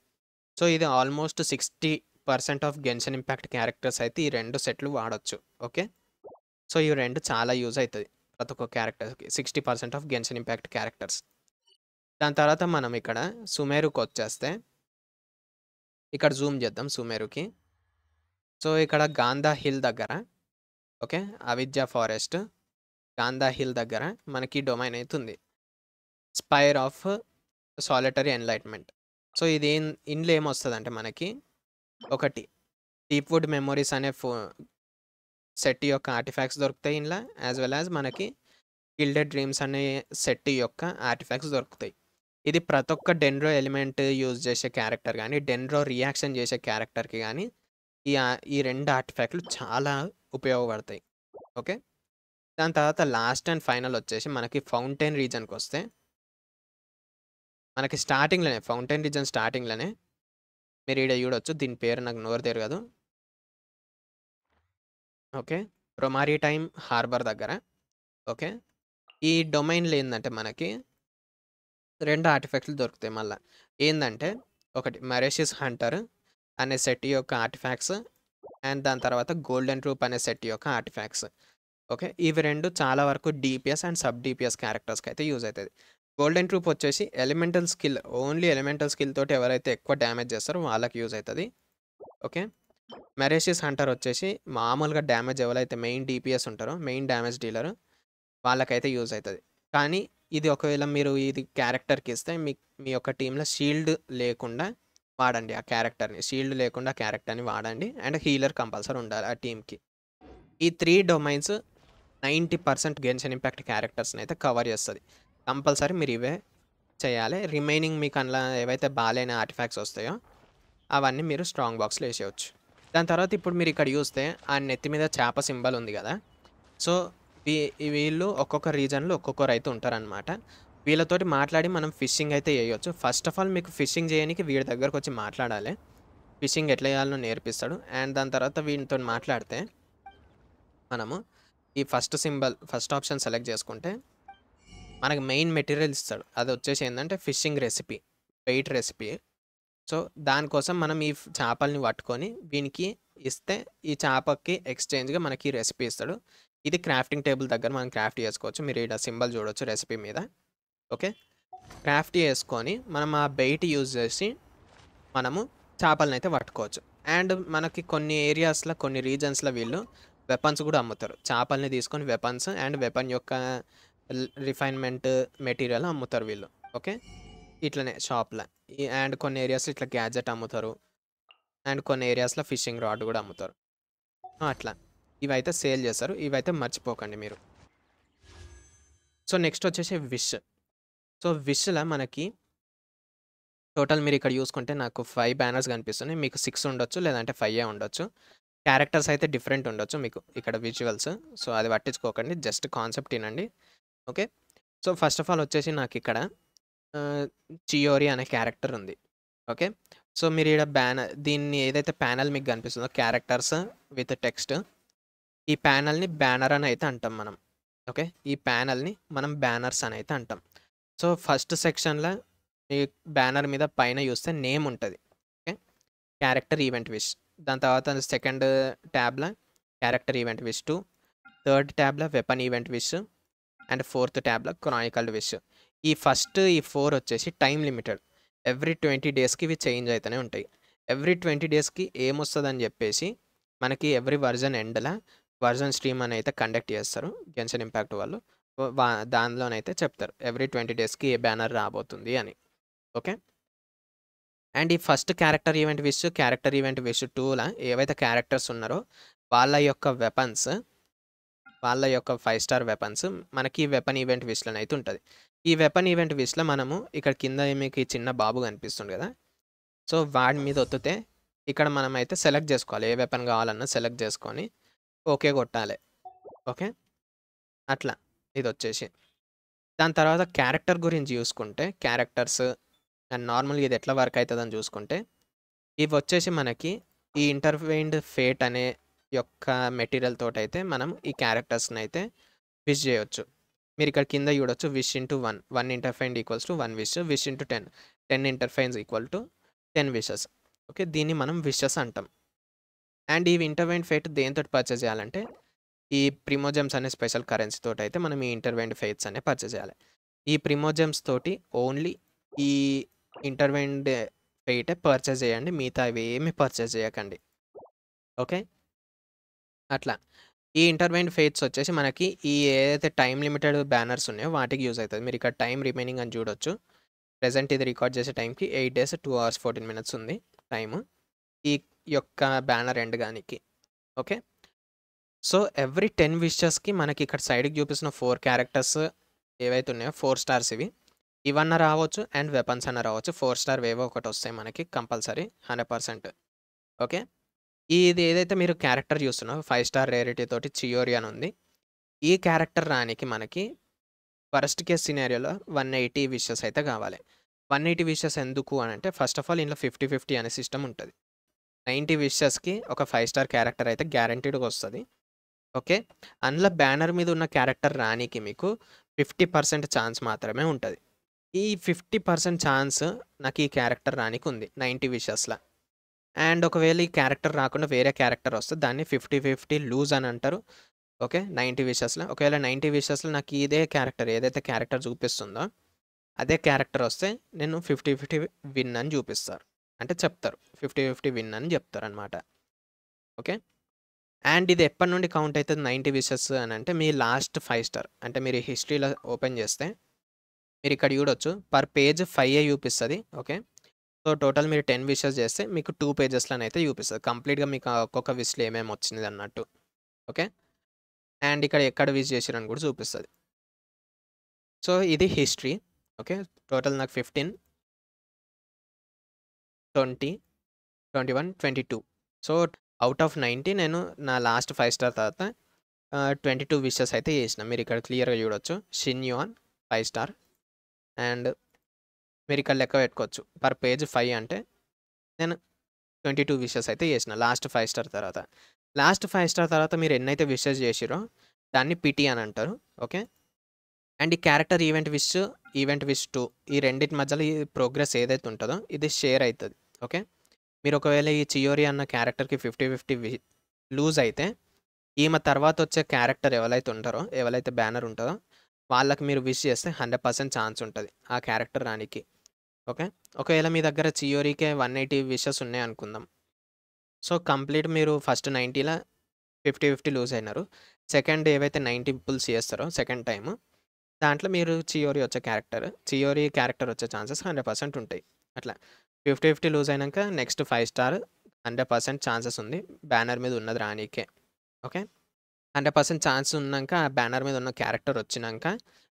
సో ఇది almost sixty percent of Genshin Impact characters అయితే ఈ రెండు సెట్లు వాడచ్చు ఓకే సో ఈ రెండు చాలా యూజ్ అవుతుంది ప్రతి ఒక్క క్యారెక్టర్స్కి sixty percent of Genshin Impact characters దాని తర్వాత మనం ఇక్కడ సుమేరుకి వచ్చేస్తే ఇక్కడ జూమ్ చేద్దాం సుమేరుకి సో ఇక్కడ గాంధా హిల్ దగ్గర okay Avidya forest Gandha hill దగ్గర మనకి డొమైన్ అవుతుంది spire of solitary enlightenment so ఇది ఇండ్లో ఏమొస్తుంది అంటే మనకి ఒకటి డీప్వుడ్ మెమొరీస్ అనే ఫో సెట్ యొక్క ఆర్టిఫాక్ట్స్ దొరుకుతాయి ఇందులో యాజ్ వెల్ యాజ్ మనకి గిల్డెడ్ డ్రీమ్స్ అనే సెట్ యొక్క ఆర్టిఫాక్ట్స్ దొరుకుతాయి ఇది ప్రతి ఒక్క డెండ్రో ఎలిమెంట్ యూజ్ చేసే క్యారెక్టర్ కానీ డెండ్రో రియాక్షన్ చేసే క్యారెక్టర్కి కానీ ఈ ఈ రెండు ఆర్టిఫాక్ట్లు చాలా ఉపయోగపడతాయి ఓకే దాని తర్వాత లాస్ట్ అండ్ ఫైనల్ వచ్చేసి మనకి ఫౌంటైన్ రీజన్కి వస్తే మనకి స్టార్టింగ్లోనే ఫౌంటైన్ రీజన్ స్టార్టింగ్లోనే మీరు ఈడ చూడవచ్చు దీని పేరు నాకు నోరు తెరగదు ఓకే రొమారీ టైమ్ హార్బర్ దగ్గర ఓకే ఈ డొమైన్లో ఏంటంటే మనకి రెండు ఆర్టిఫాక్ట్లు దొరుకుతాయి మళ్ళీ ఏంటంటే ఒకటి మరేషియస్ హంటర్ అనే సెట్ యొక్క ఆర్టిఫాక్ట్స్ అండ్ దాని తర్వాత గోల్డెన్ రూప్ అనే సెట్ యొక్క ఆర్టిఫాక్ట్స్ ఓకే ఇవి రెండు చాలా వరకు డిపిఎస్ అండ్ సబ్ డిపిఎస్ క్యారెక్టర్స్కి అయితే యూజ్ అవుతుంది గోల్డెన్ ట్రూప్ వచ్చేసి elemental skill only elemental skill తోటి ఎవరైతే ఎక్కువ డ్యామేజ్ చేస్తారో వాళ్ళకి యూజ్ అవుతుంది ఓకే మెరేషియస్ హంటర్ వచ్చేసి మామూలుగా డ్యామేజ్ ఎవరైతే మెయిన్ డిపిఎస్ ఉంటారో మెయిన్ డ్యామేజ్ డీలర్ వాళ్ళకైతే యూజ్ అవుతుంది కానీ ఇది ఒకవేళ మీరు ఇది క్యారెక్టర్కి ఇస్తే మీ మీ యొక్క టీంలో షీల్డ్ లేకుండా వాడండి ఆ క్యారెక్టర్ని షీల్డ్ లేకుండా క్యారెక్టర్ని వాడండి అండ్ హీలర్ కంపల్సరీ ఉండాలి ఆ టీంకి ఈ three domains ninety percent Genshin Impact క్యారెక్టర్స్ని అయితే కవర్ చేస్తుంది కంపల్సరీ మీరు ఇవే చేయాలి రిమైనింగ్ మీకు అందులో ఏవైతే బాగాలేని ఆర్టిఫాక్ట్స్ వస్తాయో అవన్నీ మీరు స్ట్రాంగ్ బాక్స్లో వేసేయచ్చు దాని తర్వాత ఇప్పుడు మీరు ఇక్కడ చూస్తే ఆ నెత్తి మీద చేప సింబల్ ఉంది కదా సో వీళ్ళు ఒక్కొక్క రీజన్లో ఒక్కొక్కరు అయితే ఉంటారనమాట వీళ్ళతోటి మాట్లాడి మనం ఫిషింగ్ అయితే చేయొచ్చు ఫస్ట్ ఆఫ్ ఆల్ మీకు ఫిషింగ్ చేయడానికి వీడి దగ్గరకు వచ్చి మాట్లాడాలి ఫిషింగ్ ఎట్లా చేయాలో నేర్పిస్తాడు అండ్ దాని తర్వాత వీటితో మాట్లాడితే మనము ఈ first symbol first option select చేసుకుంటే మనకి మెయిన్ మెటీరియల్ ఇస్తాడు అది వచ్చేసి ఏంటంటే fishing recipe wait recipe so దానికోసం మనం ఈ చేపల్ని పట్టుకొని వీనికి ఇస్తే ఈ చేపకి ఎక్స్చేంజ్గా మనకి రెసిపీ ఇస్తాడు ఇది క్రాఫ్టింగ్ టేబుల్ దగ్గర మనం క్రాఫ్ట్ చేసుకోవచ్చు మీరు ఇక్కడ సింబల్ చూడవచ్చు రెసిపీ మీద ఓకే క్రాఫ్ట్ చేసుకొని మనం ఆ బెయిట్ యూజ్ చేసి మనము చేపలను అయితే పట్టుకోవచ్చు అండ్ మనకి కొన్ని ఏరియాస్లో కొన్ని రీజన్స్లో వీళ్ళు వెపన్స్ కూడా అమ్ముతారు చేపల్ని తీసుకొని వెపన్స్ అండ్ వెపన్ యొక్క రిఫైన్మెంట్ మెటీరియల్ అమ్ముతారు వీళ్ళు ఓకే ఇట్లనే షాప్లో అండ్ కొన్ని ఏరియాస్లో ఇట్లా గ్యాజెట్ అమ్ముతారు అండ్ కొన్ని ఏరియాస్లో ఫిషింగ్ రాడ్ కూడా అమ్ముతారు అట్లా ఇవైతే సేల్ చేస్తారు ఇవైతే మర్చిపోకండి మీరు సో నెక్స్ట్ వచ్చేసి విష్ సో విష్లో మనకి టోటల్ మీరు ఇక్కడ చూసుకుంటే నాకు ఫైవ్ బ్యానర్స్ కనిపిస్తున్నాయి మీకు సిక్స్ ఉండొచ్చు లేదంటే ఫైవ్ ఏ ఉండొచ్చు క్యారెక్టర్స్ అయితే డిఫరెంట్ ఉండొచ్చు మీకు ఇక్కడ విజువల్స్ సో అది పట్టించుకోకండి జస్ట్ కాన్సెప్ట్ తినండి okay so first of all వచ్చేసి నాకు ఇక్కడ చియోరి అనే క్యారెక్టర్ ఉంది ఓకే సో మీరు ఇక్కడ బ్యానర్ దీన్ని ఏదైతే ప్యానల్ మీకు కనిపిస్తుందో క్యారెక్టర్స్ విత్ టెక్స్ట్ ఈ ప్యానల్ని బ్యానర్ అని అయితే అంటాం మనం ఓకే ఈ ప్యానల్ని మనం బ్యానర్స్ అని అయితే అంటాం సో ఫస్ట్ సెక్షన్లో మీ బ్యానర్ మీద పైన చూస్తే నేమ్ ఉంటుంది ఓకే క్యారెక్టర్ ఈవెంట్ విష్ దాని తర్వాత సెకండ్ ట్యాబ్లో character event wish two third ట్యాబ్లో weapon event wish and fourth ట్యాబ్లో క్రానికల్ విష్ ఈ ఫస్ట్ ఈ ఫోర్ వచ్చేసి టైం లిమిటెడ్ ఎవ్రీ ట్వంటీ డేస్కి ఇవి చేంజ్ అవుతూనే ఉంటాయి ఎవ్రీ ట్వంటీ డేస్కి ఏమొస్తుందని చెప్పేసి మనకి ఎవ్రీ వర్జన్ ఎండ్లా వర్జన్ స్ట్రీమ్ అని అయితే కండక్ట్ చేస్తారు గెన్షన్ ఇంపాక్ట్ వాళ్ళు దానిలోనైతే చెప్తారు ఎవ్రీ ట్వంటీ డేస్కి ఏ బ్యానర్ రాబోతుంది అని ఓకే అండ్ ఈ first character event wish character event wish టూలా ఏవైతే క్యారెక్టర్స్ ఉన్నారో వాళ్ళ యొక్క వెపన్స్ వాళ్ళ యొక్క ఫైవ్ స్టార్ వెపన్స్ మనకి వెపన్ ఈవెంట్ విష్లను అయితే ఉంటుంది ఈ వెపన్ ఈవెంట్ విష్లో మనము ఇక్కడ కింద మీకు చిన్న బాబు కనిపిస్తుంది కదా సో వాడి మీద ఒత్తితే ఇక్కడ మనం అయితే సెలెక్ట్ చేసుకోవాలి ఏ వెపన్ కావాలన్నా సెలెక్ట్ చేసుకొని ఓకే కొట్టాలి ఓకే అట్లా ఇది వచ్చేసి దాని తర్వాత క్యారెక్టర్ గురించి చూసుకుంటే క్యారెక్టర్స్ అండ్ నార్మల్గా ఇది ఎట్లా వర్క్ అవుతుందని చూసుకుంటే ఇవి వచ్చేసి మనకి ఈ ఇంటర్వెయిన్డ్ ఫేట్ అనే యొక్క మెటీరియల్ తోటైతే మనం ఈ క్యారెక్టర్స్ని అయితే విష్ చేయొచ్చు మీరు ఇక్కడ కింద చూడొచ్చు wish into one one intertwined equals to one wish wish into ten ten intertwines equal to ten wishes okay దీన్ని మనం విషెస్ అంటాం అండ్ ఈ ఇంటర్వెంట్ ఫేట్ దేంతో పర్చేజ్ చేయాలంటే ఈ ప్రిమోజమ్స్ అనే స్పెషల్ కరెన్సీ తోటి అయితే మనం ఈ ఇంటర్వెంట్ ఫేట్స్ అనే పర్చేజ్ చేయాలి ఈ ప్రిమోజమ్స్ తోటి ఓన్లీ ఈ ఇంటర్వెంట్ ఫేటే పర్చేజ్ చేయండి మిగతా అవి ఏమి పర్చేజ్ చేయకండి ఓకే అట్లా ఈ ఇంటర్వైన్ ఫేత్స్ వచ్చేసి మనకి ఈ ఏదైతే టైం లిమిటెడ్ బ్యానర్స్ ఉన్నాయో వాటికి యూజ్ అవుతుంది మీరు ఇక్కడ టైం రిమైనింగ్ అని చూడొచ్చు ప్రజెంట్ ఇది రికార్డ్ చేసే టైంకి eight days two hours fourteen minutes ఉంది టైము ఈ యొక్క బ్యానర్ ఎండ్ గానికి ఓకే సో ఎవ్రీ టెన్ విషెస్కి మనకి ఇక్కడ సైడ్కి చూపిస్తున్న ఫోర్ క్యారెక్టర్స్ ఏవైతే ఉన్నాయో ఫోర్ స్టార్స్ ఇవి ఇవన్న రావచ్చు అండ్ వెపన్స్ అన్న రావచ్చు ఫోర్ స్టార్ వేవో ఒకటి వస్తాయి మనకి కంపల్సరీ హండ్రెడ్ పర్సెంట్ ఓకే ఇది ఏదైతే మీరు క్యారెక్టర్ చూస్తున్నారో ఫైవ్ స్టార్ రేరిటీ తోటి చియోరి అని ఉంది ఈ క్యారెక్టర్ రానికి మనకి ఫస్ట్ కేస్ సినారియోలో వన్ ఎయిటీ విషెస్ అయితే కావాలి వన్ ఎయిటీ విషెస్ ఎందుకు అని అంటే ఫస్ట్ ఆఫ్ ఆల్ ఇంట్లో ఫిఫ్టీ ఫిఫ్టీ అనే సిస్టమ్ ఉంటుంది నైంటీ విషెస్కి ఒక ఫైవ్ స్టార్ క్యారెక్టర్ అయితే గ్యారంటీడ్గా వస్తుంది ఓకే అందులో బ్యానర్ మీద ఉన్న క్యారెక్టర్ రానికి మీకు ఫిఫ్టీ పర్సెంట్ ఛాన్స్ మాత్రమే ఉంటుంది ఈ ఫిఫ్టీ పర్సెంట్ ఛాన్స్ నాకు ఈ క్యారెక్టర్ రానికి ఉంది నైంటీ విషెస్లో అండ్ ఒకవేళ ఈ క్యారెక్టర్ రాకుండా వేరే క్యారెక్టర్ వస్తే దాన్ని ఫిఫ్టీ ఫిఫ్టీ లూజ్ అని అంటారు ఓకే నైంటీ విషస్లో ఒకవేళ నైంటీ విషస్లో నాకు ఇదే క్యారెక్టర్ ఏదైతే క్యారెక్టర్ చూపిస్తుందో అదే క్యారెక్టర్ వస్తే నేను ఫిఫ్టీ ఫిఫ్టీ విన్ అని చూపిస్తారు అంటే చెప్తారు ఫిఫ్టీ ఫిఫ్టీ విన్ అని చెప్తారు అనమాట ఓకే అండ్ ఇది ఎప్పటి నుండి కౌంట్ అవుతుంది నైంటీ విషస్ అని అంటే మీ లాస్ట్ ఫైవ్ స్టార్ అంటే మీరు హిస్టరీలో ఓపెన్ చేస్తే మీరు ఇక్కడ చూడొచ్చు పర్ పేజ్ ఫైవ్ చూపిస్తుంది ఓకే సో టోటల్ మీరు టెన్ విషెస్ చేస్తే మీకు టూ పేజెస్లో అయితే చూపిస్తుంది కంప్లీట్గా మీకు ఒక్కొక్క విషలో ఏమేమి వచ్చింది అన్నట్టు ఓకే అండ్ ఇక్కడ ఎక్కడ విజ్ చేసిరని కూడా చూపిస్తుంది సో ఇది హిస్టరీ ఓకే టోటల్ నాకు fifteen twenty twenty one twenty two so out of ninety నేను నా లాస్ట్ ఫైవ్ స్టార్ తర్వాత ట్వంటీ టూ విషెస్ అయితే చేసిన మీరు ఇక్కడ క్లియర్గా చూడొచ్చు షిన్యూన్ ఫైవ్ స్టార్ అండ్ మీరు ఇక్కడ లెక్క పెట్టుకోవచ్చు పర్ పేజ్ ఫైవ్ అంటే నేను ట్వంటీ టూ విషెస్ అయితే చేసిన లాస్ట్ ఫైవ్ స్టార్ తర్వాత లాస్ట్ ఫైవ్ స్టార్ తర్వాత మీరు ఎన్నైతే విషెస్ చేసిరో దాన్ని పిటి అని అంటారు ఓకే అండ్ ఈ character event wish event wish two ఈ రెండింటి మధ్యలో ఈ ప్రోగ్రెస్ ఏదైతే ఉంటుందో ఇది షేర్ అవుతుంది ఓకే మీరు ఒకవేళ ఈ చియోరి అన్న క్యారెక్టర్కి ఫిఫ్టీ ఫిఫ్టీ లూజ్ అయితే ఈమె తర్వాత వచ్చే క్యారెక్టర్ ఎవరైతే ఉంటారో ఎవరైతే బ్యానర్ ఉంటుందో వాళ్ళకి మీరు విష్ చేస్తే హండ్రెడ్ పర్సెంట్ ఛాన్స్ ఉంటుంది ఆ క్యారెక్టర్ రానికి ఓకే ఒకవేళ మీ దగ్గర చియోరీకే వన్ ఎయిటీ విషెస్ ఉన్నాయి అనుకుందాం సో కంప్లీట్ మీరు ఫస్ట్ నైంటీలో ఫిఫ్టీ ఫిఫ్టీ లూజ్ అయినారు సెకండ్ ఏవైతే నైంటీ పుల్స్ చేస్తారో సెకండ్ టైము దాంట్లో మీరు చియోరీ వచ్చే క్యారెక్టర్ చియోరీ క్యారెక్టర్ వచ్చే ఛాన్సెస్ హండ్రెడ్ పర్సెంట్ ఉంటాయి అట్లా ఫిఫ్టీ ఫిఫ్టీ లూజ్ అయినాక next five star hundred percent chances ఉంది బ్యానర్ మీద ఉన్నది రానీకే ఓకే హండ్రెడ్ పర్సెంట్ ఛాన్స్ ఉన్నాక ఆ బ్యానర్ మీద ఉన్న క్యారెక్టర్ వచ్చినాక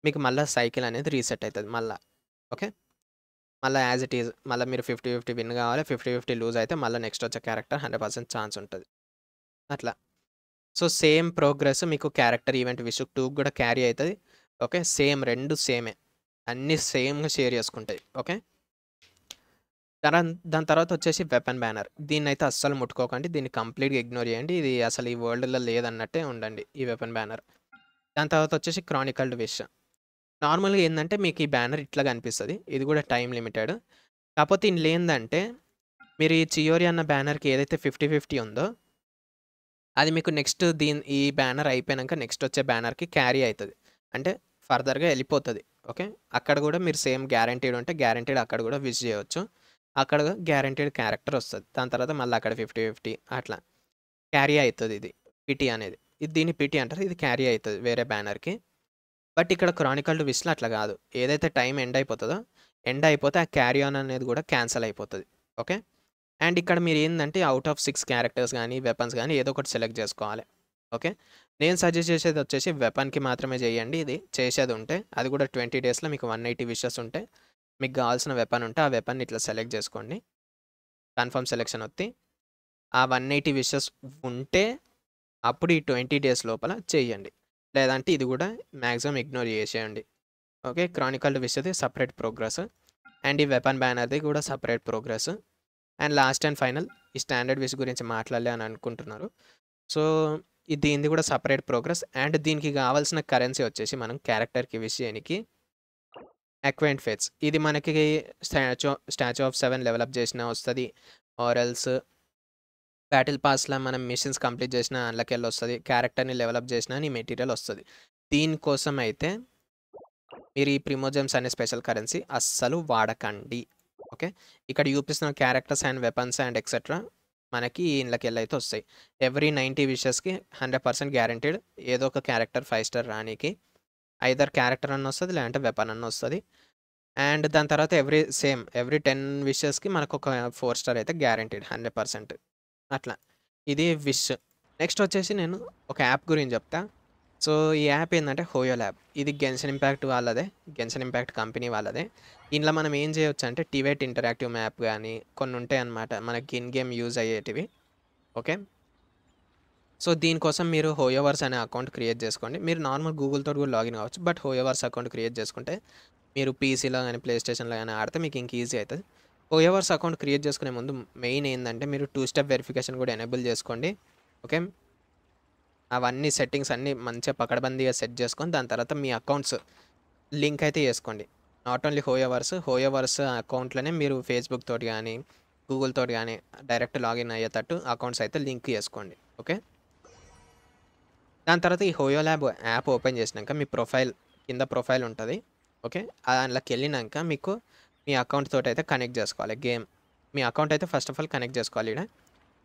మీకు మళ్ళీ సైకిల్ అనేది రీసెట్ అవుతుంది మళ్ళీ ఓకే మళ్ళీ యాజ్ ఇట్ ఈజ్ మళ్ళీ మీరు ఫిఫ్టీ ఫిఫ్టీ విన్ కావాలి ఫిఫ్టీ ఫిఫ్టీ లూజ్ అయితే మళ్ళీ నెక్స్ట్ వచ్చే క్యారెక్టర్ హండ్రెడ్ పర్సెంట్ ఛాన్స్ ఉంటుంది అట్లా సో సేమ్ ప్రోగ్రెస్ మీకు క్యారెక్టర్ ఈవెంట్ విషు టూ కూడా క్యారీ అవుతుంది ఓకే సేమ్ రెండు సేమే అన్నీ సేమ్గా షేర్ చేసుకుంటాయి ఓకే దాని తర్వాత వచ్చేసి వెపన్ బ్యానర్ దీన్ని అయితే అస్సలు ముట్టుకోకండి దీన్ని కంప్లీట్గా ఇగ్నోర్ చేయండి ఇది అసలు ఈ వరల్డ్లో లేదన్నట్టే ఉండండి ఈ వెపన్ బ్యానర్ దాని తర్వాత వచ్చేసి క్రానికల్డ్ విష్ నార్మల్గా ఏంటంటే మీకు ఈ బ్యానర్ ఇట్లా కనిపిస్తుంది ఇది కూడా టైం లిమిటెడ్ కాకపోతే ఇందులో ఏంటంటే మీరు ఈ చియోరి అన్న బ్యానర్కి ఏదైతే ఫిఫ్టీ ఫిఫ్టీ ఉందో అది మీకు నెక్స్ట్ దీని ఈ బ్యానర్ అయిపోయాక నెక్స్ట్ వచ్చే బ్యానర్కి క్యారీ అవుతుంది అంటే ఫర్దర్గా వెళ్ళిపోతుంది ఓకే అక్కడ కూడా మీరు సేమ్ గ్యారంటీడ్ ఉంటే గ్యారంటీడ్ అక్కడ కూడా విజ్ చేయవచ్చు అక్కడ గ్యారంటీడ్ క్యారెక్టర్ వస్తుంది దాని తర్వాత మళ్ళీ అక్కడ ఫిఫ్టీ ఫిఫ్టీ అట్లా క్యారీ అవుతుంది ఇది పిటి అనేది ఇది దీన్ని పిటి అంటారు ఇది క్యారీ అవుతుంది వేరే బ్యానర్కి బట్ ఇక్కడ క్రానికల్ టు విస్లో అట్లా కాదు ఏదైతే టైం ఎండ్ అయిపోతుందో ఎండ్ అయిపోతే ఆ క్యారీ ఆన్ అనేది కూడా క్యాన్సిల్ అయిపోతుంది ఓకే అండ్ ఇక్కడ మీరు ఏంటంటే అవుట్ ఆఫ్ సిక్స్ క్యారెక్టర్స్ కానీ వెపన్స్ కానీ ఏదో ఒకటి సెలెక్ట్ చేసుకోవాలి ఓకే నేను సజెస్ట్ చేసేది వచ్చేసి వెపన్కి మాత్రమే చేయండి ఇది చేసేది ఉంటే అది కూడా ట్వంటీ డేస్లో మీకు వన్ ఎయిటీ విషెస్ ఉంటే మీకు కావాల్సిన వెపన్ ఉంటే ఆ వెపన్ ఇట్లా సెలెక్ట్ చేసుకోండి కన్ఫర్మ్ సెలెక్షన్ వత్తి ఆ వన్ ఎయిటీ విషెస్ ఉంటే అప్పుడు ఈ ట్వంటీ డేస్ లోపల చేయండి లేదంటే ఇది కూడా మ్యాక్సిమం ఇగ్నోర్ చేసేయండి ఓకే క్రానికల్ విషది సపరేట్ ప్రోగ్రెస్ అండ్ ఈ వెపన్ బ్యానర్ది కూడా separate progress and last and final ఈ స్టాండర్డ్ విష్ గురించి మాట్లాడలే అని అనుకుంటున్నారు సో దీనిది కూడా సపరేట్ ప్రోగ్రెస్ అండ్ దీనికి కావాల్సిన కరెన్సీ వచ్చేసి మనం క్యారెక్టర్కి విషయానికి అక్వెంట్ ఫేట్స్ ఇది మనకి statue statue of seven develop చేసిన వస్తుంది ఆర్ఎల్స్ బ్యాటిల్ పాస్లో మనం మిషన్స్ కంప్లీట్ చేసిన అందులోకి వెళ్ళి వస్తుంది క్యారెక్టర్ని డెవలప్ చేసిన నీ మెటీరియల్ వస్తుంది దీనికోసం అయితే మీరు ఈ ప్రిమోజమ్స్ అనే స్పెషల్ కరెన్సీ అస్సలు వాడకండి ఓకే ఇక్కడ చూపిస్తున్న characters and weapons and etcetera మనకి ఇంట్లోకి వెళ్ళి అయితే వస్తాయి ఎవ్రీ నైంటీ విషెస్కి హండ్రెడ్ పర్సెంట్ గ్యారంటీడ్ ఏదో ఒక క్యారెక్టర్ ఫైవ్ స్టార్ రానికి ఐదర్ క్యారెక్టర్ అన్న వస్తుంది లేదంటే వెపన్ అన్న వస్తుంది అండ్ దాని తర్వాత ఎవ్రీ సేమ్ ఎవ్రీ టెన్ విషెస్కి మనకు ఒక ఫోర్ స్టార్ అయితే గ్యారంటీడ్ హండ్రెడ్ పర్సెంట్ అట్లా ఇది విష్ నెక్స్ట్ వచ్చేసి నేను ఒక యాప్ గురించి చెప్తా సో ఈ యాప్ ఏంటంటే హోయో ల్యాబ్ ఇది గెన్సన్ ఇంపాక్ట్ వాళ్ళదే గెన్సన్ ఇంపాక్ట్ కంపెనీ వాళ్ళదే ఇంట్లో మనం ఏం చేయొచ్చు అంటే టివేట్ ఇంటరాక్టివ్ మ్యాప్ కానీ కొన్ని ఉంటాయి అన్నమాట మనకి ఇన్ గేమ్ యూజ్ అయ్యేటివి ఓకే సో దీనికోసం మీరు హోయోవర్స్ అనే అకౌంట్ క్రియేట్ చేసుకోండి మీరు నార్మల్ గూగుల్తో కూడా లాగిన్ కావచ్చు బట్ హోయోవర్స్ అకౌంట్ క్రియేట్ చేసుకుంటే మీరు పీసీలో కానీ ప్లే స్టేషన్లో కానీ ఆడితే మీకు ఇంక ఈజీ అవుతుంది ఓఎవర్స్ అకౌంట్ క్రియేట్ చేసుకునే ముందు మెయిన్ ఏంటంటే మీరు టూ స్టెప్ వెరిఫికేషన్ కూడా ఎనేబుల్ చేసుకోండి ఓకే అవన్నీ సెట్టింగ్స్ అన్నీ మంచిగా పకడబందీగా సెట్ చేసుకొని దాని తర్వాత మీ అకౌంట్స్ లింక్ అయితే చేసుకోండి నాట్ ఓన్లీ హోయవర్స్ హోయవర్స్ అకౌంట్లోనే మీరు ఫేస్బుక్ తోటి కానీ గూగుల్ తోటి కానీ డైరెక్ట్ లాగిన్ అయ్యేటట్టు అకౌంట్స్ అయితే లింక్ చేసుకోండి ఓకే దాని తర్వాత ఈ హోయో ల్యాబ్ యాప్ ఓపెన్ చేసినాక మీ ప్రొఫైల్ కింద ప్రొఫైల్ ఉంటుంది ఓకే అందులోకి వెళ్ళినాక మీకు మీ అకౌంట్ తోటి అయితే కనెక్ట్ చేసుకోవాలి గేమ్ మీ అకౌంట్ అయితే ఫస్ట్ ఆఫ్ ఆల్ కనెక్ట్ చేసుకోవాలి ఇక్కడ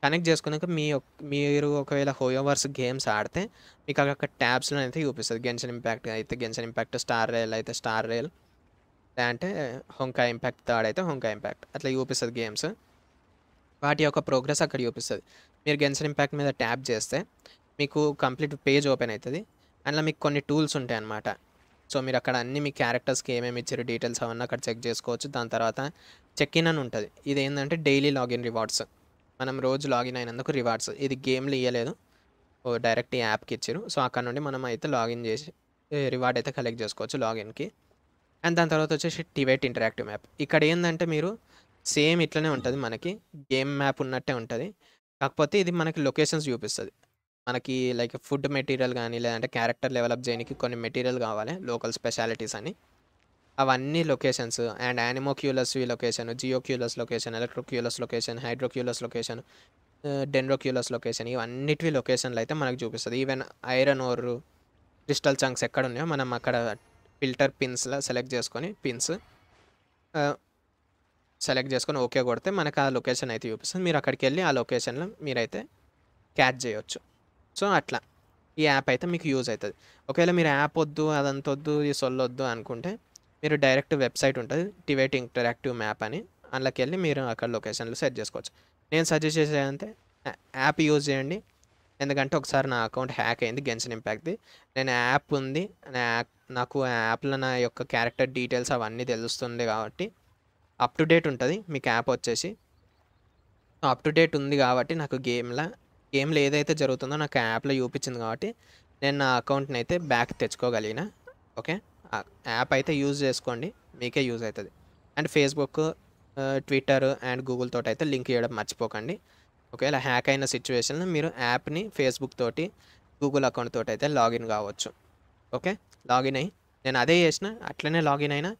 కనెక్ట్ చేసుకున్నాక మీ మీరు ఒకవేళ హోయోవర్స్ గేమ్స్ ఆడితే మీకు అక్కడ ట్యాబ్స్లో అయితే చూపిస్తుంది గెన్షన్ ఇంపాక్ట్ అయితే గెన్షన్ ఇంపాక్ట్ స్టార్ రేల్ అయితే స్టార్ రేల్ అంటే హొంకా ఇంపాక్ట్ థర్డ్ అయితే హొంకా ఇంపాక్ట్ అట్లా చూపిస్తుంది గేమ్స్ వాటి యొక్క ప్రోగ్రెస్ అక్కడ చూపిస్తుంది మీరు గెన్సన్ ఇంపాక్ట్ మీద ట్యాప్ చేస్తే మీకు కంప్లీట్ పేజ్ ఓపెన్ అవుతుంది అందులో మీకు కొన్ని టూల్స్ ఉంటాయి అన్నమాట సో మీరు అక్కడ అన్ని మీ క్యారెక్టర్స్కి ఏమేమి ఇచ్చారు డీటెయిల్స్ అవన్నీ అక్కడ చెక్ చేసుకోవచ్చు దాని తర్వాత చెక్ ఇన్ అని ఉంటుంది ఇది ఏంటంటే డైలీ లాగిన్ రివార్డ్స్ మనం రోజు లాగిన్ అయినందుకు రివార్డ్స్ ఇది గేమ్లు ఇవ్వలేదు ఓ డైరెక్ట్ ఈ యాప్కి ఇచ్చారు సో అక్కడ నుండి మనం అయితే లాగిన్ చేసి రివార్డ్ అయితే కలెక్ట్ చేసుకోవచ్చు లాగిన్కి అండ్ దాని తర్వాత వచ్చేసి టివేట్ ఇంటరాక్టివ్ మ్యాప్ ఇక్కడ ఏంటంటే మీరు సేమ్ ఇట్లనే ఉంటుంది మనకి గేమ్ మ్యాప్ ఉన్నట్టే ఉంటుంది కాకపోతే ఇది మనకి లొకేషన్స్ చూపిస్తుంది మనకి లైక్ ఫుడ్ మెటీరియల్ కానీ లేదంటే క్యారెక్టర్ డెవలప్ చేయడానికి కొన్ని మెటీరియల్ కావాలి లోకల్ స్పెషాలిటీస్ అని అవన్నీ locations and Anemoculus location Geoculus location Electroculus location Hydroculus location Dendroculus location ఇవన్నిటివి లొకేషన్లు అయితే మనకు చూపిస్తుంది even iron ore crystal chunks ఎక్కడ ఉన్నాయో మనం అక్కడ ఫిల్టర్ పిన్స్లో సెలెక్ట్ చేసుకొని పిన్స్ సెలెక్ట్ చేసుకొని ఓకే కొడితే మనకు ఆ లొకేషన్ అయితే చూపిస్తుంది మీరు అక్కడికి వెళ్ళి ఆ లొకేషన్లో మీరైతే క్యాచ్ చేయొచ్చు సో అట్లా ఈ యాప్ అయితే మీకు యూజ్ అవుతుంది ఒకవేళ మీరు యాప్ వద్దు అదంత వద్దు ఈ సొల్లొద్దు అనుకుంటే మీరు డైరెక్ట్ వెబ్సైట్ ఉంటుంది టివేట్ ఇంటరాక్టివ్ మ్యాప్ అని అందులోకి వెళ్ళి మీరు అక్కడ లొకేషన్లు సెట్ చేసుకోవచ్చు నేను సజెస్ట్ చేసేదంటే యాప్ యూజ్ చేయండి ఎందుకంటే ఒకసారి నా అకౌంట్ హ్యాక్ అయింది గెన్షన్ ఇంపాక్ట్ది నేను యాప్ ఉంది నాకు యాప్లో నా యొక్క క్యారెక్టర్ డీటెయిల్స్ అవన్నీ తెలుస్తుంది కాబట్టి అప్ టు డేట్ ఉంటుంది మీకు యాప్ వచ్చేసి అప్ టు డేట్ ఉంది కాబట్టి నాకు గేమ్లో ఏం ఏదైతే జరుగుతుందో నాకు యాప్లో చూపించింది కాబట్టి నేను నా అకౌంట్ని అయితే బ్యాక్ తెచ్చుకోగలిగిన ఓకే యాప్ అయితే యూజ్ చేసుకోండి మీకే యూజ్ అవుతుంది and Facebook Twitter and Google తోటి అయితే లింక్ చేయడం మర్చిపోకండి ఒకవేళ హ్యాక్ అయిన సిచ్యువేషన్లో మీరు యాప్ని ఫేస్బుక్ తోటి గూగుల్ అకౌంట్ తోటి అయితే లాగిన్ కావచ్చు ఓకే లాగిన్ అయ్యి నేను అదే చేసిన అట్లనే లాగిన్ అయినా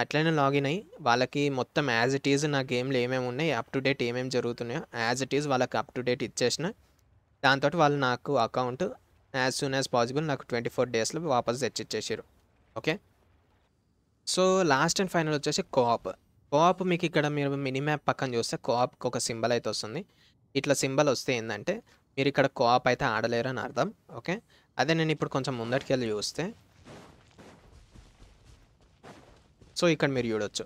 అట్లనే లాగిన్ అయ్యి వాళ్ళకి మొత్తం యాజ్ ఇట్ ఈజ్ నా గేమ్లు ఏమేమి ఉన్నాయి అప్ టు డేట్ ఏమేమి జరుగుతున్నాయో యాజ్ ఇట్ ఈజ్ వాళ్ళకి అప్ టు డేట్ ఇచ్చేసిన దాంతో వాళ్ళు నాకు account as soon as possible నాకు ట్వంటీ ఫోర్ డేస్లో వాపస్ తెచ్చిచ్చేసారు okay so last and final వచ్చేసి కోఆప్ కోఆప్ మీకు ఇక్కడ మీరు మినిమ్యాప్ పక్కన చూస్తే కోఆప్కి ఒక సింబల్ అయితే వస్తుంది ఇట్లా సింబల్ వస్తే ఏంటంటే మీరు ఇక్కడ కోఆప్ అయితే ఆడలేరు అని అర్థం ఓకే అదే నేను ఇప్పుడు కొంచెం ముందటికి వెళ్ళి చూస్తే సో ఇక్కడ మీరు చూడొచ్చు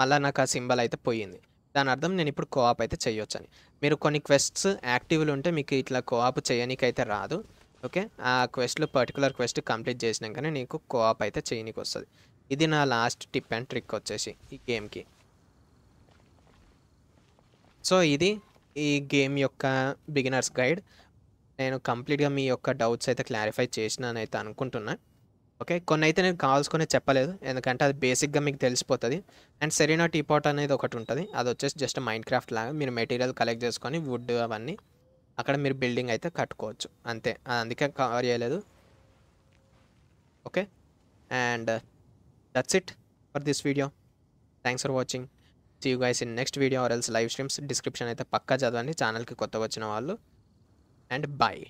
మళ్ళీ నాకు ఆ సింబల్ అయితే పోయింది దాని అర్థం నేను ఇప్పుడు కోఆప్ అయితే చేయొచ్చు అని మీరు కొన్ని క్వెస్ట్స్ యాక్టివ్లు ఉంటే మీకు ఇట్లా కోఆప్ చేయనీకైతే రాదు ఓకే ఆ క్వెస్ట్లో పర్టికులర్ క్వెస్ట్ కంప్లీట్ చేసినాకనే నీకు కోఆప్ అయితే చేయనీకి వస్తుంది ఇది నా లాస్ట్ టిప్ అండ్ ట్రిక్ వచ్చేసి ఈ గేమ్కి సో ఇది ఈ గేమ్ యొక్క బిగినర్స్ గైడ్ నేను కంప్లీట్గా మీ యొక్క డౌట్స్ అయితే క్లారిఫై చేసినానైతే అనుకుంటున్నాను ఓకే కొన్ని అయితే నేను కావాల్సుకొని చెప్పలేదు ఎందుకంటే అది బేసిక్గా మీకు తెలిసిపోతుంది అండ్ సెరీనా టీపాట్ అనేది ఒకటి ఉంటుంది అది వచ్చేసి జస్ట్ మైండ్ క్రాఫ్ట్ లాగా మీరు మెటీరియల్ కలెక్ట్ చేసుకొని వుడ్ అవన్నీ అక్కడ మీరు బిల్డింగ్ అయితే కట్టుకోవచ్చు అంతే అందుకే కవర్ చేయలేదు okay and that's it for this video thanks for watching see you guys in next video or else live streams description అయితే పక్కా చదవండి ఛానల్కి కొత్త వచ్చిన వాళ్ళు అండ్ బాయ్